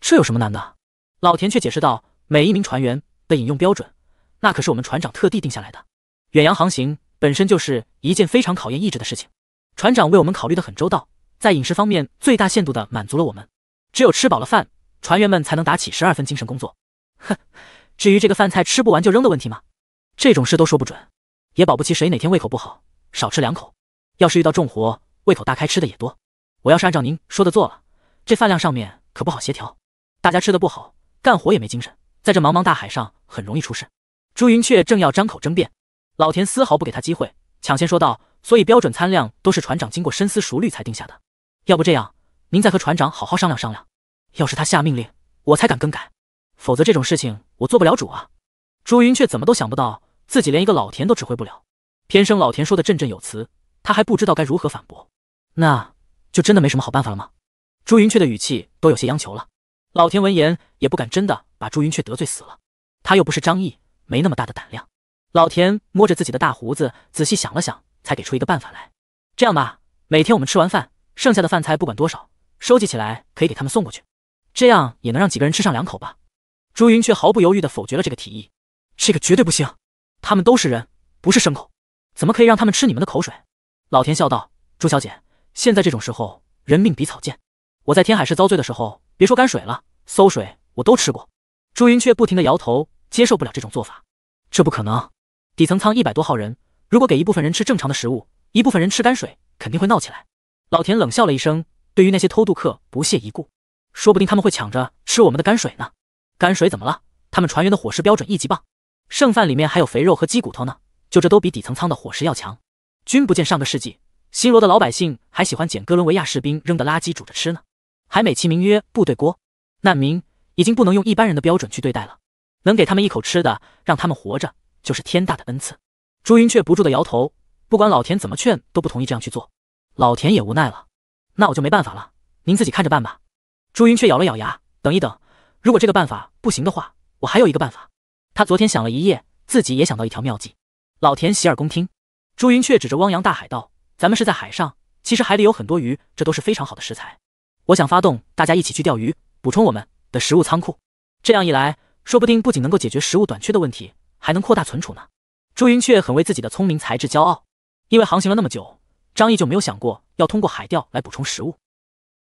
Speaker 1: 这有什么难的？”老田却解释道：“每一名船员的饮用标准。”那可是我们船长特地定下来的。远洋航行本身就是一件非常考验意志的事情，船长为我们考虑的很周到，在饮食方面最大限度的满足了我们。只有吃饱了饭，船员们才能打起十二分精神工作。哼，至于这个饭菜吃不完就扔的问题吗？这种事都说不准，也保不齐谁哪天胃口不好，少吃两口。要是遇到重活，胃口大开，吃的也多。我要是按照您说的做了，这饭量上面可不好协调。大家吃的不好，干活也没精神，在这茫茫大海上很容易出事。朱云雀正要张口争辩，老田丝毫不给他机会，抢先说道：“所以标准餐量都是船长经过深思熟虑才定下的。要不这样，您再和船长好好商量商量。要是他下命令，我才敢更改；否则这种事情我做不了主啊。”朱云雀怎么都想不到，自己连一个老田都指挥不了，偏生老田说的振振有词，他还不知道该如何反驳。那就真的没什么好办法了吗？朱云雀的语气都有些央求了。老田闻言也不敢真的把朱云雀得罪死了，他又不是张毅。没那么大的胆量，老田摸着自己的大胡子，仔细想了想，才给出一个办法来。这样吧，每天我们吃完饭，剩下的饭菜不管多少，收集起来可以给他们送过去，这样也能让几个人吃上两口吧。朱云却毫不犹豫的否决了这个提议，这个绝对不行，他们都是人，不是牲口，怎么可以让他们吃你们的口水？老田笑道：“朱小姐，现在这种时候，人命比草贱。我在天海市遭罪的时候，别说泔水了，馊水我都吃过。”朱云却不停的摇头。接受不了这种做法，这不可能。底层舱一百多号人，如果给一部分人吃正常的食物，一部分人吃泔水，肯定会闹起来。老田冷笑了一声，对于那些偷渡客不屑一顾。说不定他们会抢着吃我们的泔水呢。泔水怎么了？他们船员的伙食标准一级棒，剩饭里面还有肥肉和鸡骨头呢，就这都比底层舱的伙食要强。君不见上个世纪，新罗的老百姓还喜欢捡哥伦维亚士兵扔的垃圾煮着吃呢，还美其名曰部队锅。难民已经不能用一般人的标准去对待了。能给他们一口吃的，让他们活着，就是天大的恩赐。朱云却不住的摇头，不管老田怎么劝，都不同意这样去做。老田也无奈了，那我就没办法了，您自己看着办吧。朱云却咬了咬牙，等一等，如果这个办法不行的话，我还有一个办法。他昨天想了一夜，自己也想到一条妙计。老田洗耳恭听。朱云却指着汪洋大海道：“咱们是在海上，其实海里有很多鱼，这都是非常好的食材。我想发动大家一起去钓鱼，补充我们的食物仓库。这样一来。”说不定不仅能够解决食物短缺的问题，还能扩大存储呢。朱云雀很为自己的聪明才智骄傲，因为航行了那么久，张毅就没有想过要通过海钓来补充食物。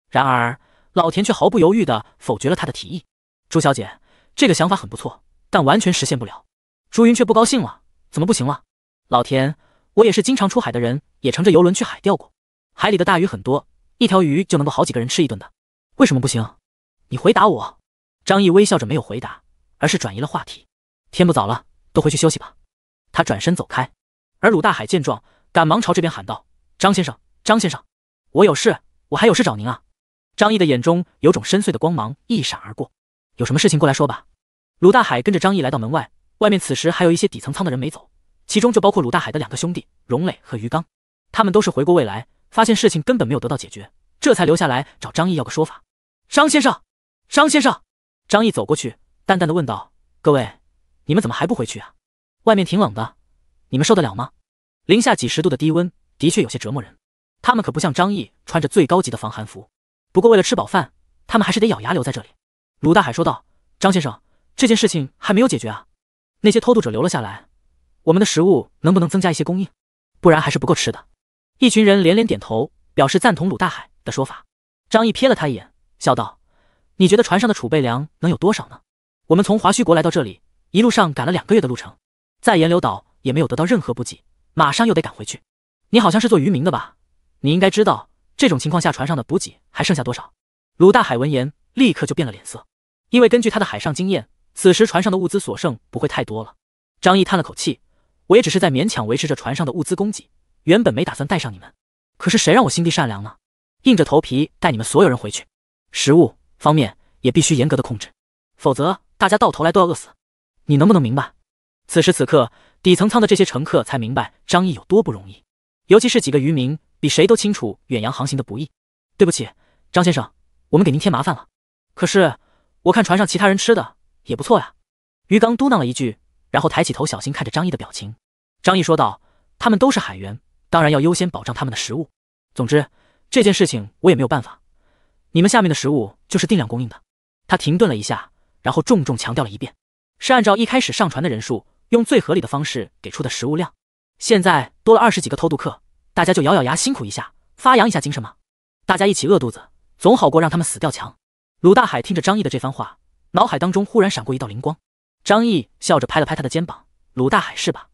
Speaker 1: 然而老田却毫不犹豫地否决了他的提议。朱小姐，这个想法很不错，但完全实现不了。朱云雀不高兴了，怎么不行了？老田，我也是经常出海的人，也乘着游轮去海钓过，海里的大鱼很多，一条鱼就能够好几个人吃一顿的。为什么不行？你回答我。张毅微笑着没有回答。而是转移了话题。天不早了，都回去休息吧。他转身走开。而鲁大海见状，赶忙朝这边喊道：“张先生，张先生，我有事，我还有事找您啊！”张毅的眼中有种深邃的光芒一闪而过。有什么事情过来说吧。鲁大海跟着张毅来到门外，外面此时还有一些底层舱的人没走，其中就包括鲁大海的两个兄弟荣磊和于刚。他们都是回过未来，发现事情根本没有得到解决，这才留下来找张毅要个说法。张先生，张先生。张毅走过去。淡淡的问道：“各位，你们怎么还不回去啊？外面挺冷的，你们受得了吗？零下几十度的低温的确有些折磨人。他们可不像张毅，穿着最高级的防寒服。不过为了吃饱饭，他们还是得咬牙留在这里。”鲁大海说道：“张先生，这件事情还没有解决啊。那些偷渡者留了下来，我们的食物能不能增加一些供应？不然还是不够吃的。”一群人连连点头，表示赞同鲁大海的说法。张毅瞥了他一眼，笑道：“你觉得船上的储备粮能有多少呢？”我们从华胥国来到这里，一路上赶了两个月的路程，在岩流岛也没有得到任何补给，马上又得赶回去。你好像是做渔民的吧？你应该知道这种情况下船上的补给还剩下多少。鲁大海闻言立刻就变了脸色，因为根据他的海上经验，此时船上的物资所剩不会太多了。张毅叹了口气，我也只是在勉强维持着船上的物资供给，原本没打算带上你们，可是谁让我心地善良呢？硬着头皮带你们所有人回去，食物方面也必须严格的控制。否则大家到头来都要饿死，你能不能明白？此时此刻，底层舱的这些乘客才明白张毅有多不容易，尤其是几个渔民，比谁都清楚远洋航行的不易。对不起，张先生，我们给您添麻烦了。可是我看船上其他人吃的也不错呀。鱼刚嘟囔了一句，然后抬起头，小心看着张毅的表情。张毅说道：“他们都是海员，当然要优先保障他们的食物。总之，这件事情我也没有办法。你们下面的食物就是定量供应的。”他停顿了一下。然后重重强调了一遍，是按照一开始上传的人数，用最合理的方式给出的食物量。现在多了二十几个偷渡客，大家就咬咬牙，辛苦一下，发扬一下精神嘛。大家一起饿肚子，总好过让他们死掉强。鲁大海听着张毅的这番话，脑海当中忽然闪过一道灵光。张毅笑着拍了拍他的肩膀：“鲁大海是吧？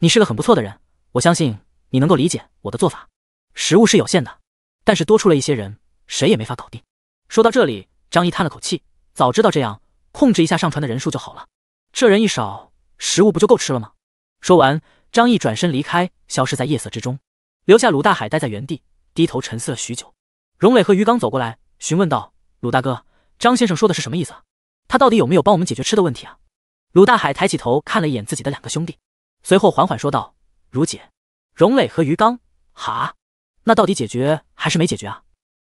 Speaker 1: 你是个很不错的人，我相信你能够理解我的做法。食物是有限的，但是多出了一些人，谁也没法搞定。”说到这里，张毅叹了口气：“早知道这样。”控制一下上船的人数就好了，这人一少，食物不就够吃了吗？说完，张毅转身离开，消失在夜色之中，留下鲁大海待在原地，低头沉思了许久。荣磊和于刚走过来，询问道：“鲁大哥，张先生说的是什么意思啊？他到底有没有帮我们解决吃的问题啊？”鲁大海抬起头看了一眼自己的两个兄弟，随后缓缓说道：“如姐，荣磊和于刚，哈，那到底解决还是没解决啊？”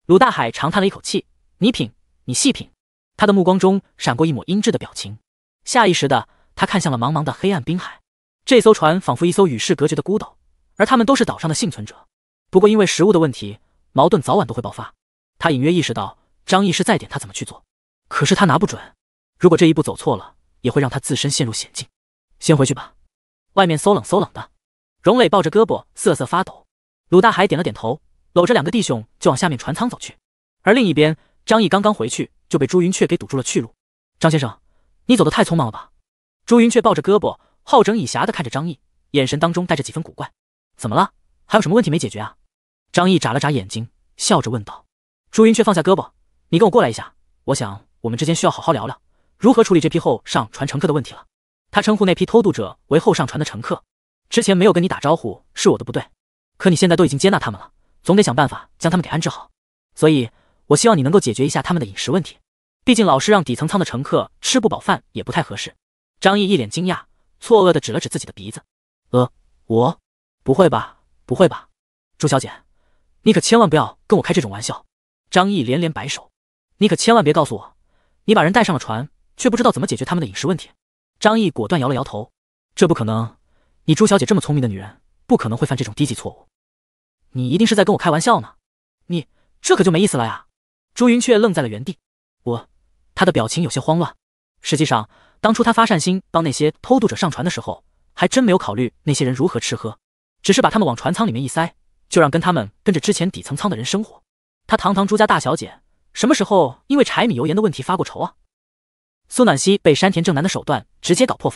Speaker 1: 鲁大海长叹了一口气：“你品，你细品。”他的目光中闪过一抹阴鸷的表情，下意识的他看向了茫茫的黑暗冰海。这艘船仿佛一艘与世隔绝的孤岛，而他们都是岛上的幸存者。不过因为食物的问题，矛盾早晚都会爆发。他隐约意识到张毅是在点他怎么去做，可是他拿不准。如果这一步走错了，也会让他自身陷入险境。先回去吧，外面嗖冷嗖冷的。荣磊抱着胳膊瑟瑟发抖。鲁大海点了点头，搂着两个弟兄就往下面船舱走去。而另一边，张毅刚刚回去。就被朱云雀给堵住了去路。张先生，你走得太匆忙了吧？朱云雀抱着胳膊，好整以暇地看着张毅，眼神当中带着几分古怪。怎么了？还有什么问题没解决啊？张毅眨了眨眼睛，笑着问道。朱云雀放下胳膊，你跟我过来一下，我想我们之间需要好好聊聊如何处理这批后上船乘客的问题了。他称呼那批偷渡者为后上船的乘客。之前没有跟你打招呼是我的不对，可你现在都已经接纳他们了，总得想办法将他们给安置好。所以。我希望你能够解决一下他们的饮食问题，毕竟老是让底层舱的乘客吃不饱饭也不太合适。张毅一脸惊讶，错愕的指了指自己的鼻子：“呃，我不会吧，不会吧，朱小姐，你可千万不要跟我开这种玩笑。”张毅连连摆手：“你可千万别告诉我，你把人带上了船，却不知道怎么解决他们的饮食问题。”张毅果断摇了摇头：“这不可能，你朱小姐这么聪明的女人，不可能会犯这种低级错误。你一定是在跟我开玩笑呢，你这可就没意思了呀。”朱云雀愣在了原地，我，他的表情有些慌乱。实际上，当初他发善心帮那些偷渡者上船的时候，还真没有考虑那些人如何吃喝，只是把他们往船舱里面一塞，就让跟他们跟着之前底层舱的人生活。他堂堂朱家大小姐，什么时候因为柴米油盐的问题发过愁啊？苏暖西被山田正男的手段直接搞破防。